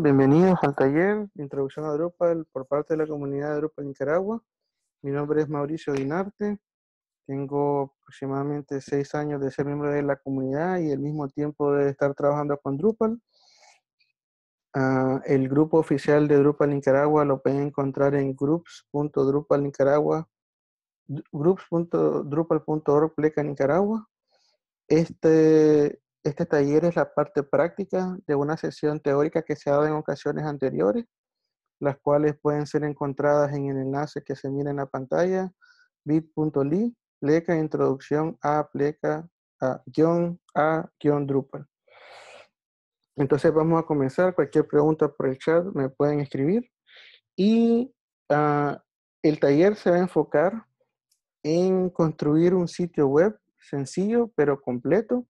Bienvenidos al taller Introducción a Drupal por parte de la comunidad de Drupal Nicaragua. Mi nombre es Mauricio Dinarte. Tengo aproximadamente seis años de ser miembro de la comunidad y el mismo tiempo de estar trabajando con Drupal. Ah, el grupo oficial de Drupal Nicaragua lo pueden encontrar en groups.drupal.org Nicaragua. Este este taller es la parte práctica de una sesión teórica que se ha dado en ocasiones anteriores, las cuales pueden ser encontradas en el enlace que se mira en la pantalla, bit.ly, pleca introducción a pleca a guión a guión Drupal. Entonces vamos a comenzar. Cualquier pregunta por el chat me pueden escribir. Y ah, el taller se va a enfocar en construir un sitio web sencillo pero completo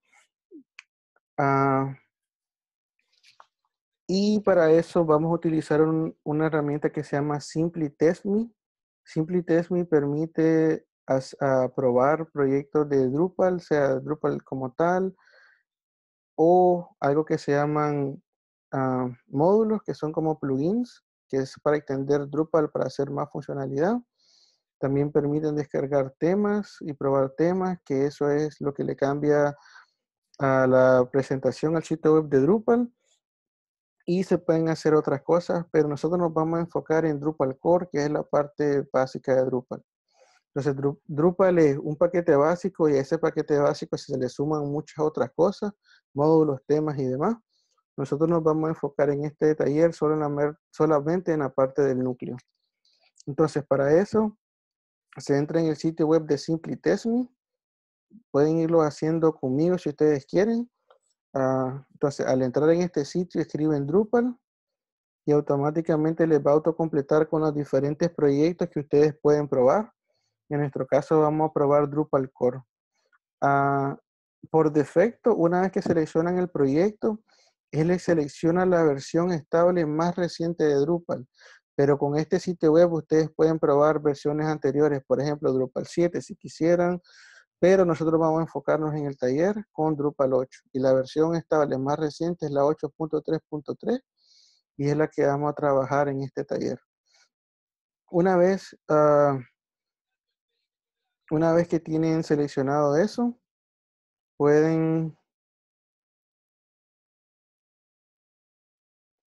Ah, y para eso vamos a utilizar una herramienta que se llama SimpliTestMe. Test permite ah, probar proyectos de Drupal, sea Drupal como tal, o algo que se llaman ah, módulos, que son como plugins, que es para extender Drupal para hacer más funcionalidad. También permiten descargar temas y probar temas, que eso es lo que le cambia a la presentación al sitio web de Drupal y se pueden hacer otras cosas, pero nosotros nos vamos a enfocar en Drupal Core, que es la parte básica de Drupal. Entonces, Drupal es un paquete básico y a ese paquete básico se le suman muchas otras cosas, módulos, temas y demás. Nosotros nos vamos a enfocar en este taller solo la solamente en la parte del núcleo. Entonces, para eso, se entra en el sitio web de Simply pueden irlo haciendo conmigo si ustedes quieren. Ah, entonces, al entrar en este sitio, escriben Drupal y automáticamente les va a autocompletar con los diferentes proyectos que ustedes pueden probar. En nuestro caso, vamos a probar Drupal Core. Ah, por defecto, una vez que seleccionan el proyecto, él les selecciona la versión estable más reciente de Drupal. Pero con este sitio web ustedes pueden probar versiones anteriores, por ejemplo, Drupal 7 si quisieran, pero nosotros vamos a enfocarnos en el taller con Drupal 8 y la versión estable más reciente es la 8.3.3 y es la que vamos a trabajar en este taller. Una vez, ah, una vez que tienen seleccionado eso, pueden,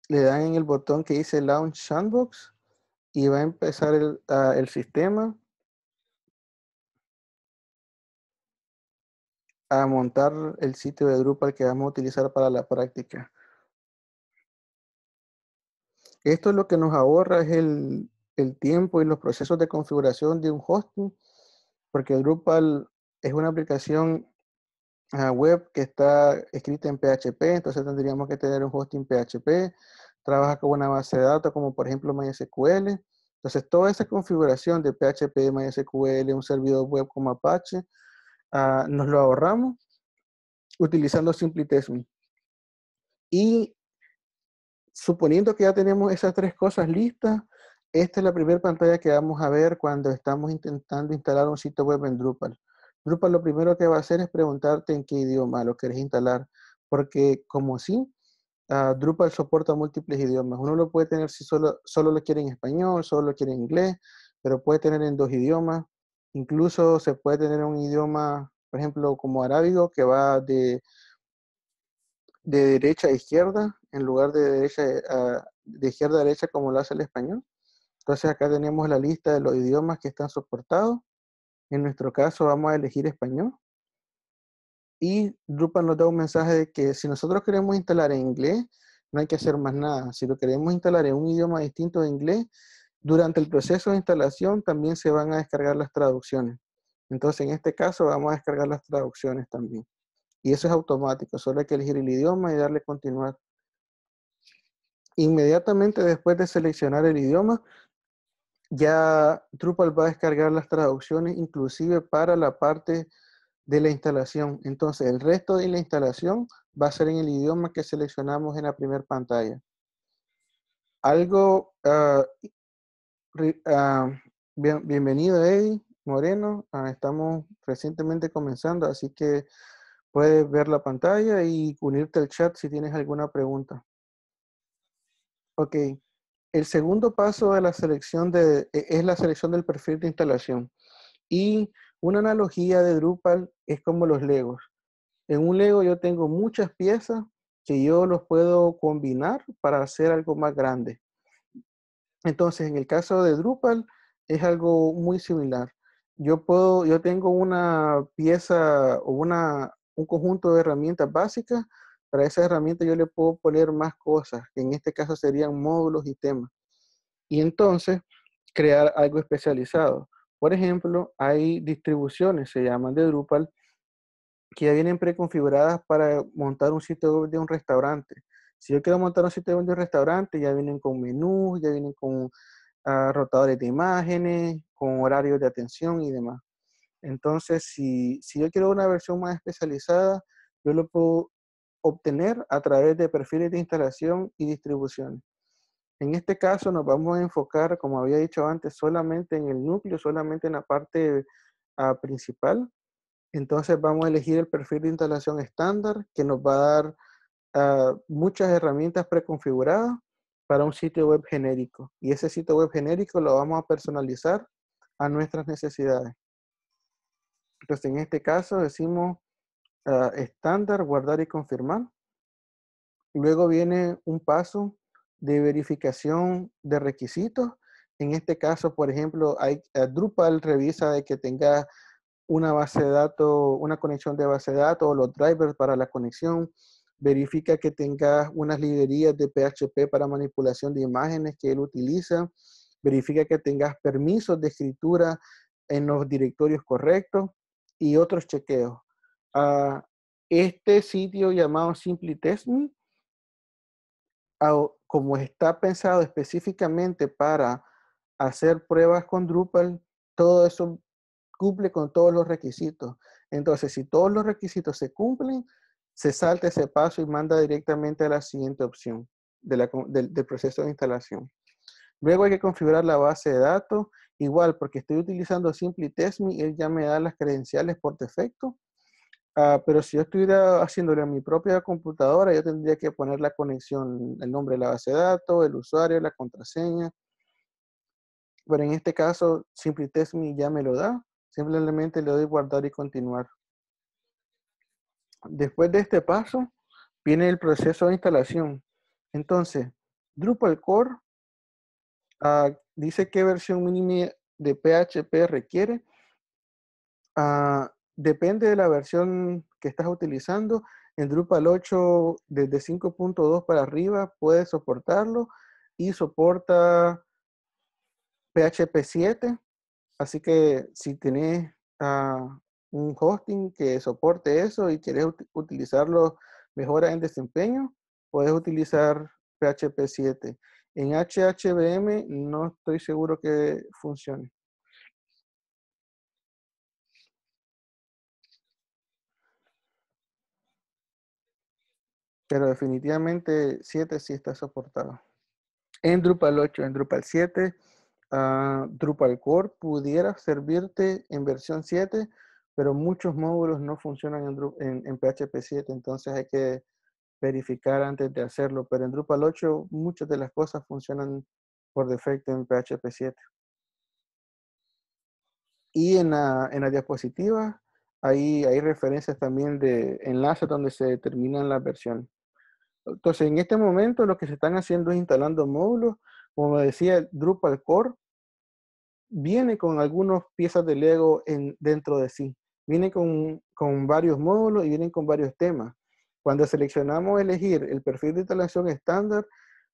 le dan en el botón que dice Launch Sandbox y va a empezar el ah, sistema a montar el sitio de Drupal que vamos a utilizar para la práctica. Esto es lo que nos ahorra es el, el tiempo y los procesos de configuración de un hosting, porque Drupal es una aplicación ah, web que está escrita en PHP, entonces tendríamos que tener un hosting PHP, trabaja con una base de datos como por ejemplo MySQL, entonces toda esa configuración de PHP, MySQL, un servidor web como Apache, Ah, nos lo ahorramos utilizando SimpliTestMe. Y suponiendo que ya tenemos esas tres cosas listas, esta es la primera pantalla que vamos a ver cuando estamos intentando instalar un sitio web en Drupal. Drupal lo primero que va a hacer es preguntarte en qué idioma lo quieres instalar, porque como sí, ah, Drupal soporta múltiples idiomas. Uno lo puede tener si solo, solo lo quiere en español, solo lo quiere en inglés, pero puede tener en dos idiomas. Incluso se puede tener un idioma, por ejemplo, como arábigo, que va de, de derecha a izquierda, en lugar de, derecha eh, a, de izquierda a derecha como lo hace el español. Entonces acá tenemos la lista de los idiomas que están soportados. En nuestro caso vamos a elegir español. Y Drupal nos da un mensaje de que si nosotros queremos instalar en inglés, no hay que hacer más nada. Si lo queremos instalar en un idioma distinto de inglés, durante el proceso de instalación también se van a descargar las traducciones. Entonces, en este caso, vamos a descargar las traducciones también. Y eso es automático, solo hay que elegir el idioma y darle continuar. Inmediatamente después de seleccionar el idioma, ya Drupal va a descargar las traducciones, inclusive para la parte de la instalación. Entonces, el resto de la instalación va a ser en el idioma que seleccionamos en la primera pantalla. Algo ah, Ah, bienvenido, Eddie Moreno. Ah, estamos recientemente comenzando, así que puedes ver la pantalla y unirte al chat si tienes alguna pregunta. Ok. El segundo paso la selección de, e, es la selección del perfil de instalación. Y una analogía de Drupal es como los Legos. En un Lego yo tengo muchas piezas que yo los puedo combinar para hacer algo más grande. Entonces, en el caso de Drupal es algo muy similar. Yo tengo una pieza o una, un conjunto de herramientas básicas. Para esa herramienta yo le puedo poner más cosas, que en este caso serían módulos y temas. Y entonces crear algo especializado. Por ejemplo, hay distribuciones, se llaman de Drupal, que ya vienen preconfiguradas para montar un sitio de un restaurante. Si yo quiero montar un sitio de un restaurante, ya vienen con menús, ya vienen con ah, rotadores de imágenes, con horarios de atención y demás. Entonces, si, si yo quiero una versión más especializada, yo lo puedo obtener a través de perfiles de instalación y distribución. En este caso nos vamos a enfocar, como había dicho antes, solamente en el núcleo, solamente en la parte ah, principal. Entonces vamos a elegir el perfil de instalación estándar que nos va a dar Ah, muchas herramientas preconfiguradas para un sitio web genérico. Y ese sitio web genérico lo vamos a personalizar a nuestras necesidades. Entonces, en este caso decimos ah, estándar, guardar y confirmar. Luego viene un paso de verificación de requisitos. En este caso, por ejemplo, ah, Drupal revisa de que tenga una base de datos, una conexión de base de datos, o los drivers para la conexión, verifica que tengas unas librerías de PHP para manipulación de imágenes que él utiliza, verifica que tengas permisos de escritura en los directorios correctos y otros chequeos. este sitio llamado Simply Test como está pensado específicamente para hacer pruebas con Drupal, todo eso cumple con todos los requisitos. Entonces, si todos los requisitos se cumplen, se salta ese paso y manda directamente a la siguiente opción del, proceso de instalación. Luego hay que configurar la base de datos, igual porque estoy utilizando Simply Test él ya me da las credenciales por defecto, ah, pero si yo estuviera haciéndolo en mi propia computadora, yo tendría que poner la conexión, el nombre de la base de datos, el usuario, la contraseña, pero en este caso Simply ya me lo da, simplemente le doy guardar y continuar. Después de este paso, viene el proceso de instalación. Entonces, Drupal Core ah, dice qué versión mínima de PHP requiere. Ah, depende de la versión que estás utilizando. En Drupal 8, desde 5.2 para arriba, puede soportarlo y soporta PHP 7. Así que si tenés ah, un hosting que soporte eso y quieres utilizarlo mejora en desempeño, puedes utilizar PHP 7. En HHVM no estoy seguro que funcione. Pero definitivamente 7 sí está soportado. En Drupal 8, en Drupal 7, ah, Drupal Core pudiera servirte en versión 7 pero muchos módulos no funcionan en, PHP 7, entonces hay que verificar antes de hacerlo. Pero en Drupal 8 muchas de las cosas funcionan por defecto en PHP 7. Y en la, en la diapositiva hay, hay referencias también de enlaces donde se determinan las versión. Entonces, en este momento lo que se están haciendo es instalando módulos. Como decía, Drupal Core viene con algunas piezas de Lego en, dentro de sí. Vienen con, varios módulos y vienen con varios temas. Cuando seleccionamos elegir el perfil de instalación estándar,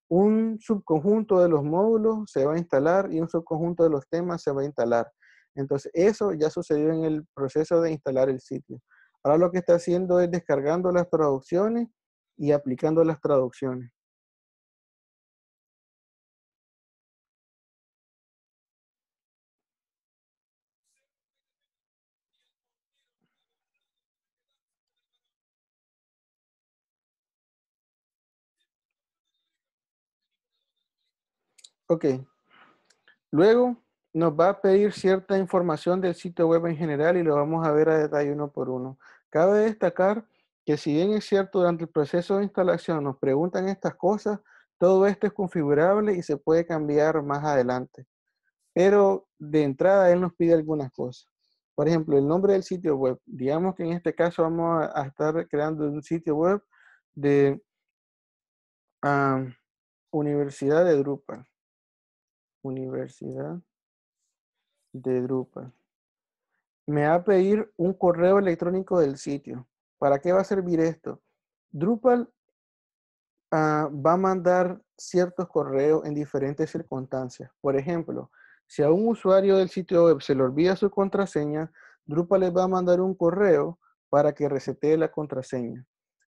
un subconjunto de los módulos se va a instalar y un subconjunto de los temas se va a instalar. Entonces, eso ya sucedió en el proceso de instalar el sitio. Ahora lo que está haciendo es descargando las traducciones y aplicando las traducciones. Ok. Luego nos va a pedir cierta información del sitio web en general y lo vamos a ver a detalle uno por uno. Cabe destacar que si bien es cierto durante el proceso de instalación nos preguntan estas cosas, todo esto es configurable y se puede cambiar más adelante. Pero de entrada él nos pide algunas cosas. Por ejemplo, el nombre del sitio web. Digamos que en este caso vamos a estar creando un sitio web de ah, Universidad de Drupal. Universidad de Drupal. Me va a pedir un correo electrónico del sitio. ¿Para qué va a servir esto? Drupal ah, va a mandar ciertos correos en diferentes circunstancias. Por ejemplo, si a un usuario del sitio web se le olvida su contraseña, Drupal le va a mandar un correo para que resetee la contraseña.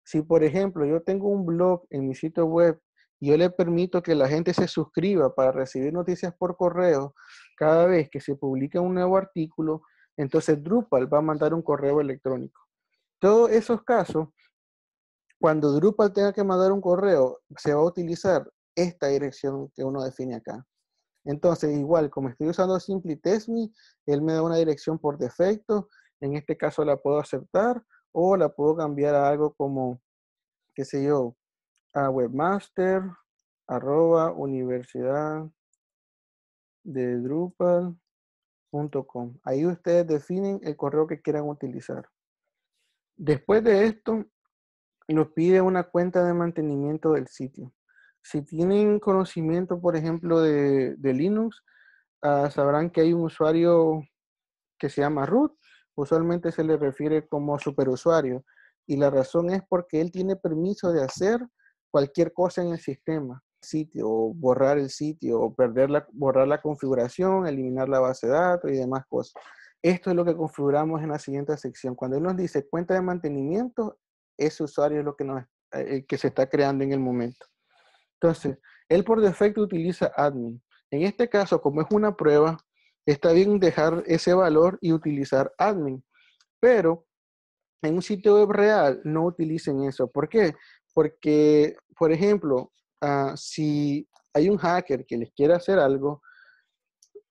Si, por ejemplo, yo tengo un blog en mi sitio web yo le permito que la gente se suscriba para recibir noticias por correo cada vez que se publique un nuevo artículo, entonces Drupal va a mandar un correo electrónico. Todos esos casos, cuando Drupal tenga que mandar un correo, se va a utilizar esta dirección que uno define acá. Entonces, igual, como estoy usando me él me da una dirección por defecto, en este caso la puedo aceptar o la puedo cambiar a algo como, qué sé yo, a webmaster arroba universidad de Drupal.com. Ahí ustedes definen el correo que quieran utilizar. Después de esto, nos pide una cuenta de mantenimiento del sitio. Si tienen conocimiento, por ejemplo, de, Linux, ah, sabrán que hay un usuario que se llama root. Usualmente se le refiere como superusuario. Y la razón es porque él tiene permiso de hacer cualquier cosa en el sistema, sitio, o borrar el sitio, o perder la, borrar la configuración, eliminar la base de datos y demás cosas. Esto es lo que configuramos en la siguiente sección. Cuando él nos dice cuenta de mantenimiento, ese usuario es lo que, nos, eh, que se está creando en el momento. Entonces, él por defecto utiliza admin. En este caso, como es una prueba, está bien dejar ese valor y utilizar admin. Pero en un sitio web real no utilicen eso. ¿Por qué? Porque, por ejemplo, ah, si hay un hacker que les quiere hacer algo,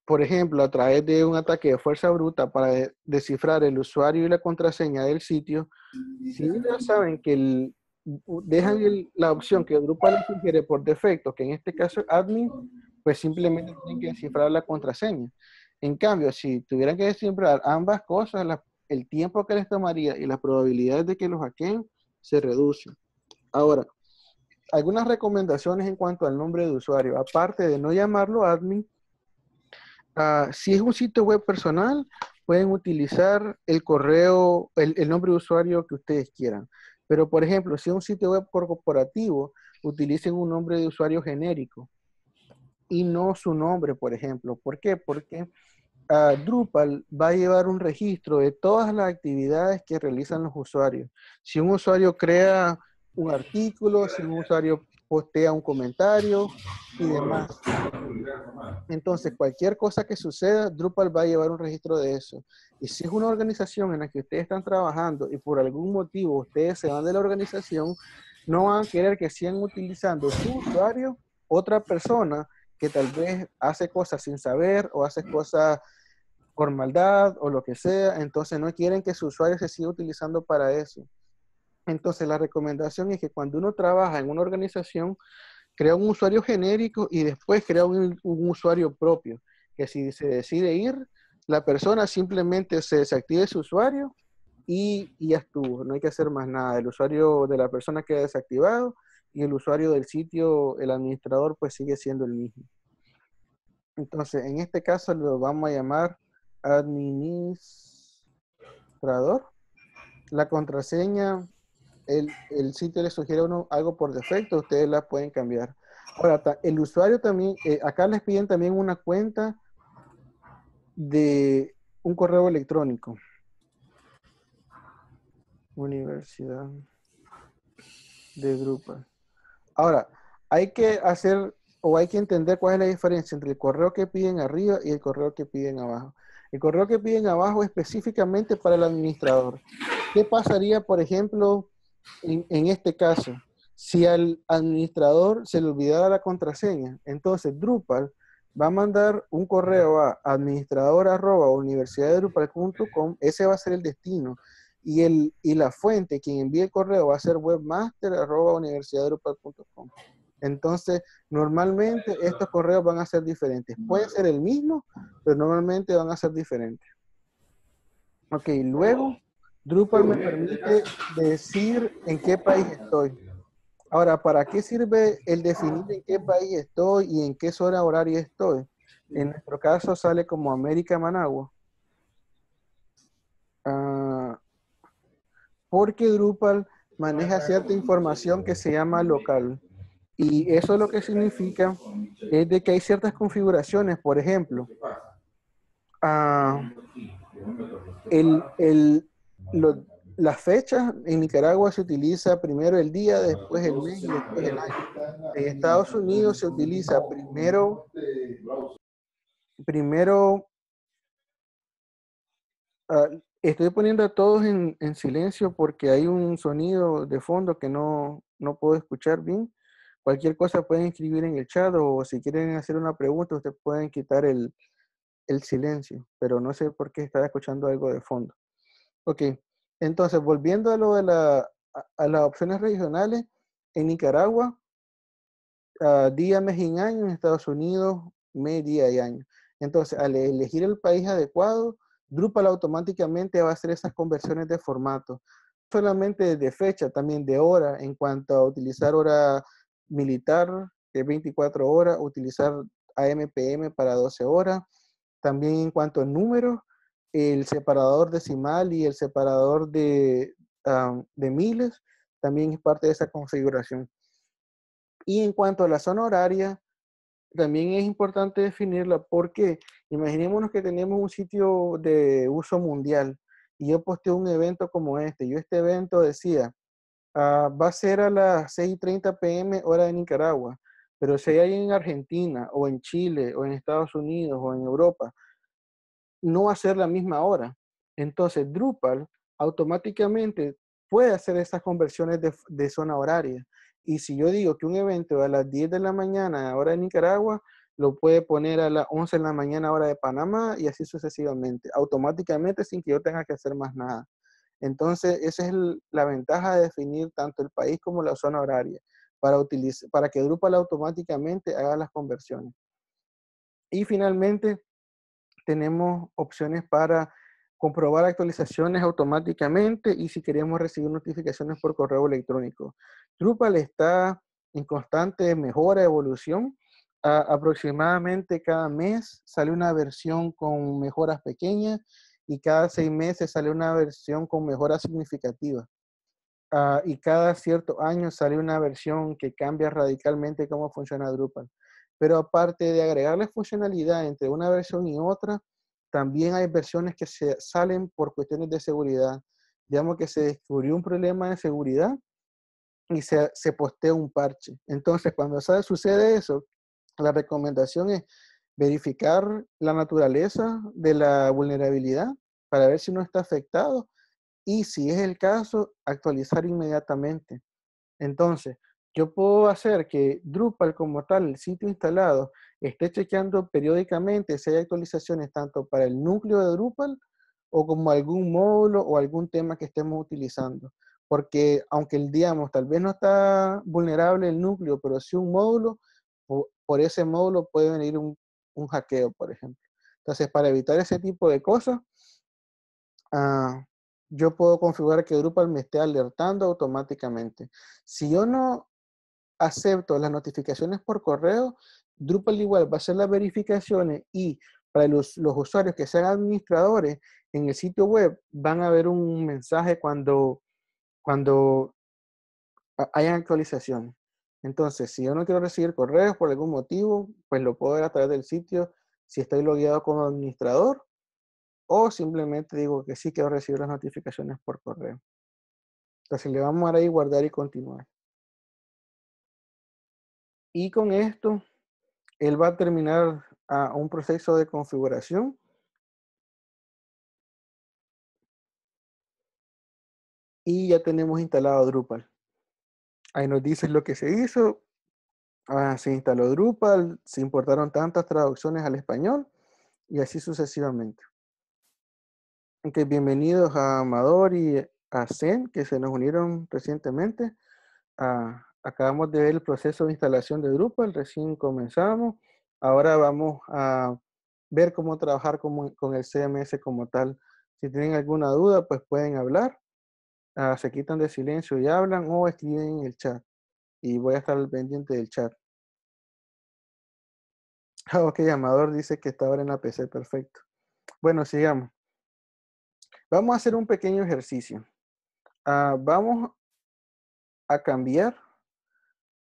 por ejemplo, a través de un ataque de fuerza bruta para descifrar el usuario y la contraseña del sitio, si ya saben que dejan la opción que el grupo les sugiere por defecto, que en este caso es admin, pues simplemente tienen que descifrar la contraseña. En cambio, si tuvieran que descifrar ambas cosas, el tiempo que les tomaría y las probabilidades de que los hackeen se reducen. Ahora, algunas recomendaciones en cuanto al nombre de usuario. Aparte de no llamarlo admin, ah, si es un sitio web personal, pueden utilizar el correo, el, nombre de usuario que ustedes quieran. Pero, por ejemplo, si es un sitio web corporativo, utilicen un nombre de usuario genérico y no su nombre, por ejemplo. ¿Por qué? Porque ah, Drupal va a llevar un registro de todas las actividades que realizan los usuarios. Si un usuario crea un artículo, si un usuario postea un comentario y demás. Entonces, cualquier cosa que suceda, Drupal va a llevar un registro de eso. Y si es una organización en la que ustedes están trabajando y por algún motivo ustedes se van de la organización, no van a querer que sigan utilizando su usuario otra persona que tal vez hace cosas sin saber o hace cosas por maldad o lo que sea. Entonces, no quieren que su usuario se siga utilizando para eso. Entonces, la recomendación es que cuando uno trabaja en una organización, crea un usuario genérico y después crea un, usuario propio, que si se decide ir, la persona simplemente se desactive su usuario y, y, ya estuvo, no hay que hacer más nada. El usuario de la persona queda desactivado y el usuario del sitio, el administrador, pues sigue siendo el mismo. Entonces, en este caso lo vamos a llamar administrador. La contraseña el, sitio le sugiere uno algo por defecto, ustedes la pueden cambiar. Ahora, el usuario también, eh, acá les piden también una cuenta de un correo electrónico. Universidad de grupo Ahora, hay que hacer o hay que entender cuál es la diferencia entre el correo que piden arriba y el correo que piden abajo. El correo que piden abajo específicamente para el administrador. ¿Qué pasaría, por ejemplo, en, este caso, si al administrador se le olvidara la contraseña, entonces Drupal va a mandar un correo a administrador ese va a ser el destino. Y, el, y la fuente, quien envíe el correo, va a ser webmaster.universidaddrupal.com. Entonces, normalmente estos correos van a ser diferentes. Puede ser el mismo, pero normalmente van a ser diferentes. Ok, luego Drupal me permite decir en qué país estoy. Ahora, ¿para qué sirve el definir en qué país estoy y en qué zona horaria estoy? En nuestro caso sale como América Managua. Ah, porque Drupal maneja cierta información que se llama local. Y eso lo que significa es que hay ciertas configuraciones, por ejemplo, ah, el, las fechas en Nicaragua se utiliza primero el día, después el mes y después el año. En Estados Unidos se utiliza primero, primero, ah, estoy poniendo a todos en, silencio porque hay un sonido de fondo que no, no puedo escuchar bien. Cualquier cosa pueden escribir en el chat o si quieren hacer una pregunta, ustedes pueden quitar el, el silencio, pero no sé por qué está escuchando algo de fondo. Ok, entonces volviendo a lo de la, a las opciones regionales, en Nicaragua, ah, día, mes y año, en Estados Unidos, mes, día y año. Entonces, al elegir el país adecuado, Drupal automáticamente va a hacer esas conversiones de formato, solamente de fecha, también de hora, en cuanto a utilizar hora militar, de 24 horas, utilizar AMPM para 12 horas, también en cuanto a números, el separador decimal y el separador de, miles también es parte de esa configuración. Y en cuanto a la zona horaria, también es importante definirla porque imaginémonos que tenemos un sitio de uso mundial y yo posteo un evento como este. Yo este evento decía, ah, va a ser a las 6.30 pm hora de Nicaragua, pero si hay en Argentina o en Chile o en Estados Unidos o en Europa no va a ser la misma hora. Entonces, Drupal automáticamente puede hacer estas conversiones de, zona horaria. Y si yo digo que un evento a las 10 de la mañana, hora de Nicaragua, lo puede poner a las 11 de la mañana, hora de Panamá, y así sucesivamente, automáticamente sin que yo tenga que hacer más nada. Entonces, esa es la ventaja de definir tanto el país como la zona horaria, para, utilizar, para que Drupal automáticamente haga las conversiones. Y finalmente, tenemos opciones para comprobar actualizaciones automáticamente y si queremos recibir notificaciones por correo electrónico. Drupal está en constante mejora, evolución. aproximadamente cada mes sale una versión con mejoras pequeñas y cada seis meses sale una versión con mejoras significativas. Ah, y cada cierto año sale una versión que cambia radicalmente cómo funciona Drupal. Pero aparte de agregarle funcionalidad entre una versión y otra, también hay versiones que se salen por cuestiones de seguridad. Digamos que se descubrió un problema de seguridad y se, se postea un parche. Entonces, cuando sucede eso, la recomendación es verificar la naturaleza de la vulnerabilidad para ver si no está afectado y si es el caso, actualizar inmediatamente. Entonces, yo puedo hacer que Drupal como tal, el sitio instalado, esté chequeando periódicamente si hay actualizaciones tanto para el núcleo de Drupal o como algún módulo o algún tema que estemos utilizando. Porque aunque el, digamos, tal vez no está vulnerable el núcleo, pero si un módulo, por ese módulo puede venir un, hackeo, por ejemplo. Entonces, para evitar ese tipo de cosas, ah, yo puedo configurar que Drupal me esté alertando automáticamente. Si yo no acepto las notificaciones por correo, Drupal igual va a hacer las verificaciones y para los, usuarios que sean administradores en el sitio web van a ver un mensaje cuando, cuando hayan actualización. Entonces, si yo no quiero recibir correos por algún motivo, pues lo puedo ver a través del sitio si estoy logueado como administrador o simplemente digo que sí quiero recibir las notificaciones por correo. Entonces le vamos a dar ahí guardar y continuar. Y con esto, él va a terminar un proceso de configuración. Y ya tenemos instalado Drupal. Ahí nos dice lo que se hizo. Ah, se instaló Drupal, se importaron tantas traducciones al español y así sucesivamente. bienvenidos a Amador y a Zen que se nos unieron recientemente a acabamos de ver el proceso de instalación de Drupal, recién comenzamos. Ahora vamos a ver cómo trabajar con, el CMS como tal. Si tienen alguna duda, pues pueden hablar. Ah, se quitan de silencio y hablan o escriben en el chat. Y voy a estar pendiente del chat. ok, Amador dice que está ahora en la PC. Perfecto. Bueno, sigamos. Vamos a hacer un pequeño ejercicio. Ah, vamos a cambiar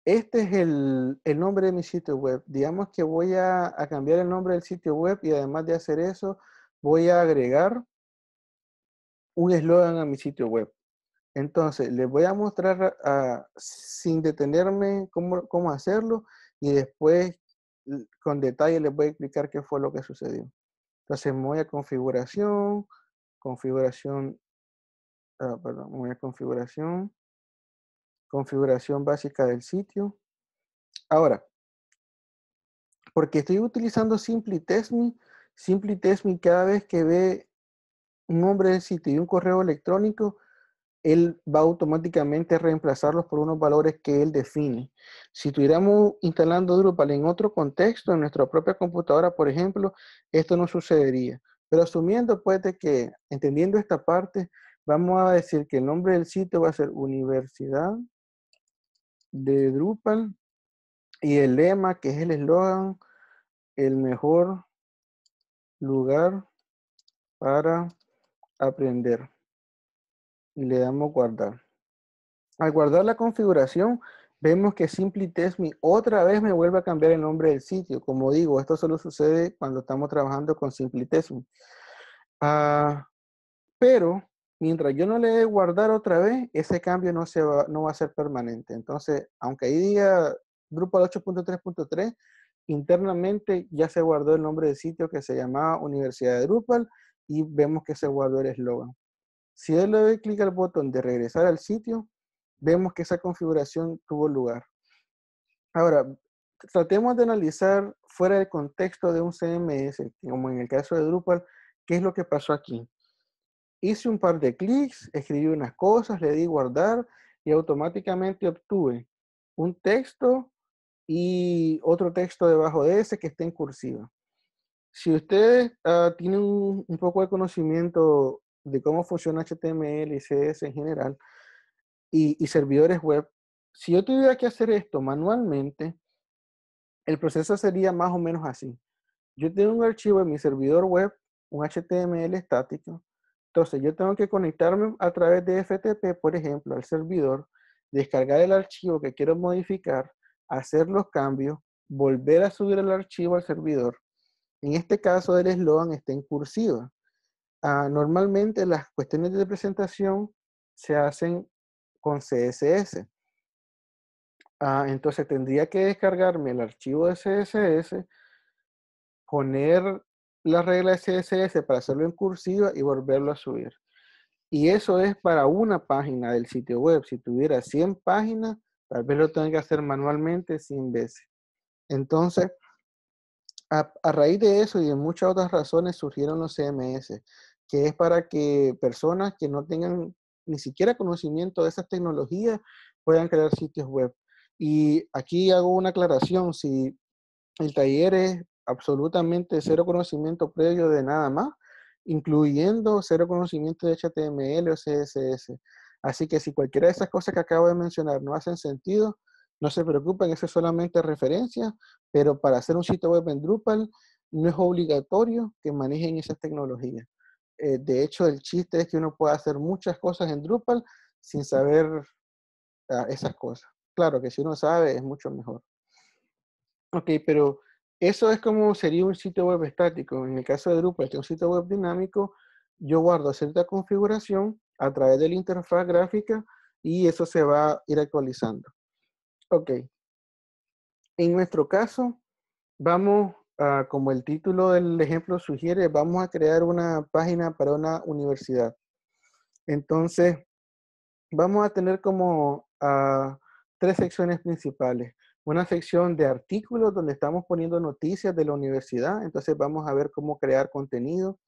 este es el, nombre de mi sitio web. Digamos que voy a, cambiar el nombre del sitio web y además de hacer eso, voy a agregar un eslogan a mi sitio web. Entonces, les voy a mostrar sin detenerme cómo, hacerlo y después con detalle les voy a explicar qué fue lo que sucedió. Entonces, voy a configuración, configuración, ah, perdón, voy a configuración configuración básica del sitio. Ahora, porque estoy utilizando Simply Test Me, Simply Test Me cada vez que ve un nombre del sitio y un correo electrónico, él va automáticamente a reemplazarlos por unos valores que él define. Si estuviéramos instalando Drupal en otro contexto, en nuestra propia computadora, por ejemplo, esto no sucedería. Pero asumiendo pues que, entendiendo esta parte, vamos a decir que el nombre del sitio va a ser Universidad de Drupal y el lema, que es el eslogan, el mejor lugar para aprender. Y le damos guardar. Al guardar la configuración, vemos que Simply Test Me otra vez me vuelve a cambiar el nombre del sitio. Como digo, esto solo sucede cuando estamos trabajando con Simply ah, pero mientras yo no le dé guardar otra vez, ese cambio no, se va, no va a ser permanente. Entonces, aunque ahí diga Drupal 8.3.3, internamente ya se guardó el nombre del sitio que se llamaba Universidad de Drupal y vemos que se guardó el eslogan. Si él le doy clic al botón de regresar al sitio, vemos que esa configuración tuvo lugar. Ahora, tratemos de analizar fuera del contexto de un CMS, como en el caso de Drupal, qué es lo que pasó aquí hice un par de clics, escribí unas cosas, le di guardar y automáticamente obtuve un texto y otro texto debajo de ese que esté en cursiva. Si ustedes ah, tienen un, poco de conocimiento de cómo funciona HTML y CSS en general y, y servidores web, si yo tuviera que hacer esto manualmente, el proceso sería más o menos así. Yo tengo un archivo en mi servidor web, un HTML estático, entonces, yo tengo que conectarme a través de FTP, por ejemplo, al servidor, descargar el archivo que quiero modificar, hacer los cambios, volver a subir el archivo al servidor. En este caso, el eslogan está en cursiva. Ah, normalmente las cuestiones de presentación se hacen con CSS. Ah, entonces tendría que descargarme el archivo de CSS, poner la regla CSS para hacerlo en cursiva y volverlo a subir. Y eso es para una página del sitio web. Si tuviera 100 páginas, tal vez lo tenga que hacer manualmente 100 veces. Entonces, a, raíz de eso y de muchas otras razones surgieron los CMS, que es para que personas que no tengan ni siquiera conocimiento de esas tecnologías puedan crear sitios web. Y aquí hago una aclaración, si el taller es absolutamente cero conocimiento previo de nada más, incluyendo cero conocimiento de HTML o CSS. Así que si cualquiera de esas cosas que acabo de mencionar no hacen sentido, no se preocupen, eso es solamente referencia, pero para hacer un sitio web en Drupal no es obligatorio que manejen esas tecnologías. Eh, de hecho, el chiste es que uno puede hacer muchas cosas en Drupal sin saber ah, esas cosas. Claro que si uno sabe es mucho mejor. Ok, pero eso es como sería un sitio web estático. En el caso de Drupal, este es un sitio web dinámico, yo guardo cierta configuración a través de la interfaz gráfica y eso se va a ir actualizando. Ok. En nuestro caso, vamos a, como el título del ejemplo sugiere, vamos a crear una página para una universidad. Entonces, vamos a tener como ah, tres secciones principales una sección de artículos donde estamos poniendo noticias de la universidad. Entonces vamos a ver cómo crear contenido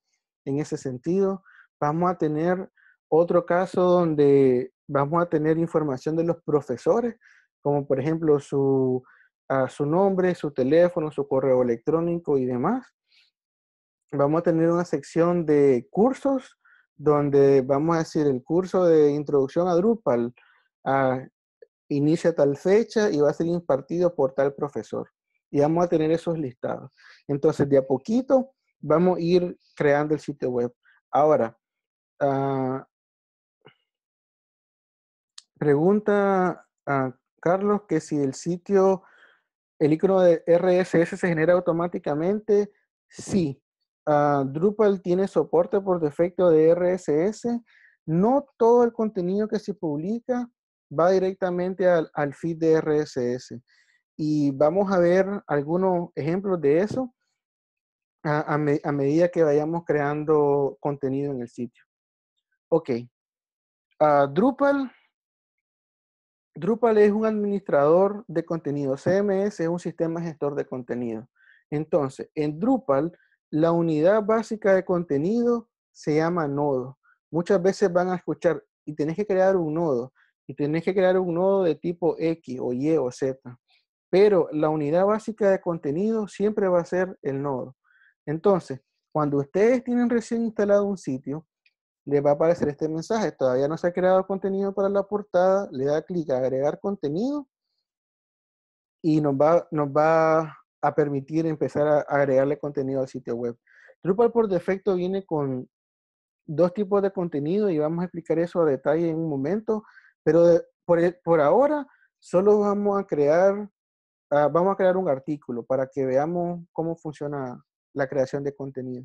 en ese sentido. Vamos a tener otro caso donde vamos a tener información de los profesores, como por ejemplo su, su nombre, su teléfono, su correo electrónico y demás. Vamos a tener una sección de cursos donde vamos a decir el curso de introducción a Drupal inicia tal fecha y va a ser impartido por tal profesor. Y vamos a tener esos listados. Entonces, de a poquito vamos a ir creando el sitio web. Ahora, ah, pregunta a Carlos que si el sitio, el icono de RSS se genera automáticamente. Sí, ah, Drupal tiene soporte por defecto de RSS. No todo el contenido que se publica va directamente al, feed de RSS. Y vamos a ver algunos ejemplos de eso a, medida que vayamos creando contenido en el sitio. Ok. Ah, Drupal. Drupal es un administrador de contenido. CMS es un sistema gestor de contenido. Entonces, en Drupal, la unidad básica de contenido se llama nodo. Muchas veces van a escuchar, y tenés que crear un nodo y tenés que crear un nodo de tipo X o Y o Z. Pero la unidad básica de contenido siempre va a ser el nodo. Entonces, cuando ustedes tienen recién instalado un sitio, les va a aparecer este mensaje. Todavía no se ha creado contenido para la portada. Le da clic a agregar contenido y nos va, nos va a permitir empezar a agregarle contenido al sitio web. Drupal por defecto viene con dos tipos de contenido y vamos a explicar eso a detalle en un momento. Pero e, por, ahora solo vamos a crear, ah, vamos a crear un artículo para que veamos cómo funciona la creación de contenido.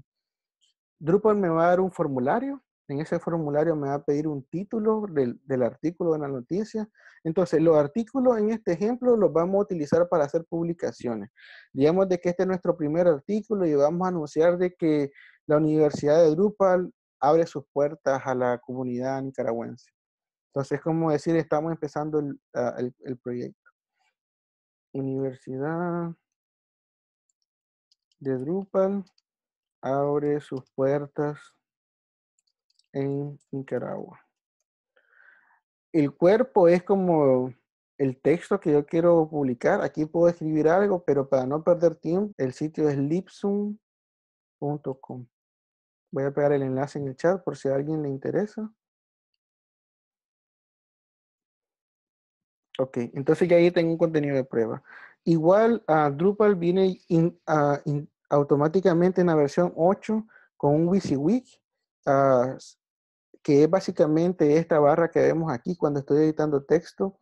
Drupal me va a dar un formulario. En ese formulario me va a pedir un título del, artículo de la noticia. Entonces, los artículos en este ejemplo los vamos a utilizar para hacer publicaciones. Digamos de que este es nuestro primer artículo y vamos a anunciar de que la Universidad de Drupal abre sus puertas a la comunidad nicaragüense. Entonces, como decir, estamos empezando ah, el, proyecto. Universidad de Drupal abre sus puertas en Nicaragua. El cuerpo es como el texto que yo quiero publicar. Aquí puedo escribir algo, pero para no perder tiempo, el sitio es lipsum.com. Voy a pegar el enlace en el chat por si a alguien le interesa. Ok, entonces ya ahí tengo un contenido de prueba. Igual a Drupal viene automáticamente en la versión 8 con un WYSIWYG, ah, que es básicamente esta barra que vemos aquí cuando estoy editando texto.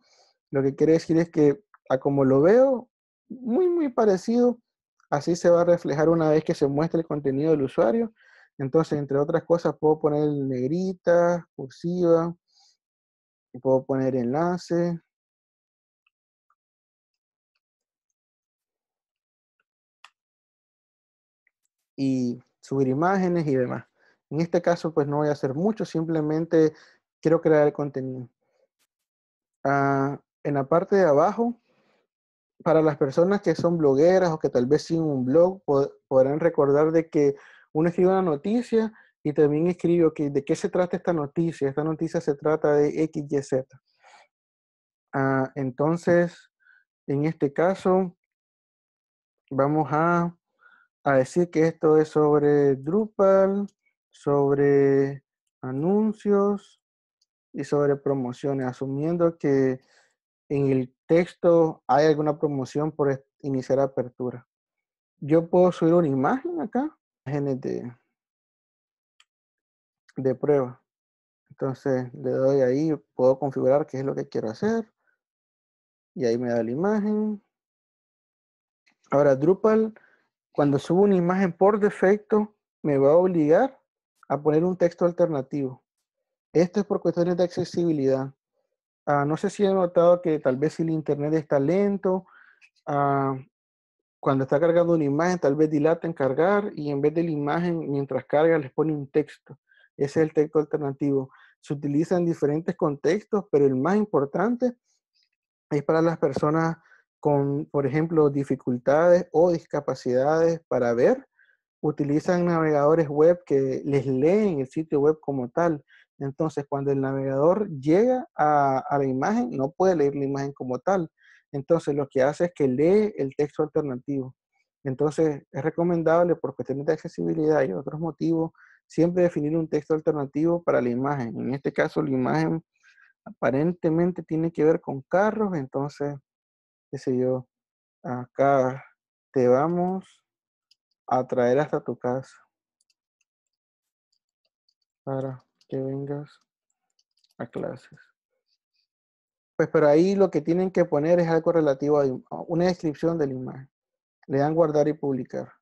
Lo que quiere decir es que, a como lo veo, muy, muy parecido, así se va a reflejar una vez que se muestre el contenido del usuario. Entonces, entre otras cosas, puedo poner negrita, cursiva, puedo poner enlace, y subir imágenes y demás. En este caso, pues no voy a hacer mucho, simplemente quiero crear el contenido. Ah, en la parte de abajo, para las personas que son blogueras o que tal vez siguen un blog, podrán recordar de que uno escribe una noticia y también escribe de qué se trata esta noticia. Esta noticia se trata de XYZ. Ah, entonces, en este caso, vamos a a decir que esto es sobre Drupal, sobre anuncios y sobre promociones, asumiendo que en el texto hay alguna promoción por iniciar apertura. Yo puedo subir una imagen acá, imágenes de, de prueba. Entonces le doy ahí, puedo configurar qué es lo que quiero hacer. Y ahí me da la imagen. Ahora Drupal cuando subo una imagen por defecto, me va a obligar a poner un texto alternativo. Esto es por cuestiones de accesibilidad. Ah, no sé si he notado que tal vez si el internet está lento, ah, cuando está cargando una imagen, tal vez dilata en cargar y en vez de la imagen, mientras carga, les pone un texto. Ese es el texto alternativo. Se utiliza en diferentes contextos, pero el más importante es para las personas con, por ejemplo, dificultades o discapacidades para ver, utilizan navegadores web que les leen el sitio web como tal. Entonces, cuando el navegador llega a, la imagen, no puede leer la imagen como tal. Entonces, lo que hace es que lee el texto alternativo. Entonces, es recomendable por cuestiones de accesibilidad y otros motivos, siempre definir un texto alternativo para la imagen. En este caso, la imagen aparentemente tiene que ver con carros, entonces qué sé yo, acá te vamos a traer hasta tu casa para que vengas a clases. Pues pero ahí lo que tienen que poner es algo relativo a una descripción de la imagen. Le dan guardar y publicar.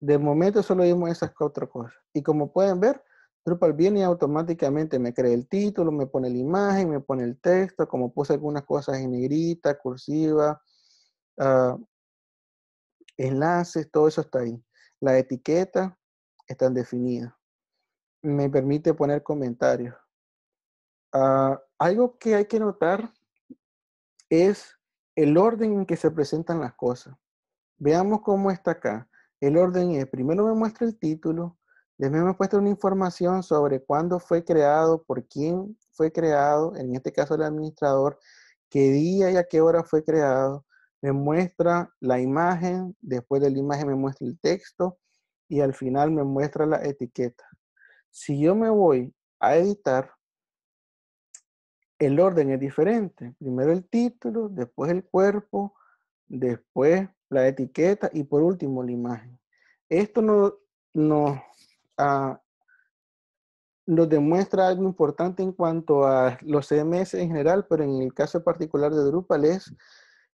De momento solo vimos esas cuatro cosas. Y como pueden ver, Drupal viene y automáticamente me crea el título, me pone la imagen, me pone el texto, como puse algunas cosas en negrita, cursiva, ah, enlaces, todo eso está ahí. La etiqueta está definida. Me permite poner comentarios. Ah, algo que hay que notar es el orden en que se presentan las cosas. Veamos cómo está acá. El orden es, primero me muestra el título, Después me muestra una información sobre cuándo fue creado, por quién fue creado, en este caso el administrador, qué día y a qué hora fue creado. Me muestra la imagen, después de la imagen me muestra el texto y al final me muestra la etiqueta. Si yo me voy a editar, el orden es diferente. Primero el título, después el cuerpo, después la etiqueta y por último la imagen. Esto no, nos lo ah, nos demuestra algo importante en cuanto a los CMS en general, pero en el caso particular de Drupal es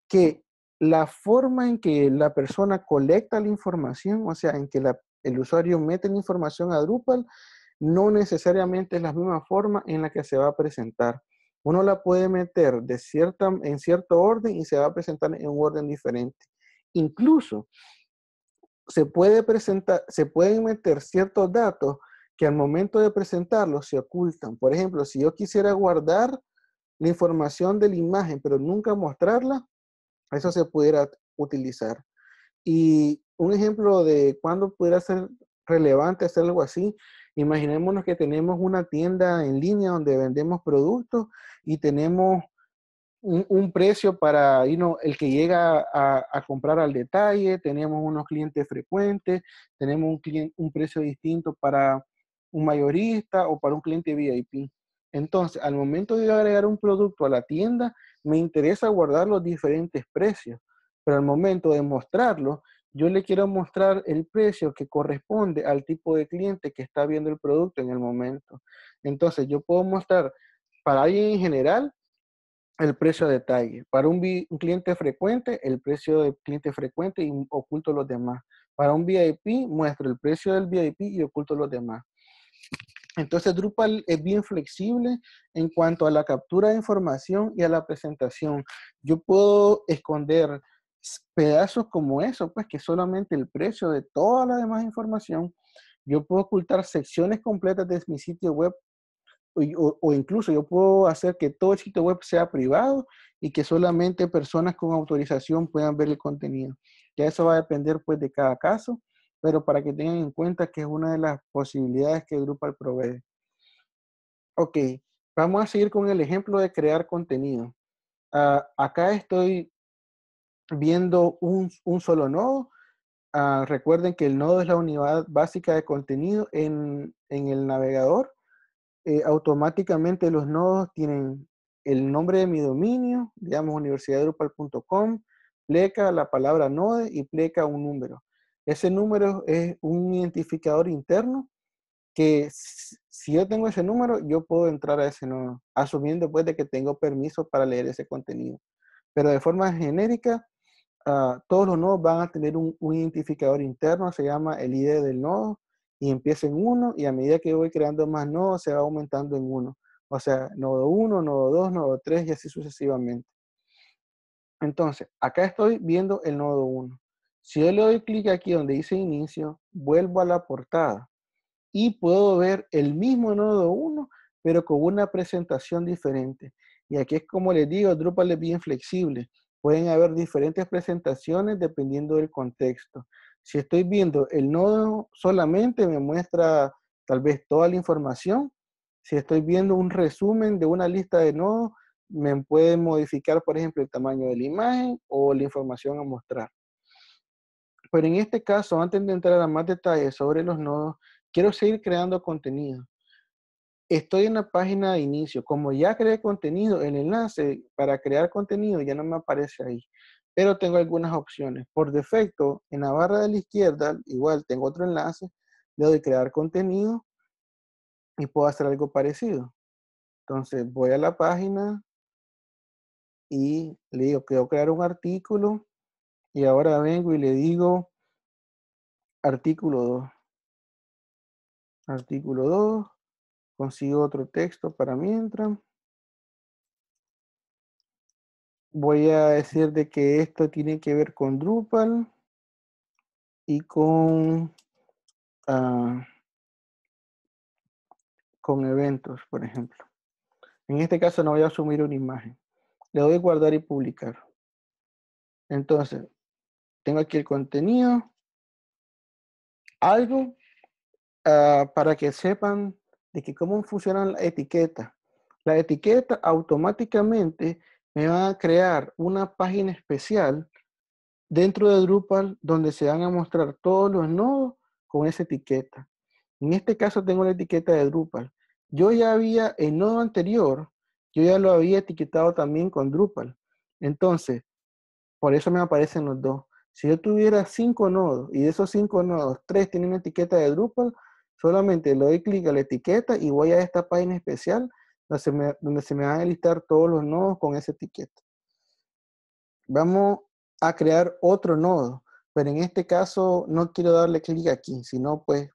que la forma en que la persona colecta la información, o sea, en que el usuario mete la información a Drupal, no necesariamente es la misma forma en la que se va a presentar. Uno la puede meter de cierta, en cierto orden y se va a presentar en un orden diferente. Incluso se, puede presentar, se pueden meter ciertos datos que al momento de presentarlos se ocultan. Por ejemplo, si yo quisiera guardar la información de la imagen, pero nunca mostrarla, eso se pudiera utilizar. Y un ejemplo de cuándo pudiera ser relevante hacer algo así, imaginémonos que tenemos una tienda en línea donde vendemos productos y tenemos un, precio para el que llega a, comprar al detalle, tenemos unos clientes frecuentes, tenemos un, un precio distinto para un mayorista o para un cliente VIP. Entonces, al momento de agregar un producto a la tienda, me interesa guardar los diferentes precios, pero al momento de mostrarlo, yo le quiero mostrar el precio que corresponde al tipo de cliente que está viendo el producto en el momento. Entonces, yo puedo mostrar para alguien en general el precio de detalle. Para un, cliente frecuente, el precio de cliente frecuente y oculto los demás. Para un VIP, muestro el precio del VIP y oculto los demás. Entonces Drupal es bien flexible en cuanto a la captura de información y a la presentación. Yo puedo esconder pedazos como eso, pues que solamente el precio de toda la demás información. Yo puedo ocultar secciones completas de mi sitio web o, incluso yo puedo hacer que todo el sitio web sea privado y que solamente personas con autorización puedan ver el contenido. Ya eso va a depender pues de cada caso, pero para que tengan en cuenta que es una de las posibilidades que Drupal provee. Ok, vamos a seguir con el ejemplo de crear contenido. Ah, acá estoy viendo un, solo nodo. Ah, recuerden que el nodo es la unidad básica de contenido en, en el navegador eh, automáticamente los nodos tienen el nombre de mi dominio, digamos universidaddrupal.com, pleca la palabra node y pleca un número. Ese número es un identificador interno que si yo tengo ese número, yo puedo entrar a ese nodo, asumiendo pues de que tengo permiso para leer ese contenido. Pero de forma genérica, ah, todos los nodos van a tener un, un identificador interno, se llama el ID del nodo, y empieza en uno y a medida que voy creando más nodos se va aumentando en uno. O sea, nodo 1, nodo 2, nodo tres y así sucesivamente. Entonces, acá estoy viendo el nodo 1. Si yo le doy clic aquí donde dice inicio, vuelvo a la portada y puedo ver el mismo nodo 1, pero con una presentación diferente. Y aquí es como les digo, Drupal es bien flexible. Pueden haber diferentes presentaciones dependiendo del contexto. Si estoy viendo el nodo solamente me muestra tal vez toda la información. Si estoy viendo un resumen de una lista de nodos, me puede modificar, por ejemplo, el tamaño de la imagen o la información a mostrar. Pero en este caso, antes de entrar a más detalles sobre los nodos, quiero seguir creando contenido. Estoy en la página de inicio. Como ya creé contenido, el enlace para crear contenido ya no me aparece ahí pero tengo algunas opciones. Por defecto, en la barra de la izquierda, igual tengo otro enlace, le doy crear contenido y puedo hacer algo parecido. Entonces voy a la página y le digo, quiero crear un artículo y ahora vengo y le digo artículo 2. Artículo 2, consigo otro texto para mientras voy a decir de que esto tiene que ver con Drupal y con ah, con eventos, por ejemplo. En este caso no voy a asumir una imagen. Le doy guardar y publicar. Entonces, tengo aquí el contenido, algo ah, para que sepan de que cómo funciona la etiqueta, La etiqueta automáticamente me va a crear una página especial dentro de Drupal donde se van a mostrar todos los nodos con esa etiqueta. En este caso tengo la etiqueta de Drupal. Yo ya había, el nodo anterior, yo ya lo había etiquetado también con Drupal. Entonces, por eso me aparecen los dos. Si yo tuviera cinco nodos y de esos cinco nodos, tres tienen una etiqueta de Drupal, solamente le doy clic a la etiqueta y voy a esta página especial donde se me, van a listar todos los nodos con esa etiqueta. Vamos a crear otro nodo, pero en este caso no quiero darle clic aquí, sino pues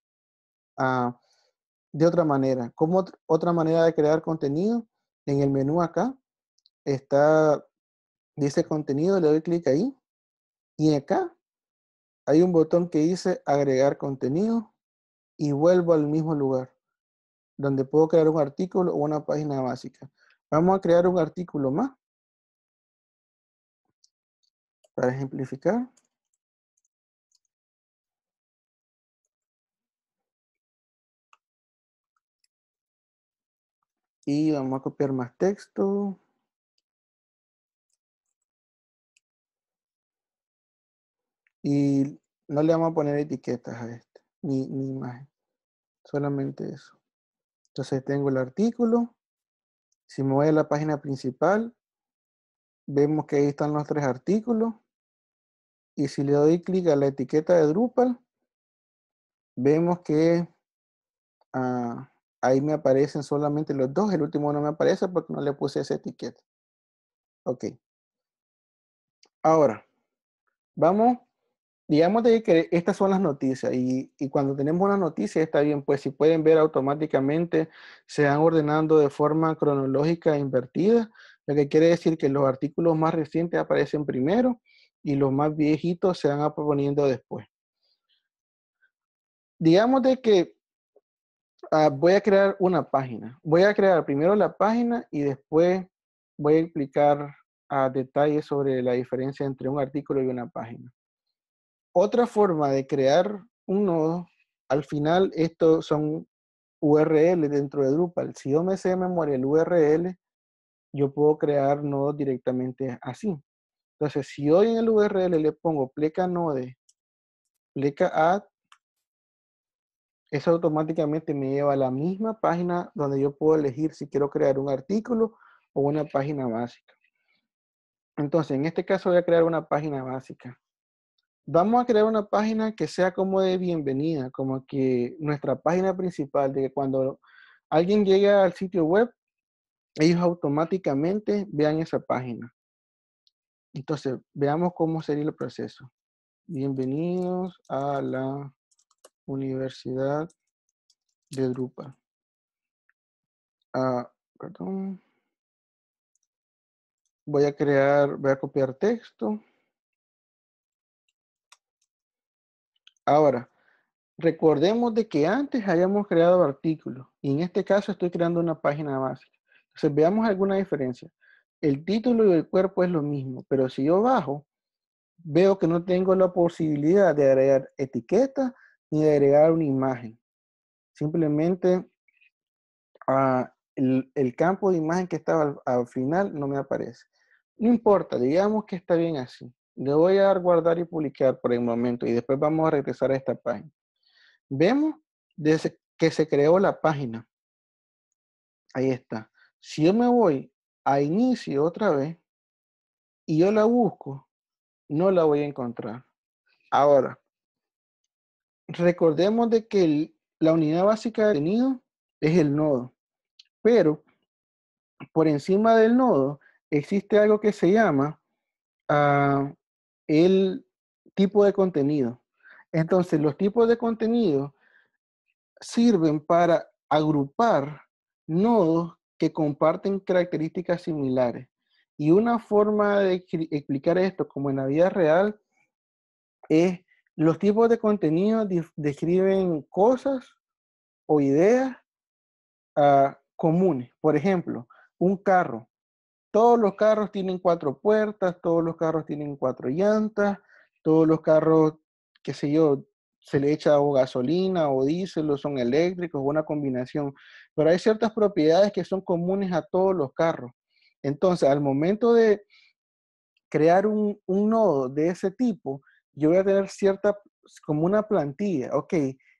de otra manera. ¿Cómo otra manera de crear contenido? En el menú acá está, dice contenido, le doy clic ahí. Y acá hay un botón que dice agregar contenido y vuelvo al mismo lugar donde puedo crear un artículo o una página básica. Vamos a crear un artículo más. Para ejemplificar. Y vamos a copiar más texto. Y no le vamos a poner etiquetas a este, ni, ni imagen. Solamente eso. Entonces tengo el artículo. Si me voy a la página principal, vemos que ahí están los tres artículos. Y si le doy clic a la etiqueta de Drupal, vemos que ah, ahí me aparecen solamente los dos. El último no me aparece porque no le puse esa etiqueta. Ok. Ahora, vamos digamos de que estas son las noticias y, cuando tenemos una noticia está bien, pues si pueden ver automáticamente se van ordenando de forma cronológica e invertida, lo que quiere decir que los artículos más recientes aparecen primero y los más viejitos se van poniendo después. Digamos de que ah, voy a crear una página. Voy a crear primero la página y después voy a explicar a detalle sobre la diferencia entre un artículo y una página. Otra forma de crear un nodo, al final estos son URL dentro de Drupal. Si yo me sé de memoria el URL, yo puedo crear nodos directamente así. Entonces, si hoy en el URL le pongo pleca node, pleca add, eso automáticamente me lleva a la misma página donde yo puedo elegir si quiero crear un artículo o una página básica. Entonces, en este caso voy a crear una página básica vamos a crear una página que sea como de bienvenida, como que nuestra página principal, de que cuando alguien llegue al sitio web, ellos automáticamente vean esa página. Entonces, veamos cómo sería el proceso. Bienvenidos a la Universidad de Drupal. Ah, voy a crear, voy a copiar texto. Ahora, recordemos de que antes hayamos creado artículos y en este caso estoy creando una página básica. Entonces veamos alguna diferencia. El título y el cuerpo es lo mismo, pero si yo bajo, veo que no tengo la posibilidad de agregar etiqueta ni de agregar una imagen. Simplemente ah, el, campo de imagen que estaba al final no me aparece. No importa, digamos que está bien así. Le voy a dar guardar y publicar por el momento y después vamos a regresar a esta página. Vemos desde que se creó la página. Ahí está. Si yo me voy a inicio otra vez y yo la busco, no la voy a encontrar. Ahora, recordemos de que la unidad básica de contenido es el nodo, pero por encima del nodo existe algo que se llama ah, el tipo de contenido. Entonces, los tipos de contenido sirven para agrupar nodos que comparten características similares. Y una forma de explicar esto, como en la vida real, es los tipos de contenido describen cosas o ideas ah, comunes. Por ejemplo, un carro. Todos los carros tienen cuatro puertas, todos los carros tienen cuatro llantas, todos los carros, qué sé yo, se le echa o gasolina o diésel o son eléctricos, o una combinación. Pero hay ciertas propiedades que son comunes a todos los carros. Entonces, al momento de crear un, un nodo de ese tipo, yo voy a tener cierta, como una plantilla, ok,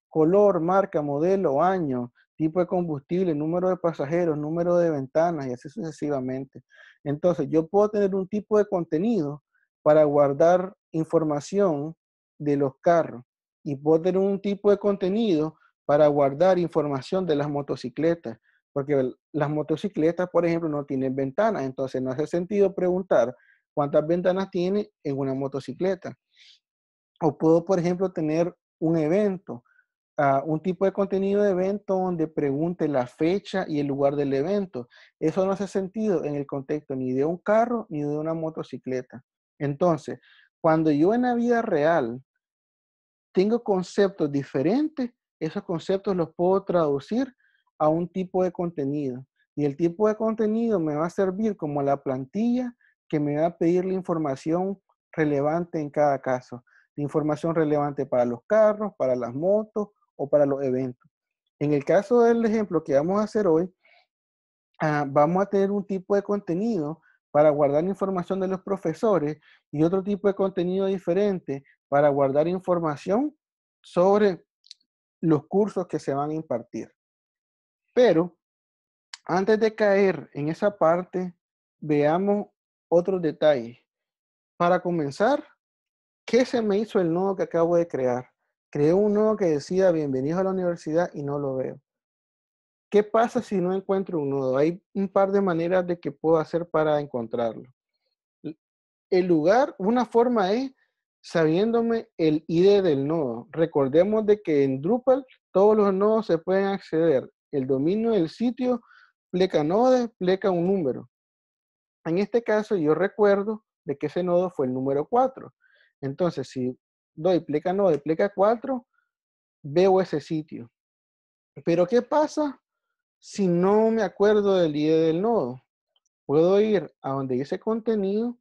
color, marca, modelo, año, tipo de combustible, número de pasajeros, número de ventanas y así sucesivamente. Entonces, yo puedo tener un tipo de contenido para guardar información de los carros y puedo tener un tipo de contenido para guardar información de las motocicletas, porque las motocicletas, por ejemplo, no tienen ventanas, entonces no hace sentido preguntar cuántas ventanas tiene en una motocicleta. O puedo, por ejemplo, tener un evento un tipo de contenido de evento donde pregunte la fecha y el lugar del evento. Eso no hace sentido en el contexto ni de un carro ni de una motocicleta. Entonces, cuando yo en la vida real tengo conceptos diferentes, esos conceptos los puedo traducir a un tipo de contenido. Y el tipo de contenido me va a servir como la plantilla que me va a pedir la información relevante en cada caso. La información relevante para los carros, para las motos o para los eventos. En el caso del ejemplo que vamos a hacer hoy, ah, vamos a tener un tipo de contenido para guardar información de los profesores y otro tipo de contenido diferente para guardar información sobre los cursos que se van a impartir. Pero antes de caer en esa parte, veamos otros detalles. Para comenzar, ¿qué se me hizo el nodo que acabo de crear? Creo nodo que decía bienvenido a la universidad y no lo veo. ¿Qué pasa si no encuentro un nodo? Hay un par de maneras de que puedo hacer para encontrarlo. El lugar, una forma es sabiéndome el ID del nodo. Recordemos de que en Drupal todos los nodos se pueden acceder. El dominio del sitio, pleca nodes pleca un número. En este caso yo recuerdo de que ese nodo fue el número 4. Entonces, si pleca no, pleca 4, veo ese sitio. Pero ¿qué pasa si no me acuerdo del ID del nodo? Puedo ir a donde dice contenido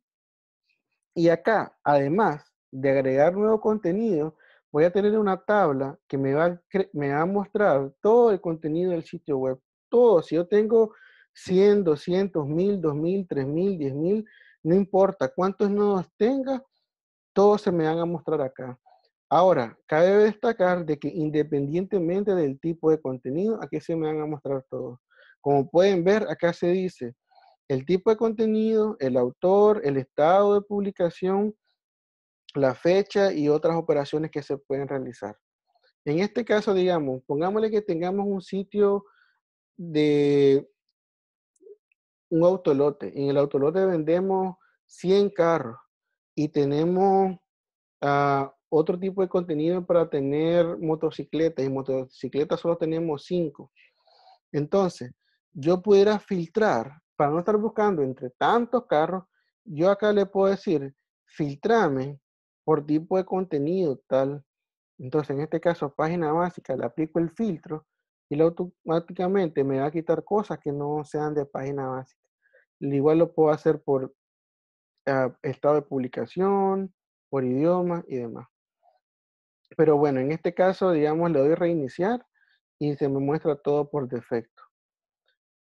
y acá, además de agregar nuevo contenido, voy a tener una tabla que me va, me va a mostrar todo el contenido del sitio web. Todo, si yo tengo 100, 200, 1000, 2000, 3000, 10000, no importa cuántos nodos tenga, todos se me van a mostrar acá. Ahora, cabe destacar de que independientemente del tipo de contenido, aquí se me van a mostrar todos. Como pueden ver, acá se dice el tipo de contenido, el autor, el estado de publicación, la fecha y otras operaciones que se pueden realizar. En este caso, digamos, pongámosle que tengamos un sitio de un autolote. En el autolote vendemos 100 carros. Y tenemos ah, otro tipo de contenido para tener motocicletas. Y motocicletas solo tenemos cinco. Entonces, yo pudiera filtrar, para no estar buscando entre tantos carros, yo acá le puedo decir, filtrame por tipo de contenido tal. Entonces, en este caso, página básica, le aplico el filtro y automáticamente me va a quitar cosas que no sean de página básica. Igual lo puedo hacer por Ah, estado de publicación, por idioma y demás. Pero bueno, en este caso, digamos, le doy reiniciar y se me muestra todo por defecto.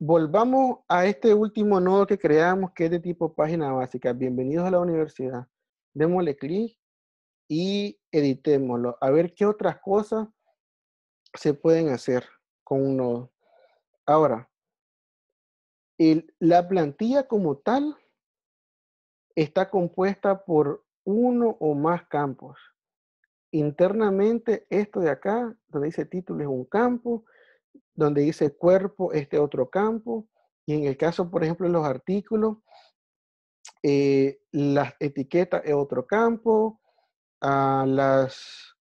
Volvamos a este último nodo que creamos, que es de tipo página básica. Bienvenidos a la universidad. Démosle clic y editémoslo. A ver qué otras cosas se pueden hacer con un nodo. Ahora, el, la plantilla como tal está compuesta por uno o más campos. Internamente, esto de acá, donde dice título es un campo, donde dice cuerpo, este otro campo, y en el caso, por ejemplo, de los artículos, eh, las etiquetas es otro campo, a ah, las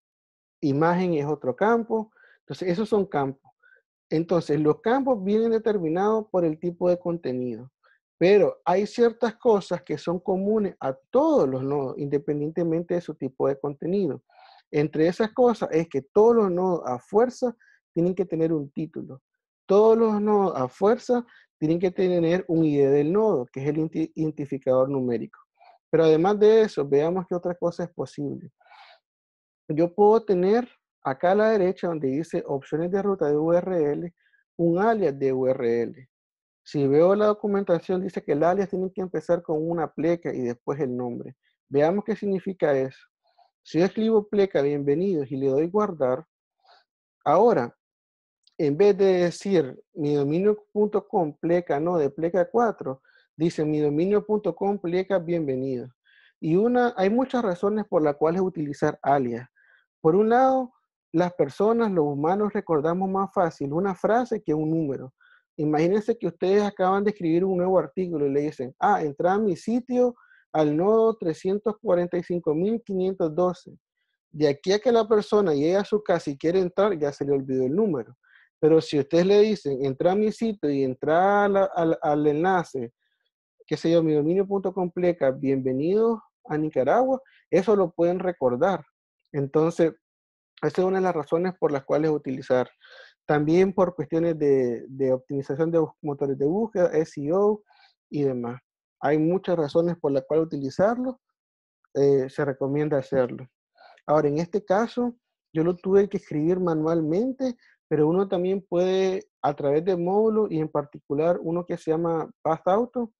imágenes es otro campo, entonces esos son campos. Entonces, los campos vienen determinados por el tipo de contenido. Pero hay ciertas cosas que son comunes a todos los nodos, independientemente de su tipo de contenido. Entre esas cosas es que todos los nodos a fuerza tienen que tener un título. Todos los nodos a fuerza tienen que tener un ID del nodo, que es el identificador numérico. Pero además de eso, veamos que otra cosa es posible. Yo puedo tener acá a la derecha donde dice opciones de ruta de URL, un alias de URL. Si veo la documentación, dice que el alias tiene que empezar con una pleca y después el nombre. Veamos qué significa eso. Si yo escribo pleca bienvenidos y le doy guardar, ahora, en vez de decir mi dominio.com pleca no de pleca 4, dice mi dominio.com pleca bienvenidos. Y una, hay muchas razones por las cuales utilizar alias. Por un lado, las personas, los humanos, recordamos más fácil una frase que un número. Imagínense que ustedes acaban de escribir un nuevo artículo y le dicen, ah, entra a mi sitio al nodo 345.512. De aquí a que la persona llegue a su casa y quiere entrar, ya se le olvidó el número. Pero si ustedes le dicen, entra a mi sitio y entra al, enlace, que se yo, mi dominio.compleca, bienvenido bienvenidos a Nicaragua, eso lo pueden recordar. Entonces, esa es una de las razones por las cuales utilizar también por cuestiones de, optimización de motores de búsqueda, SEO y demás. Hay muchas razones por las cuales utilizarlo. Eh, se recomienda hacerlo. Ahora, en este caso, yo lo tuve que escribir manualmente, pero uno también puede, a través de módulos y en particular uno que se llama Path Auto,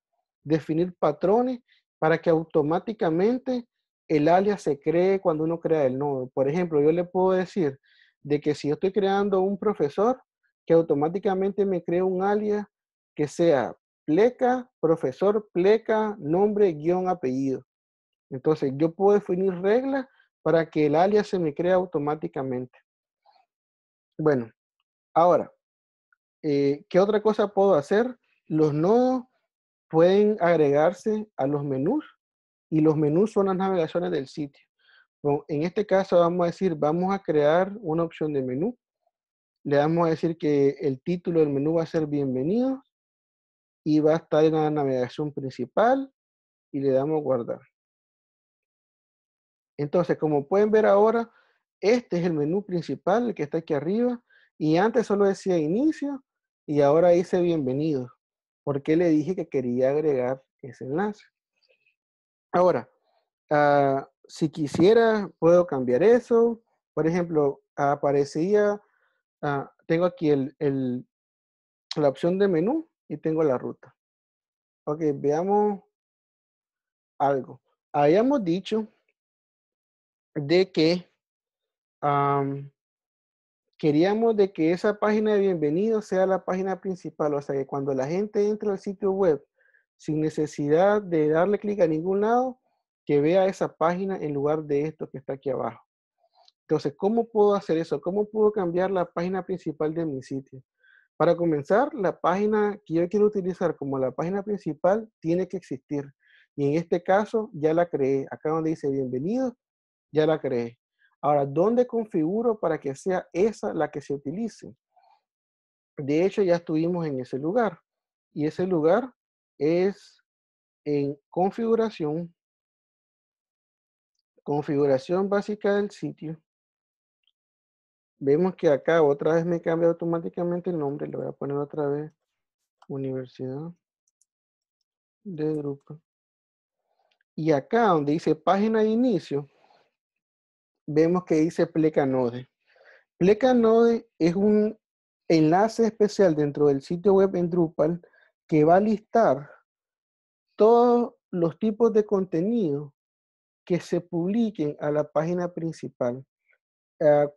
definir patrones para que automáticamente el alias se cree cuando uno crea el nodo. Por ejemplo, yo le puedo decir, de que si yo estoy creando un profesor, que automáticamente me cree un alias que sea pleca, profesor pleca, nombre, guión, apellido. Entonces yo puedo definir reglas para que el alias se me cree automáticamente. Bueno, ahora, eh, ¿qué otra cosa puedo hacer? Los nodos pueden agregarse a los menús y los menús son las navegaciones del sitio en este caso vamos a decir, vamos a crear una opción de menú. Le vamos a decir que el título del menú va a ser bienvenido y va a estar en la navegación principal y le damos guardar. Entonces, como pueden ver ahora, este es el menú principal, el que está aquí arriba, y antes solo decía inicio, y ahora dice bienvenido, porque le dije que quería agregar ese enlace. Ahora, ah, si quisiera, puedo cambiar eso. Por ejemplo, aparecía, ah, tengo aquí la opción de menú y tengo la ruta. Ok, veamos algo. Habíamos dicho de que queríamos de que esa página de bienvenido sea la página principal, o sea que cuando la gente entra al sitio web sin necesidad de darle clic a ningún lado, que vea esa página en lugar de esto que está aquí abajo. Entonces, ¿cómo puedo hacer eso? ¿Cómo puedo cambiar la página principal de mi sitio? Para comenzar, la página que yo quiero utilizar como la página principal tiene que existir. Y en este caso ya la creé. Acá donde dice bienvenido, ya la creé. Ahora, ¿dónde configuro para que sea esa la que se utilice? De hecho, ya estuvimos en ese lugar. Y ese lugar es en configuración Configuración básica del sitio. Vemos que acá otra vez me cambia automáticamente el nombre. Le voy a poner otra vez Universidad de Drupal. Y acá donde dice página de inicio, vemos que dice pleca Node es un enlace especial dentro del sitio web en Drupal que va a listar todos los tipos de contenido que se publiquen a la página principal. Ah,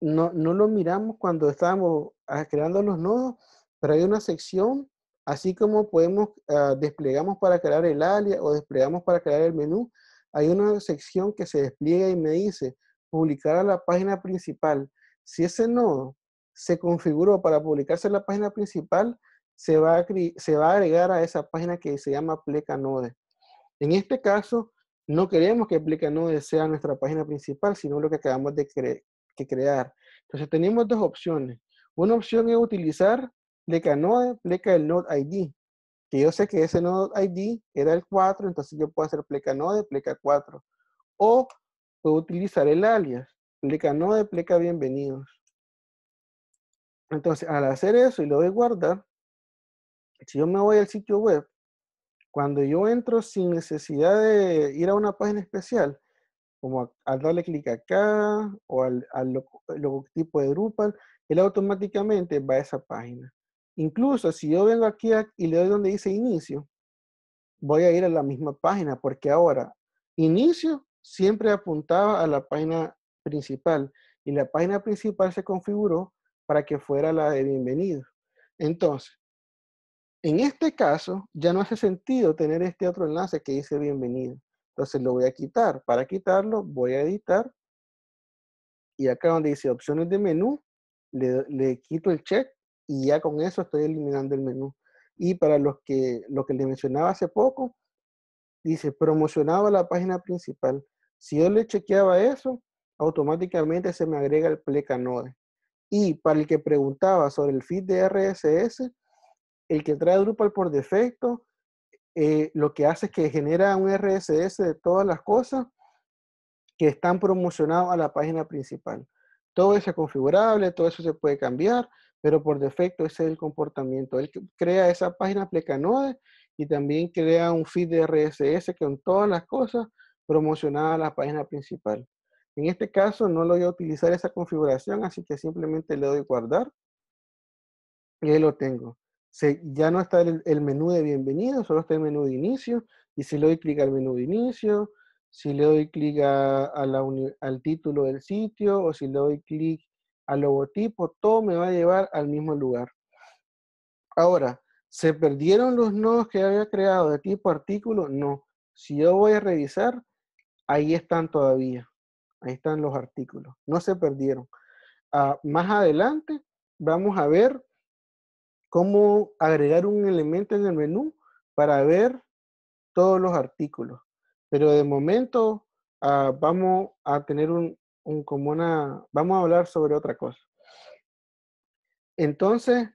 no, lo miramos cuando estábamos ah, creando los nodos, pero hay una sección, así como podemos, ah, desplegamos para crear el alias o desplegamos para crear el menú, hay una sección que se despliega y me dice publicar a la página principal. Si ese nodo se configuró para publicarse en la página principal, se va se va a agregar a esa página que se llama Pleca Node. En este caso, no queremos que pleca Node sea nuestra página principal, sino lo que acabamos de crear. Entonces tenemos dos opciones. Una opción es utilizar Pleca Node, Pleca el Node ID. Que yo sé que ese Node ID era el 4, entonces yo puedo hacer Pleca Node, Pleca 4. O puedo utilizar el alias, Pleca Node, Pleca Bienvenidos. Entonces, al hacer eso y lo de guardar, si yo me voy al sitio web cuando yo entro sin necesidad de ir a una página especial, como al darle clic acá o al, al logotipo de Drupal, él automáticamente va a esa página. Incluso si yo vengo aquí y le doy donde dice inicio, voy a ir a la misma página porque ahora inicio siempre apuntaba a la página principal y la página principal se configuró para que fuera la de bienvenido. Entonces, en este caso, ya no hace sentido tener este otro enlace que dice bienvenido. Entonces lo voy a quitar. Para quitarlo, voy a editar. Y acá donde dice opciones de menú, le, quito el check y ya con eso estoy eliminando el menú. Y para los que, lo que le mencionaba hace poco, dice promocionaba la página principal. Si yo le chequeaba eso, automáticamente se me agrega el plecanode. Y para el que preguntaba sobre el feed de RSS, el que trae Drupal por defecto eh, lo que hace es que genera un RSS de todas las cosas que están promocionadas a la página principal. Todo eso es configurable, todo eso se puede cambiar, pero por defecto ese es el comportamiento. Él crea esa página Plecanode y también crea un feed de RSS con todas las cosas promocionadas a la página principal. En este caso no lo voy a utilizar esa configuración, así que simplemente le doy guardar y ahí lo tengo ya no está el, menú de bienvenida, solo está el menú de inicio. Y si le doy clic al menú de inicio, si le doy clic al título del sitio o si le doy clic al logotipo, todo me va a llevar al mismo lugar. Ahora, ¿se perdieron los nodos que había creado de tipo artículo? No. Si yo voy a revisar, ahí están todavía. Ahí están los artículos. No se perdieron. Ah, más adelante vamos a ver cómo agregar un elemento en el menú para ver todos los artículos. Pero de momento ah, vamos a tener un, un, como una, vamos a hablar sobre otra cosa. Entonces,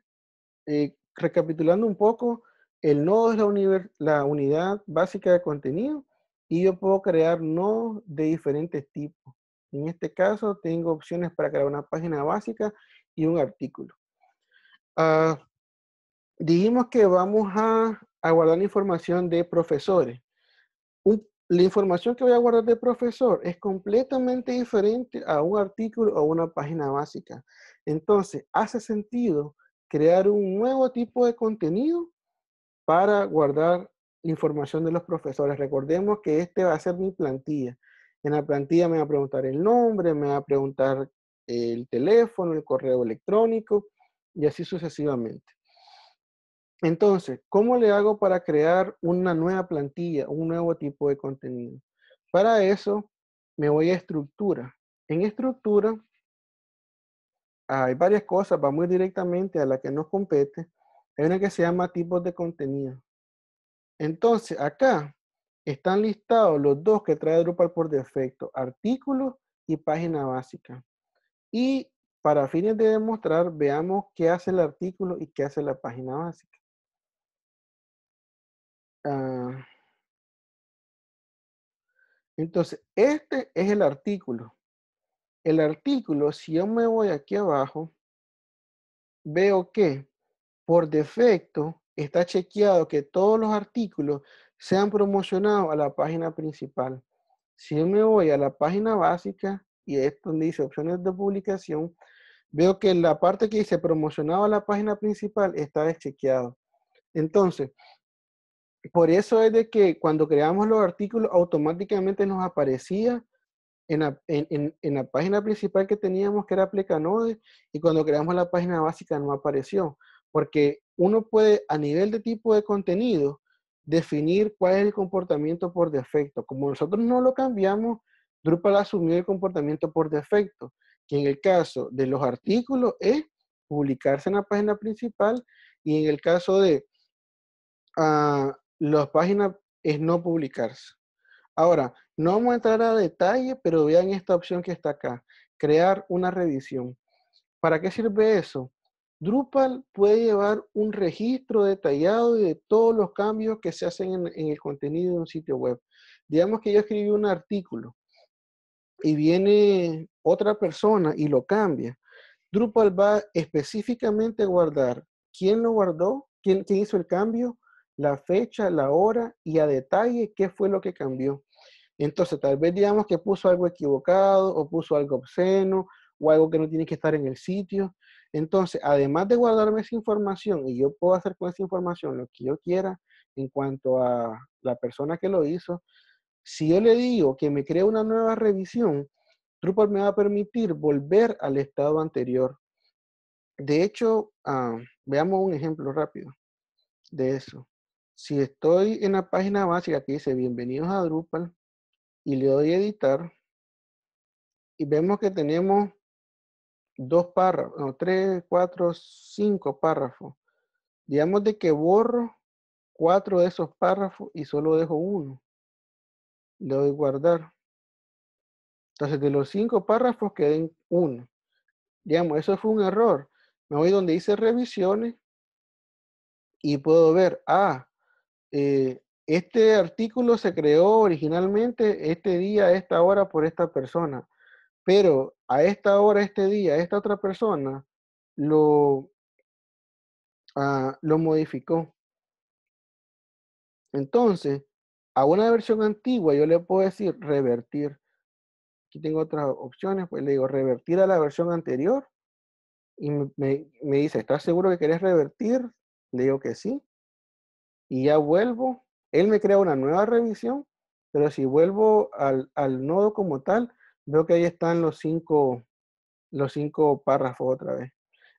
eh, recapitulando un poco, el nodo es la, la, unidad básica de contenido y yo puedo crear nodos de diferentes tipos. En este caso, tengo opciones para crear una página básica y un artículo. Ah, Dijimos que vamos a, guardar la información de profesores. la información que voy a guardar de profesor es completamente diferente a un artículo o una página básica. Entonces, hace sentido crear un nuevo tipo de contenido para guardar información de los profesores. Recordemos que este va a ser mi plantilla. En la plantilla me va a preguntar el nombre, me va a preguntar el teléfono, el correo electrónico y así sucesivamente. Entonces, ¿cómo le hago para crear una nueva plantilla, un nuevo tipo de contenido? Para eso me voy a estructura. En estructura hay varias cosas, Vamos directamente a la que nos compete. Hay una que se llama tipos de contenido. Entonces, acá están listados los dos que trae Drupal por defecto, artículo y página básica. Y para fines de demostrar, veamos qué hace el artículo y qué hace la página básica. Ah. entonces, este es el artículo. El artículo, si yo me voy aquí abajo, veo que por defecto está chequeado que todos los artículos sean promocionados a la página principal. Si yo me voy a la página básica y es donde dice opciones de publicación, veo que la parte que dice promocionado a la página principal está deschequeado. Entonces, por eso es de que cuando creamos los artículos automáticamente nos aparecía en la, página principal que teníamos, que era Plecanode, y cuando creamos la página básica no apareció, porque uno puede a nivel de tipo de contenido definir cuál es el comportamiento por defecto. Como nosotros no lo cambiamos, Drupal asumió el comportamiento por defecto, que en el caso de los artículos es publicarse en la página principal y en el caso de ah, las páginas es no publicarse. Ahora, no vamos a entrar a detalle, pero vean esta opción que está acá, crear una revisión. ¿Para qué sirve eso? Drupal puede llevar un registro detallado de todos los cambios que se hacen en, el contenido de un sitio web. Digamos que yo escribí un artículo y viene otra persona y lo cambia. Drupal va específicamente a guardar quién lo guardó, quién hizo el cambio, la fecha, la hora y a detalle qué fue lo que cambió. Entonces, tal vez digamos que puso algo equivocado o puso algo obsceno o algo que no tiene que estar en el sitio. Entonces, además de guardarme esa información y yo puedo hacer con esa información lo que yo quiera en cuanto a la persona que lo hizo, si yo le digo que me crea una nueva revisión, Drupal me va a permitir volver al estado anterior. De hecho, ah, veamos un ejemplo rápido de eso. Si estoy en la página básica que dice bienvenidos a Drupal y le doy editar y vemos que tenemos dos párrafos, no, tres, cuatro, cinco párrafos. Digamos de que borro cuatro de esos párrafos y solo dejo uno. Le doy guardar. Entonces de los cinco párrafos queden uno. Digamos, eso fue un error. Me voy donde dice revisiones y puedo ver, ah, eh, este artículo se creó originalmente este día, esta hora, por esta persona, pero a esta hora, este día, esta otra persona lo, ah, lo modificó. Entonces, a una versión antigua yo le puedo decir revertir. Aquí tengo otras opciones, pues le digo revertir a la versión anterior y me, me dice, ¿estás seguro que querés revertir? Le digo que sí y ya vuelvo, él me crea una nueva revisión, pero si vuelvo al, nodo como tal, veo que ahí están los cinco, los cinco párrafos otra vez.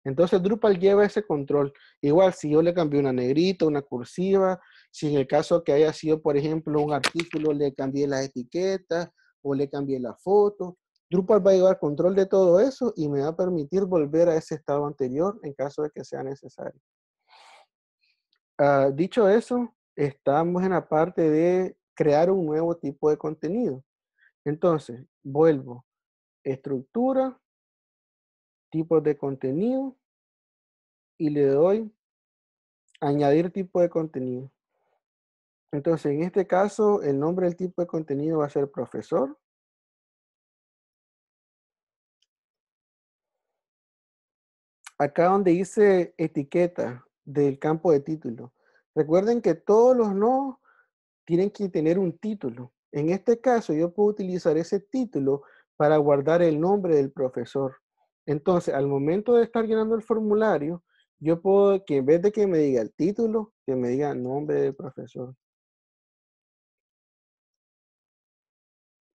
Entonces Drupal lleva ese control. Igual si yo le cambié una negrita, una cursiva, si en el caso que haya sido, por ejemplo, un artículo, le cambié las etiquetas o le cambié la foto, Drupal va a llevar control de todo eso y me va a permitir volver a ese estado anterior en caso de que sea necesario. Ah, dicho eso, estamos en la parte de crear un nuevo tipo de contenido. Entonces, vuelvo. Estructura, tipos de contenido y le doy añadir tipo de contenido. Entonces, en este caso, el nombre del tipo de contenido va a ser profesor. Acá donde dice etiqueta del campo de título. Recuerden que todos los no tienen que tener un título. En este caso, yo puedo utilizar ese título para guardar el nombre del profesor. Entonces, al momento de estar llenando el formulario, yo puedo que en vez de que me diga el título, que me diga nombre del profesor.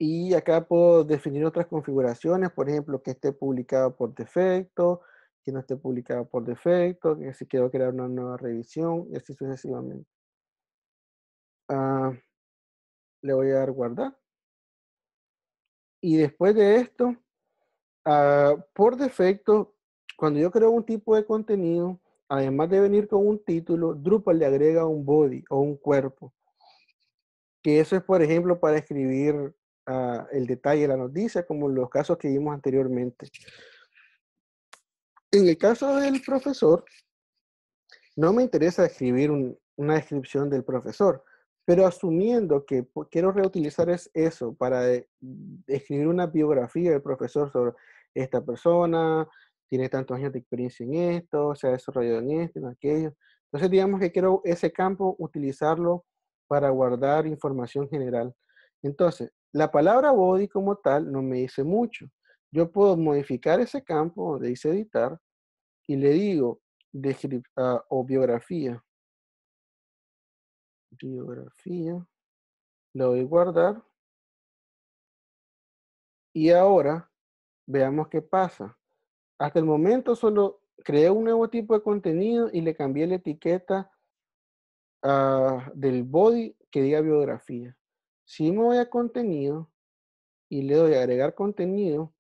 Y acá puedo definir otras configuraciones, por ejemplo, que esté publicado por defecto, que no esté publicada por defecto, que si quiero crear una nueva revisión y así sucesivamente. Ah, le voy a dar guardar. Y después de esto, ah, por defecto, cuando yo creo un tipo de contenido, además de venir con un título, Drupal le agrega un body o un cuerpo. Que eso es, por ejemplo, para escribir ah, el detalle de la noticia, como los casos que vimos anteriormente. En el caso del profesor, no me interesa escribir una descripción del profesor, pero asumiendo que quiero reutilizar es eso para escribir una biografía del profesor sobre esta persona, tiene tantos años de experiencia en esto, se ha desarrollado en esto, en aquello. Entonces, digamos que quiero ese campo utilizarlo para guardar información general. Entonces, la palabra body como tal no me dice mucho yo puedo modificar ese campo donde dice editar y le digo uh, o biografía. Biografía. Le doy guardar. Y ahora veamos qué pasa. Hasta el momento solo creé un nuevo tipo de contenido y le cambié la etiqueta ah, del body que diga biografía. Si me voy a contenido y le doy agregar contenido,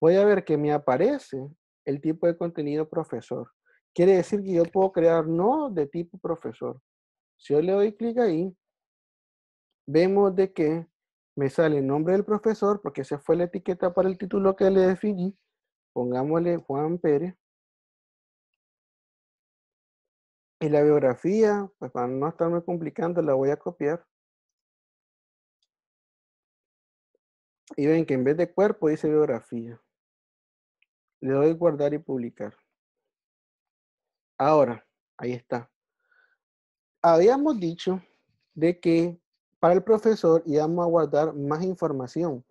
voy a ver que me aparece el tipo de contenido profesor. Quiere decir que yo puedo crear no de tipo profesor. Si yo le doy clic ahí, vemos de que me sale el nombre del profesor, porque esa fue la etiqueta para el título que le definí. Pongámosle Juan Pérez. Y la biografía, pues para no estarme complicando, la voy a copiar. Y ven que en vez de cuerpo dice biografía. Le doy guardar y publicar. Ahora, ahí está. Habíamos dicho de que para el profesor íbamos a guardar más información,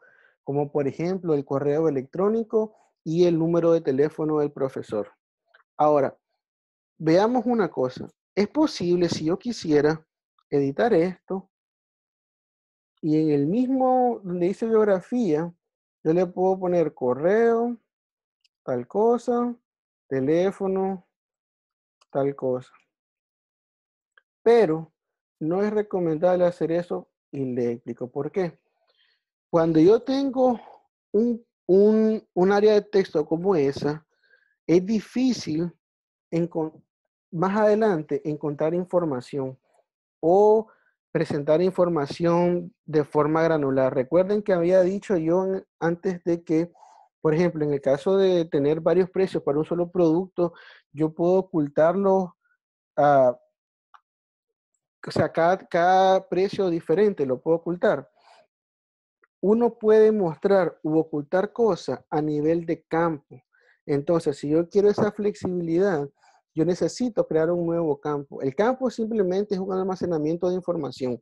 como por ejemplo el correo electrónico y el número de teléfono del profesor. Ahora, veamos una cosa. Es posible, si yo quisiera, editar esto y en el mismo donde dice biografía, yo le puedo poner correo, tal cosa, teléfono, tal cosa. Pero no es recomendable hacer eso y le por qué. Cuando yo tengo un, un área de texto como esa, es difícil más adelante encontrar información o presentar información de forma granular. Recuerden que había dicho yo antes de que por ejemplo, en el caso de tener varios precios para un solo producto, yo puedo ocultarlo a... Ah, o sea, cada precio diferente lo puedo ocultar uno puede mostrar u ocultar cosas a nivel de campo. Entonces, si yo quiero esa flexibilidad, yo necesito crear un nuevo campo. El campo simplemente es un almacenamiento de información.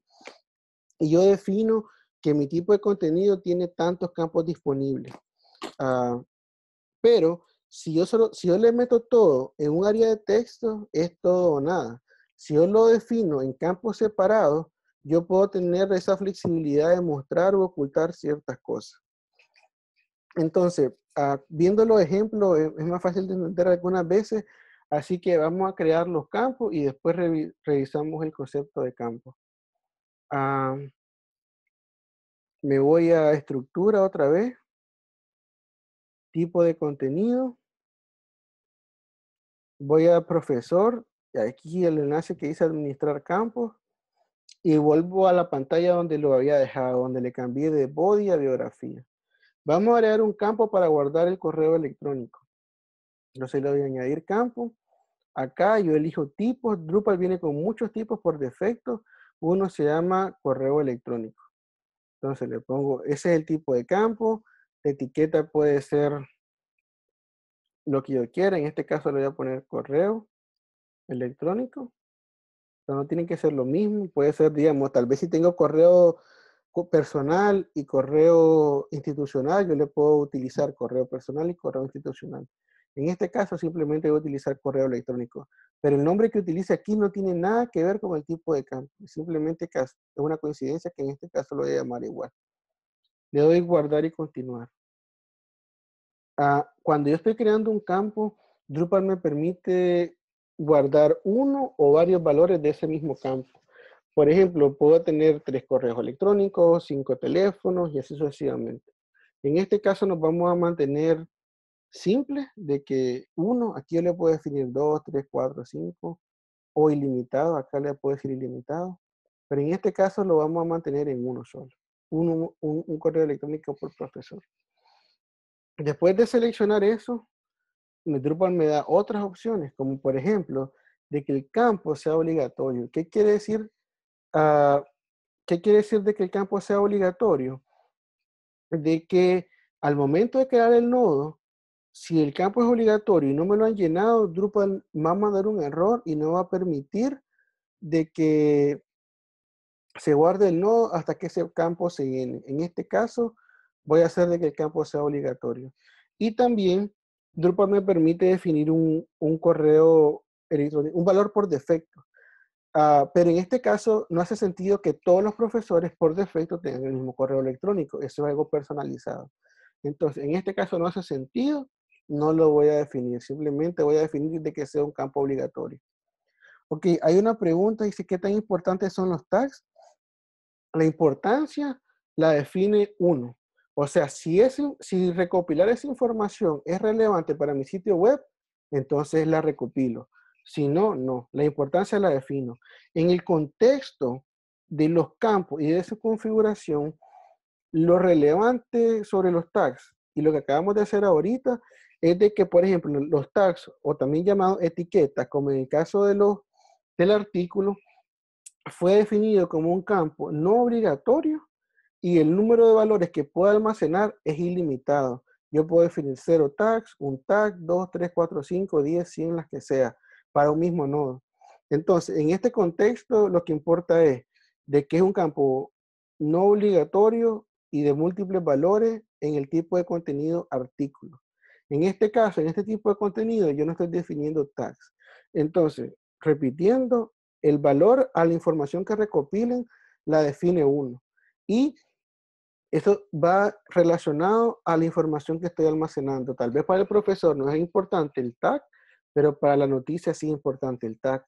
Y yo defino que mi tipo de contenido tiene tantos campos disponibles. Ah, pero si yo, solo, si yo le meto todo en un área de texto, es todo o nada. Si yo lo defino en campos separados, yo puedo tener esa flexibilidad de mostrar o ocultar ciertas cosas. Entonces, ah, viendo los ejemplos, es, más fácil de entender algunas veces, así que vamos a crear los campos y después revisamos el concepto de campo. Ah, me voy a estructura otra vez tipo de contenido. Voy a profesor, aquí el enlace que dice administrar campos, y vuelvo a la pantalla donde lo había dejado, donde le cambié de body a biografía. Vamos a crear un campo para guardar el correo electrónico. Entonces le voy a añadir campo. Acá yo elijo tipos. Drupal viene con muchos tipos por defecto. Uno se llama correo electrónico. Entonces le pongo, ese es el tipo de campo etiqueta puede ser lo que yo quiera. En este caso le voy a poner correo electrónico. no tiene que ser lo mismo. Puede ser, digamos, tal vez si tengo correo personal y correo institucional, yo le puedo utilizar correo personal y correo institucional. En este caso simplemente voy a utilizar correo electrónico. Pero el nombre que utilice aquí no tiene nada que ver con el tipo de campo. Simplemente es una coincidencia que en este caso lo voy a llamar igual. Le doy guardar y continuar. Ah, cuando yo estoy creando un campo, Drupal me permite guardar uno o varios valores de ese mismo campo. Por ejemplo, puedo tener tres correos electrónicos, cinco teléfonos y así sucesivamente. En este caso nos vamos a mantener simple de que uno, aquí yo le puedo definir dos, tres, cuatro, cinco, o ilimitado, acá le puedo decir ilimitado, pero en este caso lo vamos a mantener en uno solo un, correo electrónico por profesor. Después de seleccionar eso, Drupal me da otras opciones, como por ejemplo, de que el campo sea obligatorio. ¿Qué quiere decir, ah, ¿qué quiere decir de que el campo sea obligatorio? De que al momento de crear el nodo, si el campo es obligatorio y no me lo han llenado, Drupal va a mandar un error y no va a permitir de que se guarde el nodo hasta que ese campo se llene. En este caso, voy a hacer de que el campo sea obligatorio. Y también, Drupal me permite definir un, correo electrónico, un valor por defecto. Ah, pero en este caso, no hace sentido que todos los profesores por defecto tengan el mismo correo electrónico. Eso es algo personalizado. Entonces, en este caso no hace sentido, no lo voy a definir. Simplemente voy a definir de que sea un campo obligatorio. Ok, hay una pregunta, dice, ¿qué tan importantes son los tags? la importancia la define uno. O sea, si, es, si recopilar esa información es relevante para mi sitio web, entonces la recopilo. Si no, no. La importancia la defino. En el contexto de los campos y de su configuración, lo relevante sobre los tags y lo que acabamos de hacer ahorita es de que, por ejemplo, los tags o también llamados etiquetas, como en el caso de los, del artículo, fue definido como un campo no obligatorio y el número de valores que puedo almacenar es ilimitado. Yo puedo definir cero tags, un tag, dos, tres, cuatro, cinco, diez, cien, las que sea, para un mismo nodo. Entonces, en este contexto, lo que importa es de que es un campo no obligatorio y de múltiples valores en el tipo de contenido artículo. En este caso, en este tipo de contenido, yo no estoy definiendo tags. Entonces, repitiendo, el valor a la información que recopilen la define uno. Y eso va relacionado a la información que estoy almacenando. Tal vez para el profesor no es importante el tag, pero para la noticia sí es importante el tag.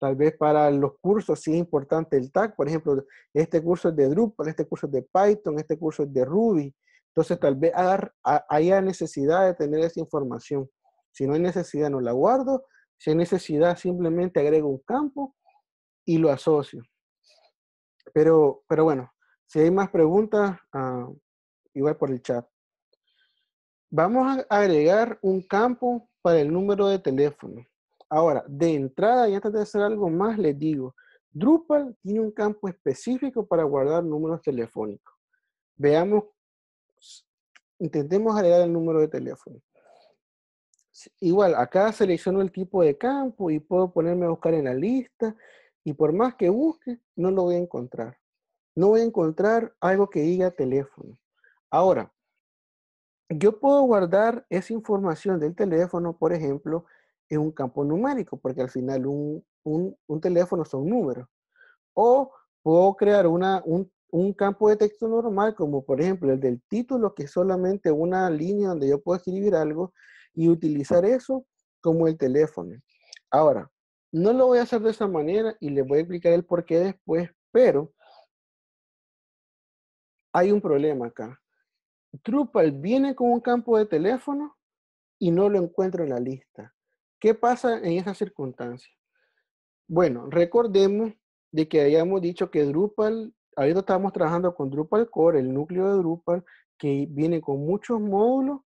Tal vez para los cursos sí es importante el tag. Por ejemplo, este curso es de Drupal, este curso es de Python, este curso es de Ruby. Entonces tal vez haya necesidad de tener esa información. Si no hay necesidad, no la guardo. Si hay necesidad, simplemente agrego un campo y lo asocio. Pero, pero bueno, si hay más preguntas, ah, igual por el chat. Vamos a agregar un campo para el número de teléfono. Ahora, de entrada, y antes de hacer algo más, les digo, Drupal tiene un campo específico para guardar números telefónicos. Veamos, intentemos agregar el número de teléfono. Igual, acá selecciono el tipo de campo y puedo ponerme a buscar en la lista y por más que busque, no lo voy a encontrar. No voy a encontrar algo que diga teléfono. Ahora, yo puedo guardar esa información del teléfono, por ejemplo, en un campo numérico, porque al final un, un, un teléfono son números. O puedo crear un, un, campo de texto normal, como por ejemplo el del título, que es solamente una línea donde yo puedo escribir algo y utilizar eso como el teléfono. Ahora, no lo voy a hacer de esa manera y les voy a explicar el por qué después, pero hay un problema acá. Drupal viene con un campo de teléfono y no lo encuentro en la lista. ¿Qué pasa en esa circunstancia? Bueno, recordemos de que habíamos dicho que Drupal, ahorita estábamos trabajando con Drupal Core, el núcleo de Drupal, que viene con muchos módulos,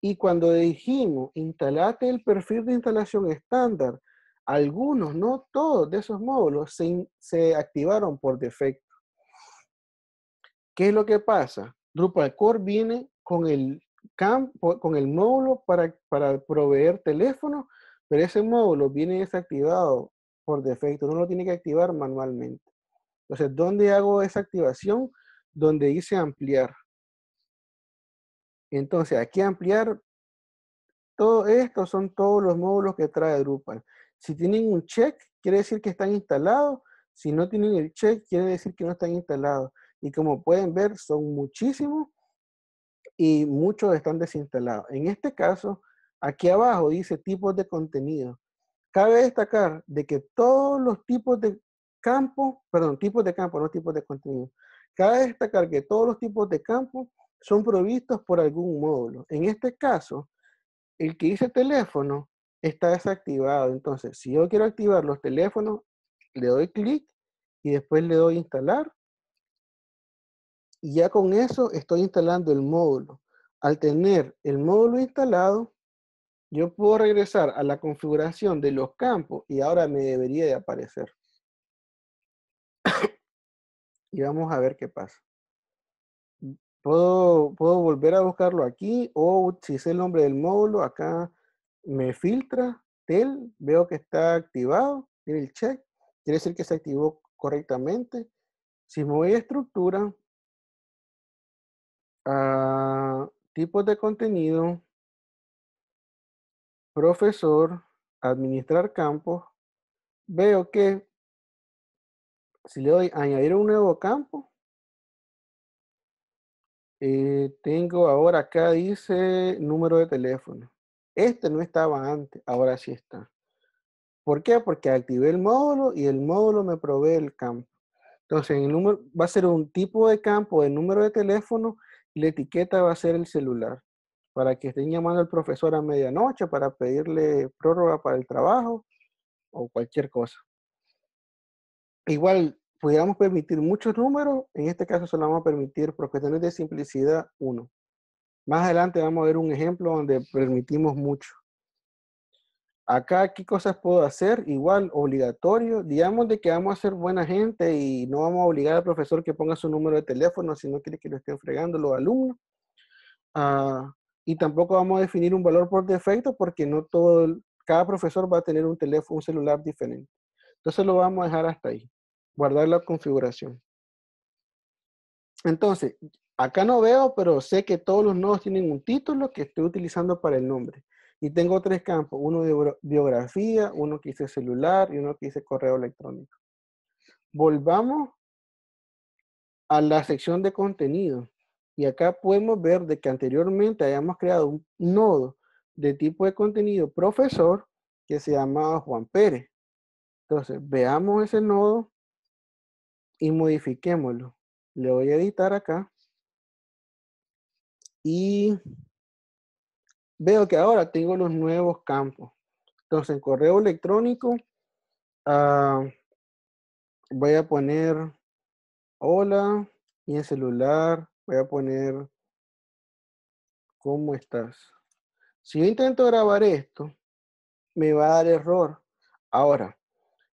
y cuando dijimos, instalate el perfil de instalación estándar algunos, no todos de esos módulos se, activaron por defecto. ¿Qué es lo que pasa? Drupal Core viene con el, módulo para, proveer teléfono, pero ese módulo viene desactivado por defecto, uno lo tiene que activar manualmente. Entonces, ¿dónde hago esa activación? Donde dice ampliar. Entonces, aquí ampliar, todo esto son todos los módulos que trae Drupal. Si tienen un check, quiere decir que están instalados. Si no tienen el check, quiere decir que no están instalados. Y como pueden ver, son muchísimos y muchos están desinstalados. En este caso, aquí abajo dice tipos de contenido. Cabe destacar de que todos los tipos de campo, perdón, tipos de campo, no tipos de contenido. Cabe destacar que todos los tipos de campo son provistos por algún módulo. En este caso, el que dice teléfono está desactivado. Entonces, si yo quiero activar los teléfonos, le doy clic y después le doy instalar. Y ya con eso estoy instalando el módulo. Al tener el módulo instalado, yo puedo regresar a la configuración de los campos y ahora me debería de aparecer. y vamos a ver qué pasa. Puedo, volver a buscarlo aquí o si sé el nombre del módulo, acá me filtra TEL, veo que está activado, tiene el check, quiere decir que se activó correctamente. Si me voy a estructura, a tipos de contenido, profesor, administrar campos, veo que si le doy añadir un nuevo campo, eh, tengo ahora acá dice número de teléfono. Este no estaba antes, ahora sí está. ¿Por qué? Porque activé el módulo y el módulo me provee el campo. Entonces, el número, va a ser un tipo de campo, de número de teléfono, y la etiqueta va a ser el celular. Para que estén llamando al profesor a medianoche para pedirle prórroga para el trabajo o cualquier cosa. Igual, pudiéramos permitir muchos números, en este caso solo vamos a permitir por cuestiones de simplicidad uno. Más adelante vamos a ver un ejemplo donde permitimos mucho. Acá, ¿qué cosas puedo hacer? Igual, obligatorio. Digamos de que vamos a ser buena gente y no vamos a obligar al profesor que ponga su número de teléfono si no quiere que lo estén fregando los alumnos. Ah, y tampoco vamos a definir un valor por defecto porque no todo, cada profesor va a tener un teléfono, un celular diferente. Entonces lo vamos a dejar hasta ahí. Guardar la configuración. Entonces, Acá no veo, pero sé que todos los nodos tienen un título que estoy utilizando para el nombre. Y tengo tres campos, uno de biografía, uno que dice celular y uno que dice correo electrónico. Volvamos a la sección de contenido. Y acá podemos ver de que anteriormente habíamos creado un nodo de tipo de contenido profesor que se llama Juan Pérez. Entonces, veamos ese nodo y modifiquémoslo. Le voy a editar acá. Y veo que ahora tengo los nuevos campos. Entonces, en correo electrónico ah, voy a poner hola y en celular voy a poner ¿cómo estás? Si yo intento grabar esto, me va a dar error. Ahora,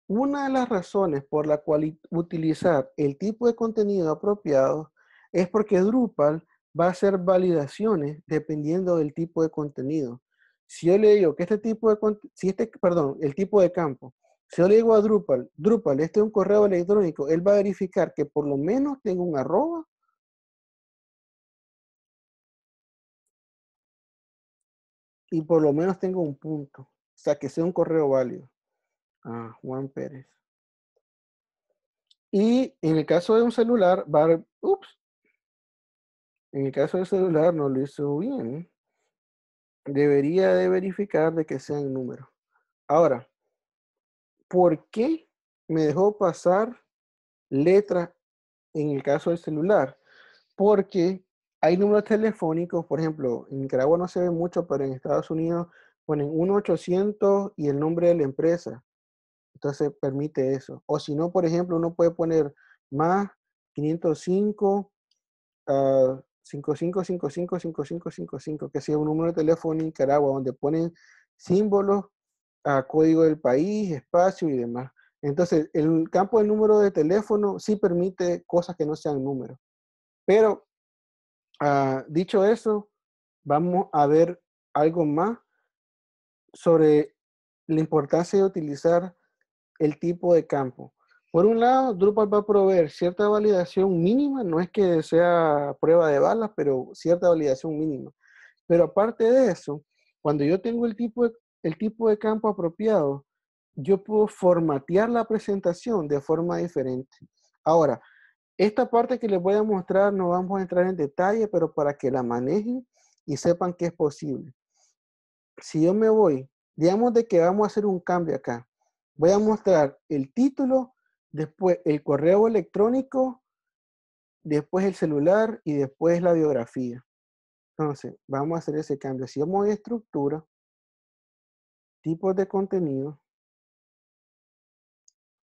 una de las razones por la cual utilizar el tipo de contenido apropiado es porque Drupal va a hacer validaciones dependiendo del tipo de contenido. Si yo le digo que este tipo de, si este, perdón, el tipo de campo, si yo le digo a Drupal, Drupal, este es un correo electrónico, él va a verificar que por lo menos tengo un arroba. Y por lo menos tengo un punto. O sea, que sea un correo válido. Ah, Juan Pérez. Y en el caso de un celular, va a, ups, en el caso del celular no lo hizo bien, debería de verificar de que sean números. Ahora, ¿por qué me dejó pasar letra en el caso del celular? Porque hay números telefónicos, por ejemplo, en Nicaragua no se ve mucho, pero en Estados Unidos ponen 1-800 y el nombre de la empresa. Entonces permite eso. O si no, por ejemplo, uno puede poner más 505 55555555, que sea un número de teléfono en Nicaragua, donde ponen símbolos, a código del país, espacio y demás. Entonces, el campo del número de teléfono sí permite cosas que no sean números. Pero, dicho eso, vamos a ver algo más sobre la importancia de utilizar el tipo de campo. Por un lado, Drupal va a proveer cierta validación mínima, no es que sea prueba de balas, pero cierta validación mínima. Pero aparte de eso, cuando yo tengo el tipo de, el tipo de campo apropiado, yo puedo formatear la presentación de forma diferente. Ahora, esta parte que les voy a mostrar no vamos a entrar en detalle, pero para que la manejen y sepan que es posible. Si yo me voy, digamos de que vamos a hacer un cambio acá. Voy a mostrar el título después el correo electrónico, después el celular y después la biografía. Entonces, vamos a hacer ese cambio. Si yo a estructura, tipos de contenido,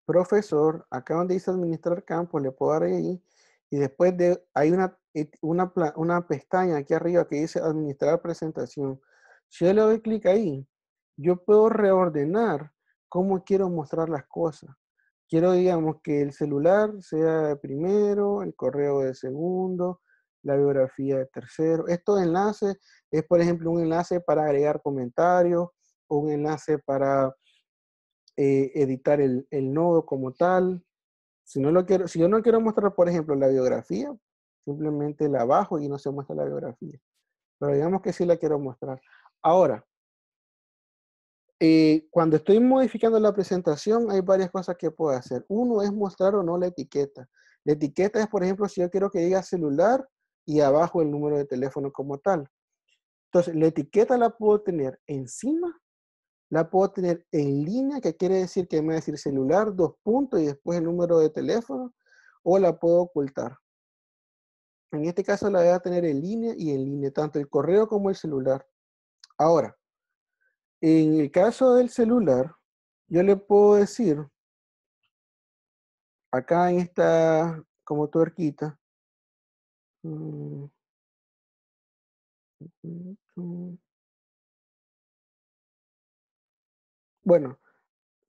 profesor, acá donde dice administrar campo, le puedo dar ahí, y después de, hay una, eh, una pestaña aquí arriba que dice administrar presentación. Si yo le doy clic ahí, yo puedo reordenar cómo quiero mostrar las cosas quiero, digamos, que el celular sea primero, el correo de segundo, la biografía de tercero. Estos enlaces es, por ejemplo, un enlace para agregar comentarios, o un enlace para eh, editar el, nodo como tal. Si, no lo quiero, si yo no quiero mostrar, por ejemplo, la biografía, simplemente la bajo y no se muestra la biografía. Pero digamos que sí la quiero mostrar. Ahora, eh, cuando estoy modificando la presentación, hay varias cosas que puedo hacer. Uno es mostrar o no la etiqueta. La etiqueta es, por ejemplo, si yo quiero que diga celular y abajo el número de teléfono como tal. Entonces, la etiqueta la puedo tener encima, la puedo tener en línea, que quiere decir que me va a decir celular, dos puntos y después el número de teléfono, o la puedo ocultar. En este caso la voy a tener en línea y en línea, tanto el correo como el celular. Ahora, en el caso del celular, yo le puedo decir, acá en esta como tuerquita, mm, bueno,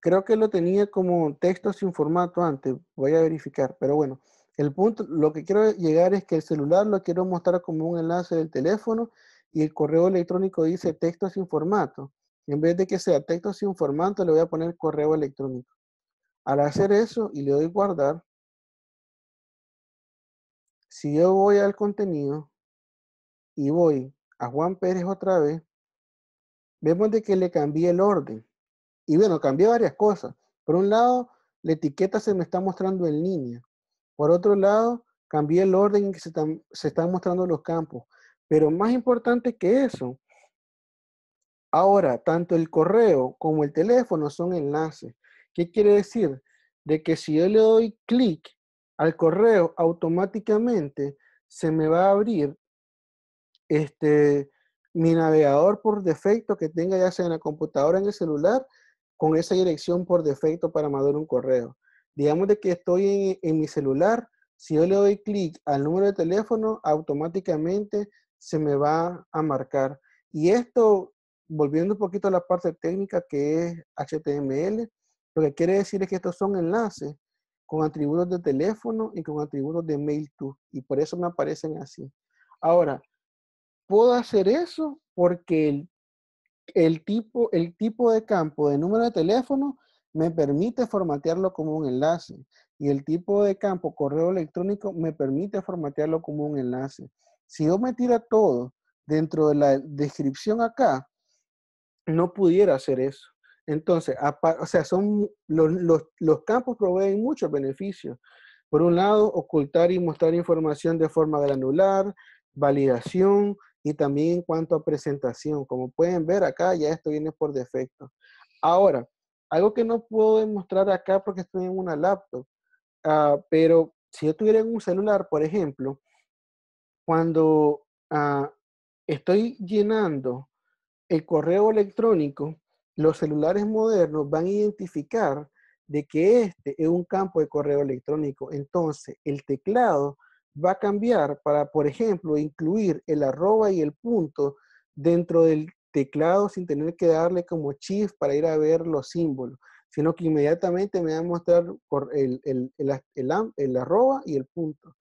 creo que lo tenía como texto sin formato antes, voy a verificar, pero bueno, el punto, lo que quiero llegar es que el celular lo quiero mostrar como un enlace del teléfono y el correo electrónico dice texto sin formato. En vez de que sea texto sin formato, le voy a poner correo electrónico. Al hacer eso y le doy guardar, si yo voy al contenido y voy a Juan Pérez otra vez, vemos de que le cambié el orden. Y bueno, cambié varias cosas. Por un lado, la etiqueta se me está mostrando en línea. Por otro lado, cambié el orden en que se están mostrando los campos. Pero más importante que eso, Ahora, tanto el correo como el teléfono son enlaces. ¿Qué quiere decir? De que si yo le doy clic al correo, automáticamente se me va a abrir este, mi navegador por defecto que tenga ya sea en la computadora o en el celular con esa dirección por defecto para mandar un correo. Digamos de que estoy en, en mi celular, si yo le doy clic al número de teléfono, automáticamente se me va a marcar. Y esto volviendo un poquito a la parte técnica que es HTML, lo que quiere decir es que estos son enlaces con atributos de teléfono y con atributos de mail to, y por eso me aparecen así. Ahora, puedo hacer eso porque el, tipo, el tipo de campo de número de teléfono me permite formatearlo como un enlace y el tipo de campo correo electrónico me permite formatearlo como un enlace. Si yo metiera todo dentro de la descripción acá, no pudiera hacer eso. Entonces, o sea, son los, los, campos proveen muchos beneficios. Por un lado, ocultar y mostrar información de forma granular, validación y también en cuanto a presentación. Como pueden ver acá, ya esto viene por defecto. Ahora, algo que no puedo demostrar acá porque estoy en una laptop, ah, pero si yo tuviera un celular, por ejemplo, cuando ah, estoy llenando el correo electrónico, los celulares modernos van a identificar de que este es un campo de correo electrónico. Entonces, el teclado va a cambiar para, por ejemplo, incluir el arroba y el punto dentro del teclado sin tener que darle como shift para ir a ver los símbolos, sino que inmediatamente me va a mostrar el, arroba y el punto.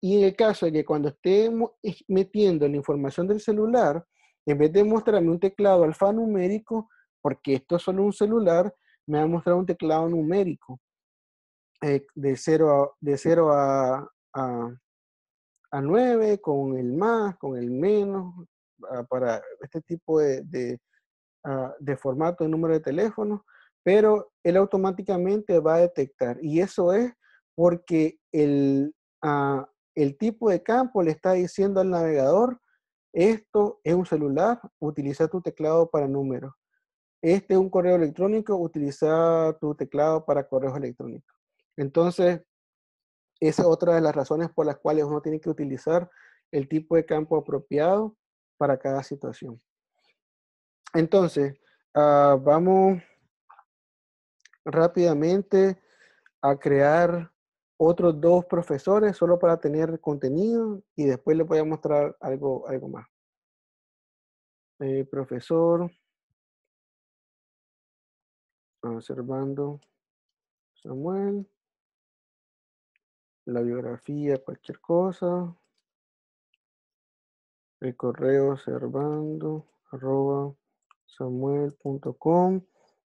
Y en el caso de que cuando estemos metiendo la información del celular, en vez de mostrarme un teclado alfanumérico, porque esto es solo un celular, me va a mostrar un teclado numérico eh, de 0 a, de a, 9, con el más, con el menos, para este tipo de, formato de número de teléfono, pero él automáticamente va a detectar. Y eso es porque el tipo de campo le está diciendo al navegador esto es un celular, utiliza tu teclado para números. Este es un correo electrónico, utiliza tu teclado para correos electrónicos. Entonces, esa es otra de las razones por las cuales uno tiene que utilizar el tipo de campo apropiado para cada situación. Entonces, ah, vamos rápidamente a crear otros dos profesores solo para tener contenido y después le voy a mostrar algo, algo más. Eh, profesor, observando Samuel, la biografía, cualquier cosa, el correo observando arroba samuel.com,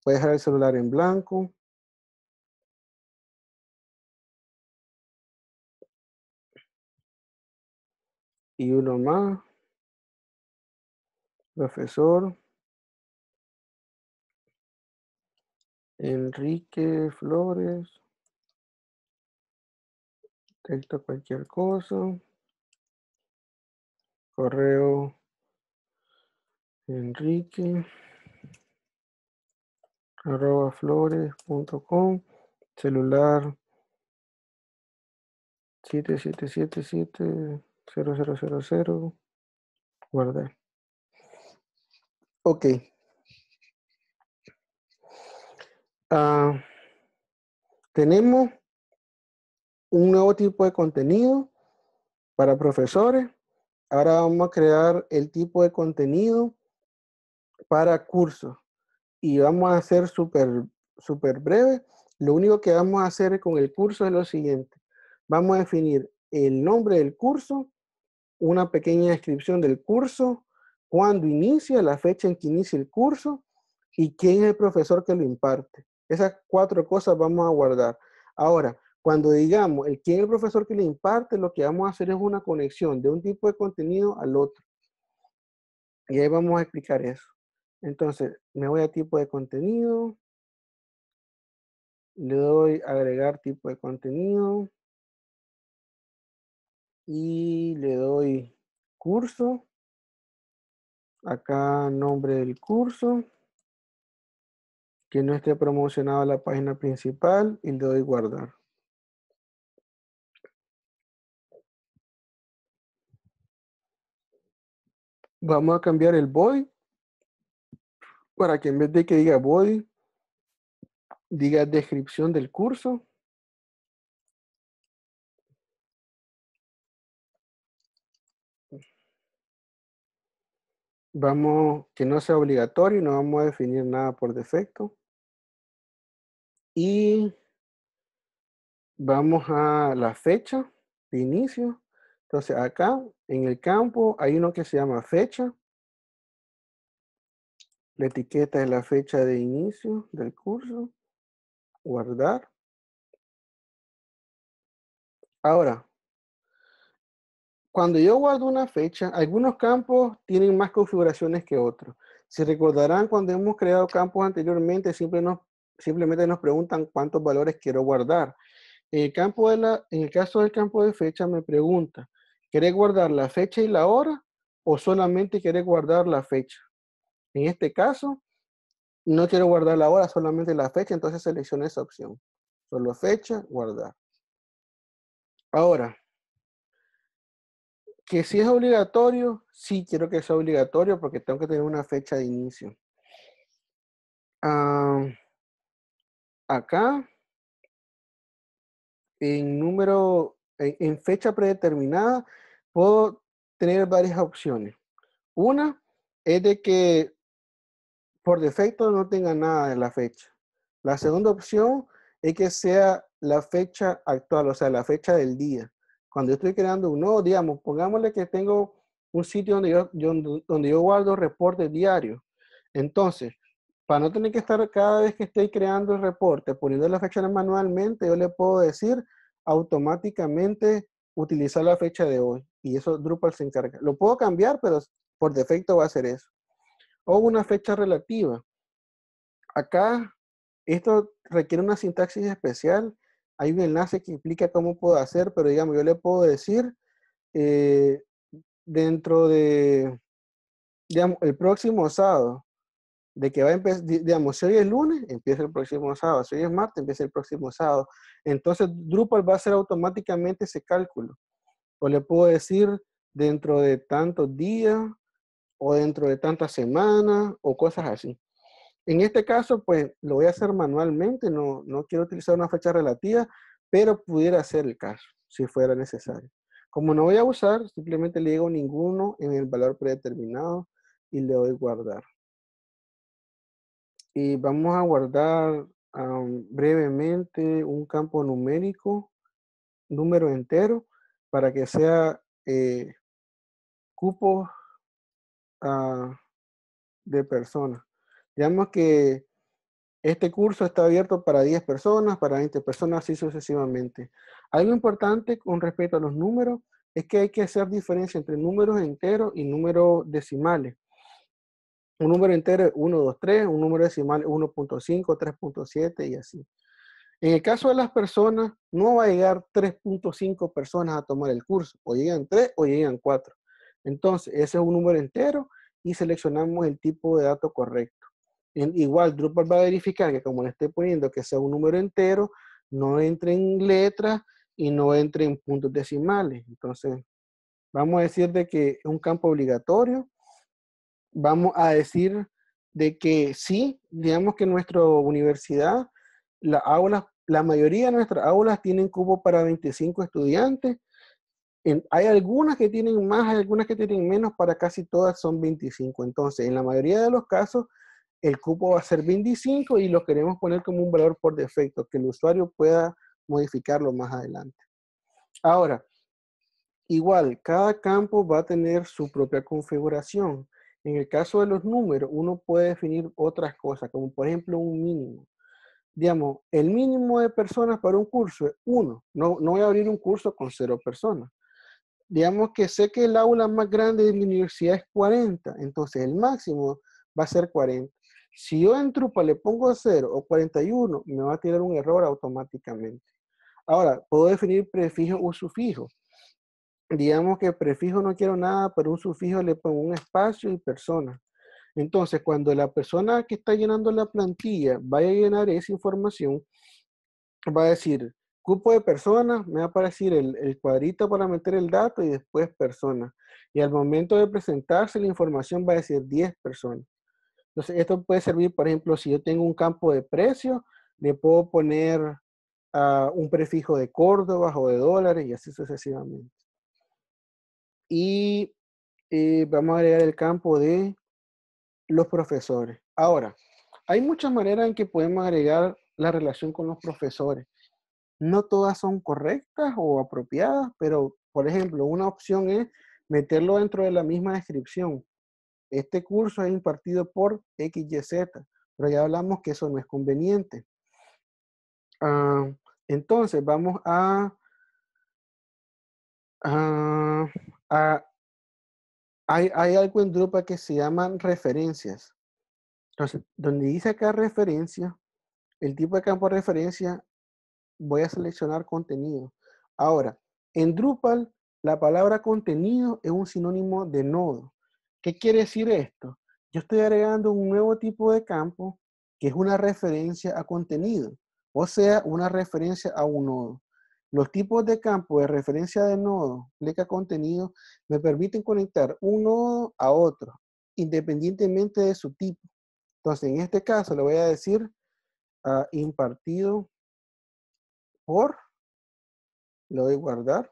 voy a dejar el celular en blanco y uno más. Profesor Enrique Flores. Texto cualquier cosa. Correo Enrique arroba flores.com celular siete 0000. Guardar. Ok. Ah, tenemos un nuevo tipo de contenido para profesores. Ahora vamos a crear el tipo de contenido para cursos. Y vamos a hacer súper super breve. Lo único que vamos a hacer con el curso es lo siguiente. Vamos a definir el nombre del curso una pequeña descripción del curso, cuándo inicia, la fecha en que inicia el curso y quién es el profesor que lo imparte. Esas cuatro cosas vamos a guardar. Ahora, cuando digamos el quién es el profesor que le imparte, lo que vamos a hacer es una conexión de un tipo de contenido al otro. Y ahí vamos a explicar eso. Entonces, me voy a tipo de contenido. Le doy agregar tipo de contenido y le doy curso. Acá nombre del curso. Que no esté promocionado a la página principal y le doy guardar. Vamos a cambiar el body para que en vez de que diga body, diga descripción del curso. Vamos, que no sea obligatorio, no vamos a definir nada por defecto. Y vamos a la fecha de inicio. Entonces acá en el campo hay uno que se llama fecha. La etiqueta es la fecha de inicio del curso. Guardar. Ahora, cuando yo guardo una fecha, algunos campos tienen más configuraciones que otros. Si recordarán, cuando hemos creado campos anteriormente, simplemente nos preguntan cuántos valores quiero guardar. En el, campo de en el caso del campo de fecha, me pregunta, ¿querés guardar la fecha y la hora o solamente querés guardar la fecha? En este caso, no quiero guardar la hora, solamente la fecha, entonces selecciono esa opción. Solo fecha, guardar. Ahora, que si es obligatorio, sí quiero que sea obligatorio porque tengo que tener una fecha de inicio. acá, en número, en, en fecha predeterminada, puedo tener varias opciones. Una es de que por defecto no tenga nada de la fecha. La segunda opción es que sea la fecha actual, o sea, la fecha del día. Cuando estoy creando un nuevo, digamos, pongámosle que tengo un sitio donde yo, donde yo guardo reportes diarios. Entonces, para no tener que estar cada vez que estoy creando el reporte, poniendo la fecha manualmente, yo le puedo decir automáticamente utilizar la fecha de hoy. Y eso Drupal se encarga. Lo puedo cambiar, pero por defecto va a ser eso. O una fecha relativa. Acá, esto requiere una sintaxis especial hay un enlace que explica cómo puedo hacer, pero digamos, yo le puedo decir eh, dentro de, digamos, el próximo sábado, de que va a empezar, digamos, si hoy es lunes, empieza el próximo sábado, si hoy es martes, empieza el próximo sábado. Entonces, Drupal va a hacer automáticamente ese cálculo. O le puedo decir dentro de tantos días, o dentro de tantas semanas, o cosas así. En este caso, pues lo voy a hacer manualmente, no, quiero utilizar una fecha relativa, pero pudiera ser el caso, si fuera necesario. Como no voy a usar, simplemente le digo ninguno en el valor predeterminado y le doy guardar. Y vamos a guardar brevemente un campo numérico, número entero, para que sea eh, cupo ah, de personas. Digamos que este curso está abierto para 10 personas, para 20 personas, así sucesivamente. Algo importante con respecto a los números es que hay que hacer diferencia entre números enteros y números decimales. Un número entero es 1, 2, 3, un número decimal es 1.5, 3.7 y así. En el caso de las personas, no va a llegar 3.5 personas a tomar el curso. O llegan 3 o llegan 4. Entonces, ese es un número entero y seleccionamos el tipo de dato correcto igual Drupal va a verificar que como le esté poniendo que sea un número entero, no entre en letras y no entre en puntos decimales. Entonces, vamos a decir de que es un campo obligatorio. Vamos a decir de que sí, digamos que nuestra universidad, la, aula, la mayoría de nuestras aulas tienen cubo para 25 estudiantes. hay algunas que tienen más, hay algunas que tienen menos, para casi todas son 25. Entonces, en la mayoría de los casos, el cupo va a ser 25 y lo queremos poner como un valor por defecto, que el usuario pueda modificarlo más adelante. Ahora, igual, cada campo va a tener su propia configuración. En el caso de los números, uno puede definir otras cosas, como por ejemplo un mínimo. Digamos, el mínimo de personas para un curso es uno. No, no voy a abrir un curso con cero personas. Digamos que sé que el aula más grande de mi universidad es 40, entonces el máximo va a ser 40. Si yo en trupa le pongo 0 o 41, me va a tirar un error automáticamente. Ahora, puedo definir prefijo o sufijo. Digamos que prefijo no quiero nada, pero un sufijo le pongo un espacio y persona. Entonces, cuando la persona que está llenando la plantilla vaya a llenar esa información, va a decir grupo de personas, me va a aparecer el, cuadrito para meter el dato y después persona. Y al momento de presentarse la información va a decir 10 personas. Entonces, esto puede servir, por ejemplo, si yo tengo un campo de precio, le puedo poner ah, un prefijo de Córdoba o de dólares y así sucesivamente. Y eh, vamos a agregar el campo de los profesores. Ahora, hay muchas maneras en que podemos agregar la relación con los profesores. No todas son correctas o apropiadas, pero, por ejemplo, una opción es meterlo dentro de la misma descripción este curso es impartido por XYZ, pero ya hablamos que eso no es conveniente. Ah, entonces, vamos a, ah, hay, algo en Drupal que se llaman referencias. Entonces, donde dice acá referencia, el tipo de campo de referencia, voy a seleccionar contenido. Ahora, en Drupal, la palabra contenido es un sinónimo de nodo. ¿Qué quiere decir esto? Yo estoy agregando un nuevo tipo de campo que es una referencia a contenido, o sea, una referencia a un nodo. Los tipos de campo de referencia de nodo, leca contenido, me permiten conectar un nodo a otro, independientemente de su tipo. Entonces, en este caso le voy a decir ah, impartido por, le a guardar,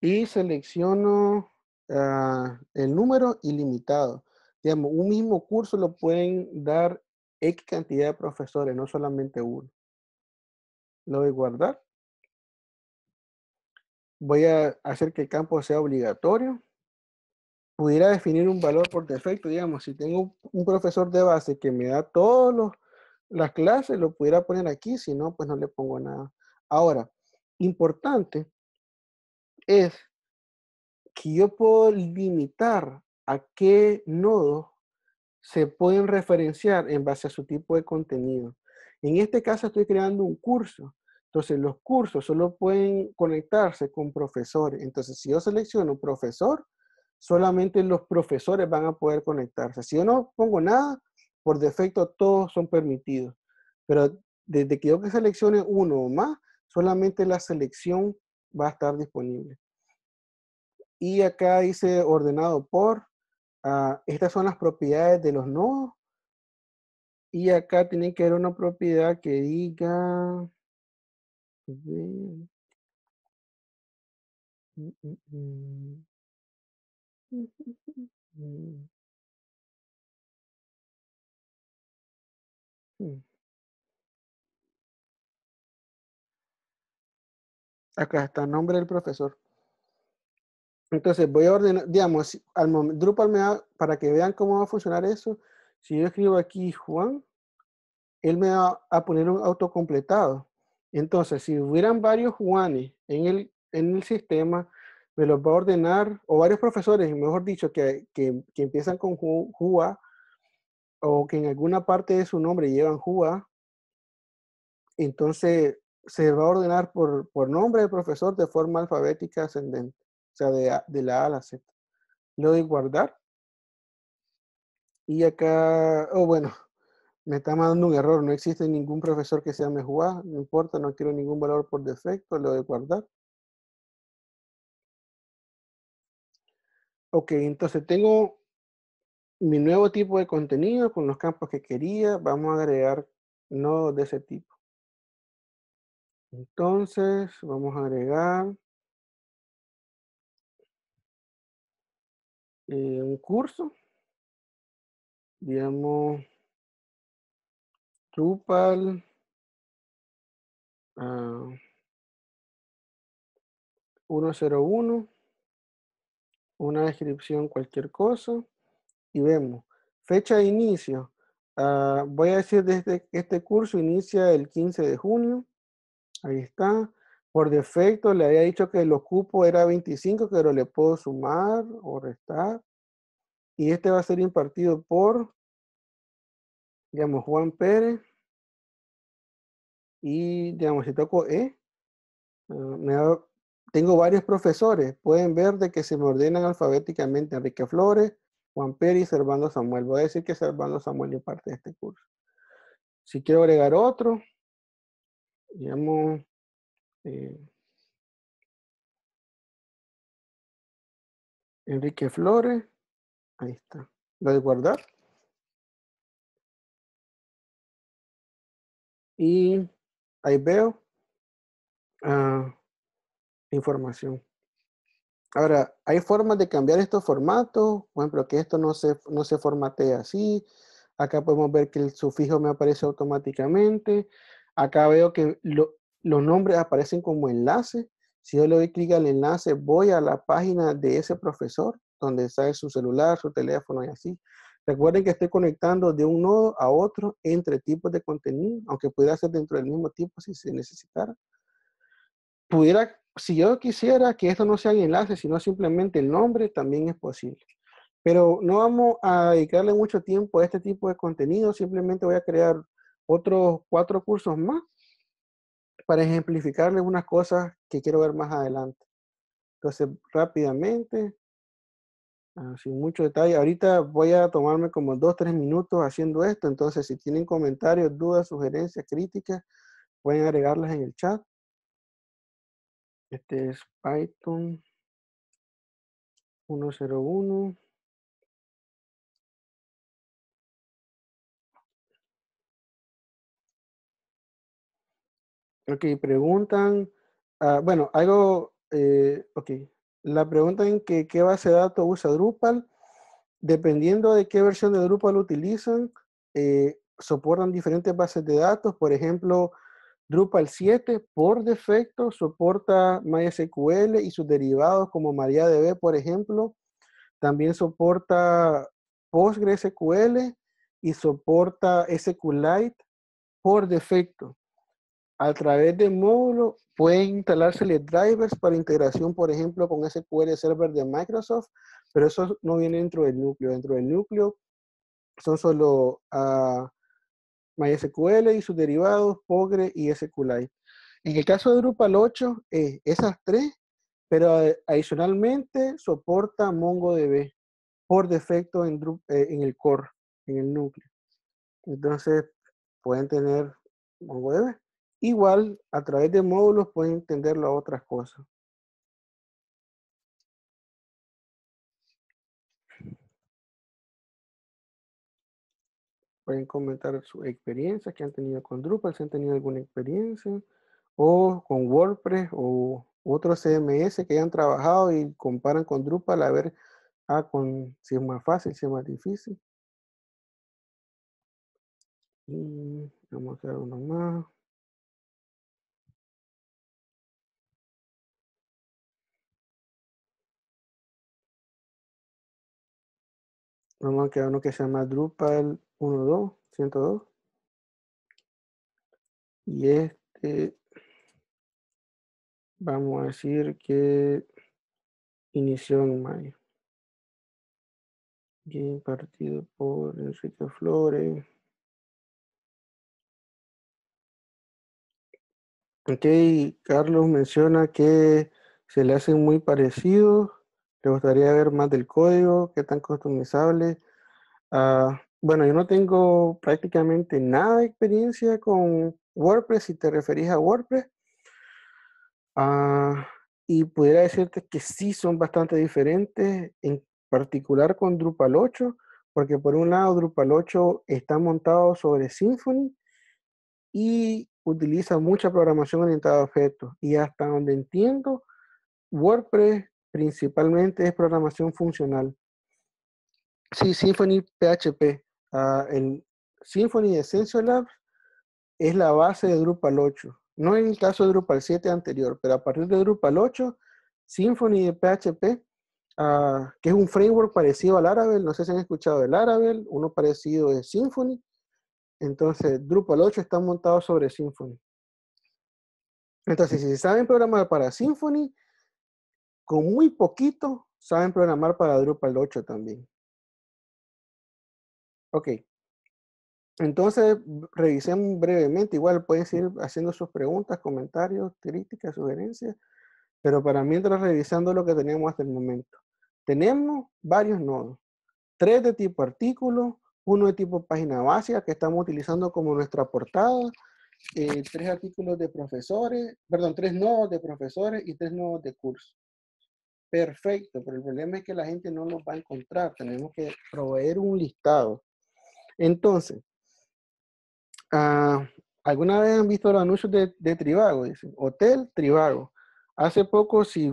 y selecciono Ah, el número ilimitado. Digamos, un mismo curso lo pueden dar X cantidad de profesores, no solamente uno. Lo voy a guardar. Voy a hacer que el campo sea obligatorio. Pudiera definir un valor por defecto, digamos, si tengo un profesor de base que me da todas las clases, lo pudiera poner aquí, si no, pues no le pongo nada. Ahora, importante es que yo puedo limitar a qué nodos se pueden referenciar en base a su tipo de contenido. En este caso estoy creando un curso. Entonces los cursos solo pueden conectarse con profesores. Entonces si yo selecciono profesor, solamente los profesores van a poder conectarse. Si yo no pongo nada, por defecto todos son permitidos. Pero desde que yo que seleccione uno o más, solamente la selección va a estar disponible. Y acá dice ordenado por. Ah, estas son las propiedades de los nodos. Y acá tiene que haber una propiedad que diga... Acá está, nombre del profesor. Entonces voy a ordenar, digamos, al momento, Drupal me va, para que vean cómo va a funcionar eso, si yo escribo aquí Juan, él me va a poner un autocompletado. Entonces, si hubieran varios Juanes en el, en el sistema, me los va a ordenar, o varios profesores, mejor dicho, que, empiezan con Juá o que en alguna parte de su nombre llevan Juan, entonces se va a ordenar por, por nombre de profesor de forma alfabética ascendente o sea, de, la A a la Z. Le doy guardar. Y acá, oh bueno, me está mandando un error, no existe ningún profesor que sea mejor, no importa, no quiero ningún valor por defecto, le doy guardar. Ok, entonces tengo mi nuevo tipo de contenido con los campos que quería, vamos a agregar nodos de ese tipo. Entonces, vamos a agregar Eh, un curso, digamos, Drupal, 101, ah, una descripción, cualquier cosa, y vemos. Fecha de inicio. Ah, voy a decir desde este curso inicia el 15 de junio. Ahí está por defecto le había dicho que los cupo era 25, pero le puedo sumar o restar. Y este va a ser impartido por, digamos, Juan Pérez. Y, digamos, si toco E, ah, tengo varios profesores. Pueden ver de que se me ordenan alfabéticamente Enrique Flores, Juan Pérez y Servando Samuel. Voy a decir que Servando Samuel parte de este curso. Si quiero agregar otro, digamos, eh, Enrique Flores, ahí está, lo de guardar. Y ahí veo ah, información. Ahora, hay formas de cambiar estos formatos, por ejemplo, que esto no se, no se formatee así. Acá podemos ver que el sufijo me aparece automáticamente. Acá veo que lo, los nombres aparecen como enlaces. Si yo le doy clic al enlace, voy a la página de ese profesor, donde está su celular, su teléfono y así. Recuerden que estoy conectando de un nodo a otro entre tipos de contenido, aunque pudiera ser dentro del mismo tipo si se necesitara. Pudiera, si yo quisiera que esto no sea un enlace, sino simplemente el nombre, también es posible. Pero no vamos a dedicarle mucho tiempo a este tipo de contenido, simplemente voy a crear otros cuatro cursos más para ejemplificarles unas cosas que quiero ver más adelante. Entonces, rápidamente, ah, sin mucho detalle, ahorita voy a tomarme como dos, tres minutos haciendo esto, entonces si tienen comentarios, dudas, sugerencias, críticas, pueden agregarlas en el chat. Este es Python 101. Ok, preguntan, ah, bueno, algo, eh, ok, la pregunta en que qué base de datos usa Drupal, dependiendo de qué versión de Drupal utilizan, eh, soportan diferentes bases de datos, por ejemplo, Drupal 7 por defecto soporta MySQL y sus derivados como MariaDB, por ejemplo. También soporta PostgreSQL y soporta SQLite por defecto a través de módulo pueden instalarse los drivers para integración, por ejemplo, con SQL Server de Microsoft, pero eso no viene dentro del núcleo. Dentro del núcleo son solo ah, MySQL y sus derivados, Pogre y SQLite. En el caso de Drupal 8, eh, esas tres, pero adicionalmente soporta MongoDB por defecto en, eh, en el core, en el núcleo. Entonces, pueden tener MongoDB. Igual, a través de módulos pueden entenderlo a otras cosas. Pueden comentar sus experiencias que han tenido con Drupal, si han tenido alguna experiencia, o con WordPress, o otros CMS que hayan trabajado y comparan con Drupal a ver ah, si es más fácil, si es más difícil. Y mm, vamos a hacer uno más. Vamos a quedar uno que se llama Drupal 1.2, 102. Y este, vamos a decir que inició en mayo. Bien, partido por Enrique Flores. Ok, Carlos menciona que se le hacen muy parecidos te gustaría ver más del código? ¿Qué tan customizable? Ah, bueno, yo no tengo prácticamente nada de experiencia con WordPress, si te referís a WordPress. Ah, y pudiera decirte que sí son bastante diferentes, en particular con Drupal 8, porque por un lado Drupal 8 está montado sobre Symfony y utiliza mucha programación orientada a objetos. Y hasta donde entiendo, WordPress principalmente es programación funcional. Sí, Symfony PHP. Ah, el Symfony Essential Labs es la base de Drupal 8. No en el caso de Drupal 7 anterior, pero a partir de Drupal 8, Symfony de PHP, ah, que es un framework parecido al Laravel, no sé si han escuchado del Laravel, uno parecido es Symfony. Entonces, Drupal 8 está montado sobre Symfony. Entonces, si saben programar para Symfony, con muy poquito saben programar para Drupal 8 también. Ok. Entonces, revisemos brevemente. Igual pueden seguir haciendo sus preguntas, comentarios, críticas, sugerencias. Pero para mientras revisando lo que tenemos hasta el momento. Tenemos varios nodos. Tres de tipo artículo, uno de tipo página básica que estamos utilizando como nuestra portada. Eh, tres artículos de profesores, perdón, tres nodos de profesores y tres nodos de curso perfecto, pero el problema es que la gente no nos va a encontrar, tenemos que proveer un listado. Entonces, ah, ¿alguna vez han visto los anuncios de, Tribago? Trivago? Dicen, Hotel Tribago, Hace poco si,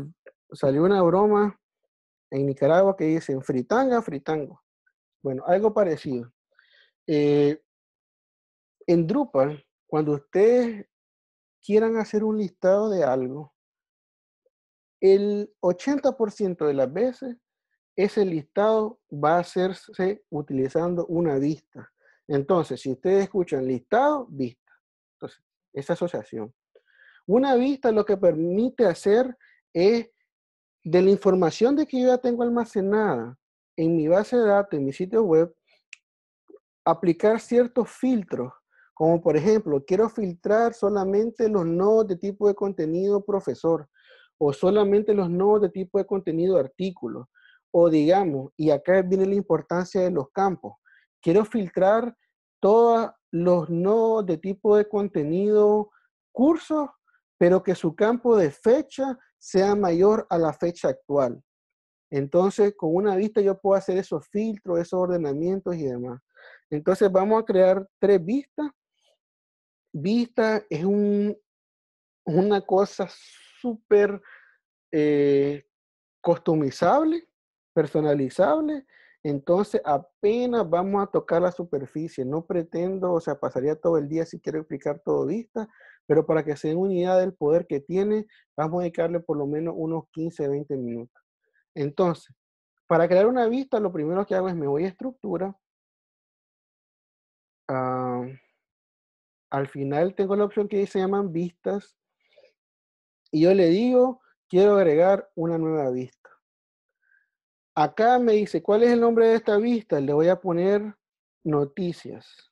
salió una broma en Nicaragua que dicen fritanga, fritango. Bueno, algo parecido. Eh, en Drupal, cuando ustedes quieran hacer un listado de algo, el 80% de las veces ese listado va a hacerse utilizando una vista. Entonces, si ustedes escuchan listado, vista. Entonces, esa asociación. Una vista lo que permite hacer es de la información de que yo ya tengo almacenada en mi base de datos, en mi sitio web, aplicar ciertos filtros, como por ejemplo, quiero filtrar solamente los nodos de tipo de contenido profesor o solamente los nodos de tipo de contenido artículo artículos, o digamos, y acá viene la importancia de los campos, quiero filtrar todos los nodos de tipo de contenido cursos, pero que su campo de fecha sea mayor a la fecha actual. Entonces, con una vista yo puedo hacer esos filtros, esos ordenamientos y demás. Entonces, vamos a crear tres vistas. Vista es un, una cosa súper eh, customizable, personalizable. Entonces apenas vamos a tocar la superficie. No pretendo, o sea, pasaría todo el día si quiero explicar todo vista, pero para que se den una idea del poder que tiene, vamos a dedicarle por lo menos unos 15, 20 minutos. Entonces, para crear una vista, lo primero que hago es me voy a estructura. al final tengo la opción que se llaman vistas y yo le digo, quiero agregar una nueva vista. Acá me dice, ¿cuál es el nombre de esta vista? Le voy a poner noticias.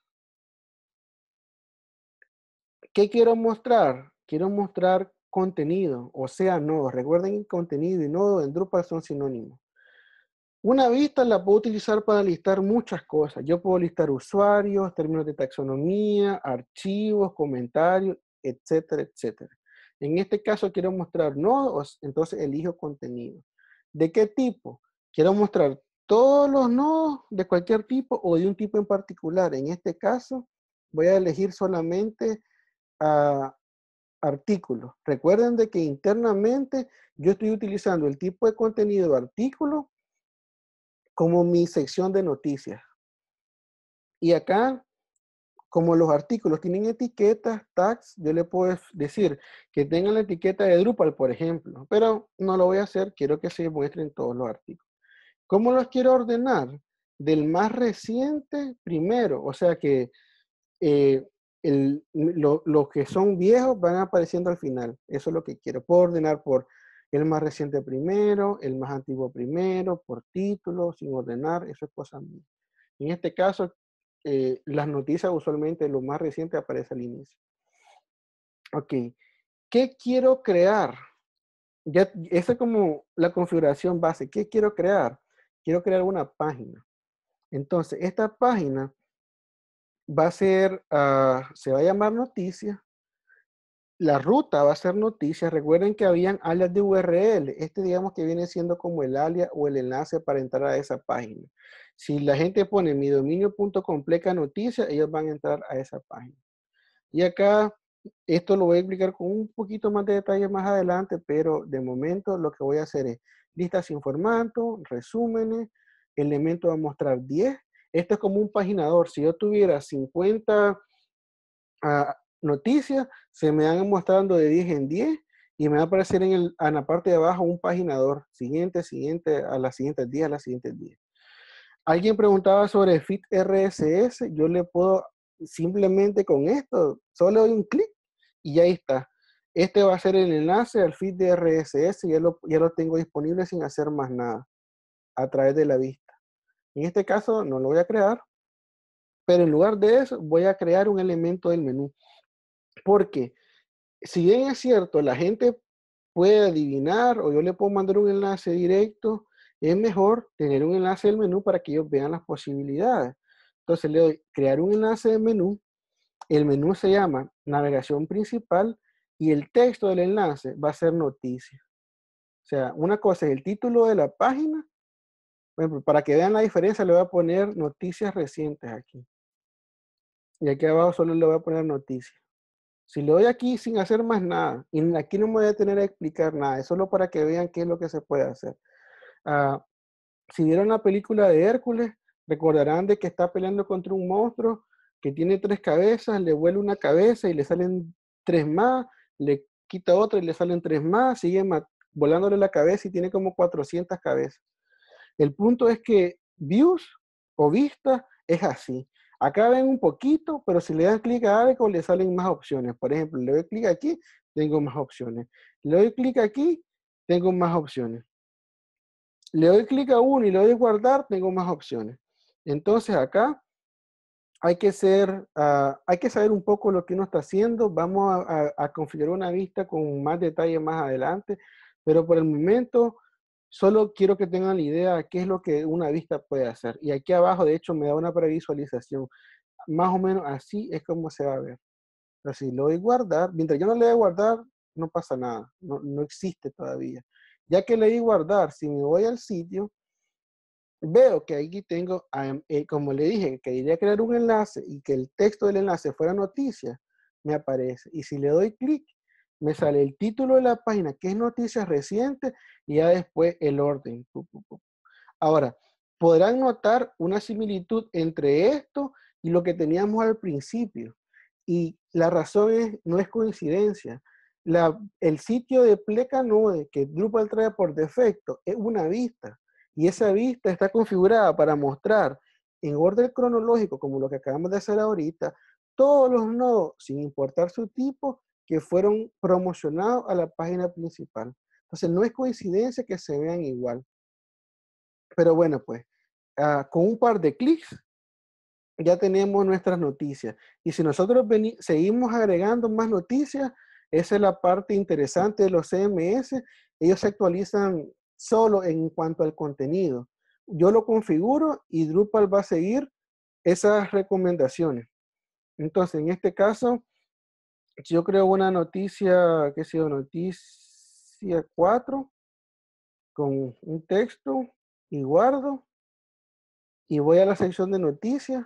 ¿Qué quiero mostrar? Quiero mostrar contenido, o sea, nodos. Recuerden que contenido y nodo en Drupal son sinónimos. Una vista la puedo utilizar para listar muchas cosas. Yo puedo listar usuarios, términos de taxonomía, archivos, comentarios, etcétera, etcétera. En este caso quiero mostrar nodos, entonces elijo contenido. ¿De qué tipo? Quiero mostrar todos los nodos de cualquier tipo o de un tipo en particular. En este caso voy a elegir solamente ah, artículos. Recuerden de que internamente yo estoy utilizando el tipo de contenido artículo como mi sección de noticias. Y acá como los artículos tienen etiquetas, tags, yo le puedo decir que tengan la etiqueta de Drupal, por ejemplo, pero no lo voy a hacer, quiero que se muestren todos los artículos. ¿Cómo los quiero ordenar? Del más reciente primero, o sea que eh, los que son viejos van apareciendo al final, eso es lo que quiero. Puedo ordenar por el más reciente primero, el más antiguo primero, por título, sin ordenar, eso es cosa mía. En este caso, eh, las noticias usualmente lo más reciente aparece al inicio. Ok, ¿qué quiero crear? Ya, esa es como la configuración base. ¿Qué quiero crear? Quiero crear una página. Entonces, esta página va a ser, ah, se va a llamar noticias la ruta va a ser noticias. Recuerden que habían alias de URL. Este digamos que viene siendo como el alias o el enlace para entrar a esa página. Si la gente pone mi dominio.com noticia, ellos van a entrar a esa página. Y acá, esto lo voy a explicar con un poquito más de detalle más adelante, pero de momento lo que voy a hacer es listas sin formato, resúmenes, elemento a mostrar 10. Esto es como un paginador. Si yo tuviera 50 noticias se me van mostrando de 10 en 10 y me va a aparecer en, la parte de abajo un paginador, siguiente, siguiente, a las siguientes 10, a las siguientes 10. Alguien preguntaba sobre Fit RSS, yo le puedo simplemente con esto, solo doy un clic y ya está. Este va a ser el enlace al feed de RSS, ya lo, ya lo tengo disponible sin hacer más nada a través de la vista. En este caso no lo voy a crear, pero en lugar de eso voy a crear un elemento del menú. Porque si bien es cierto, la gente puede adivinar o yo le puedo mandar un enlace directo, es mejor tener un enlace del menú para que ellos vean las posibilidades. Entonces le doy crear un enlace de menú. El menú se llama navegación principal y el texto del enlace va a ser noticias O sea, una cosa es el título de la página. Por para que vean la diferencia le voy a poner noticias recientes aquí. Y aquí abajo solo le voy a poner noticias. Si le doy aquí sin hacer más nada, y aquí no me voy a tener a explicar nada, es solo para que vean qué es lo que se puede hacer. Ah, si vieron la película de Hércules, recordarán de que está peleando contra un monstruo que tiene tres cabezas, le vuela una cabeza y le salen tres más, le quita otra y le salen tres más, sigue volándole la cabeza y tiene como 400 cabezas. El punto es que views o vistas es así. Acá ven un poquito, pero si le dan clic a algo, le salen más opciones. Por ejemplo, le doy clic aquí, tengo más opciones. Le doy clic aquí, tengo más opciones. Le doy clic a uno y le doy guardar, tengo más opciones. Entonces acá hay que, ser, ah, hay que saber un poco lo que uno está haciendo. Vamos a, a configurar una vista con más detalle más adelante, pero por el momento Solo quiero que tengan la idea de qué es lo que una vista puede hacer. Y aquí abajo, de hecho, me da una previsualización. Más o menos así es como se va a ver. Si lo doy guardar. Mientras yo no le doy guardar, no pasa nada. No, existe todavía. Ya que le di guardar, si me voy al sitio, veo que aquí tengo, eh, como le dije, que a crear un enlace y que el texto del enlace fuera noticia, me aparece. Y si le doy clic, me sale el título de la página, que es noticias recientes, y ya después el orden. Ahora, podrán notar una similitud entre esto y lo que teníamos al principio. Y la razón es, no es coincidencia. el sitio de Plecanode que Drupal trae por defecto es una vista. Y esa vista está configurada para mostrar en orden cronológico, como lo que acabamos de hacer ahorita, todos los nodos, sin importar su tipo, que fueron promocionados a la página principal. Entonces, no es coincidencia que se vean igual. Pero bueno, pues ah, con un par de clics ya tenemos nuestras noticias. Y si nosotros seguimos agregando más noticias, esa es la parte interesante de los CMS. Ellos se actualizan solo en cuanto al contenido. Yo lo configuro y Drupal va a seguir esas recomendaciones. Entonces, en este caso, yo creo una noticia, que ha sido noticia 4, con un texto y guardo y voy a la sección de noticias,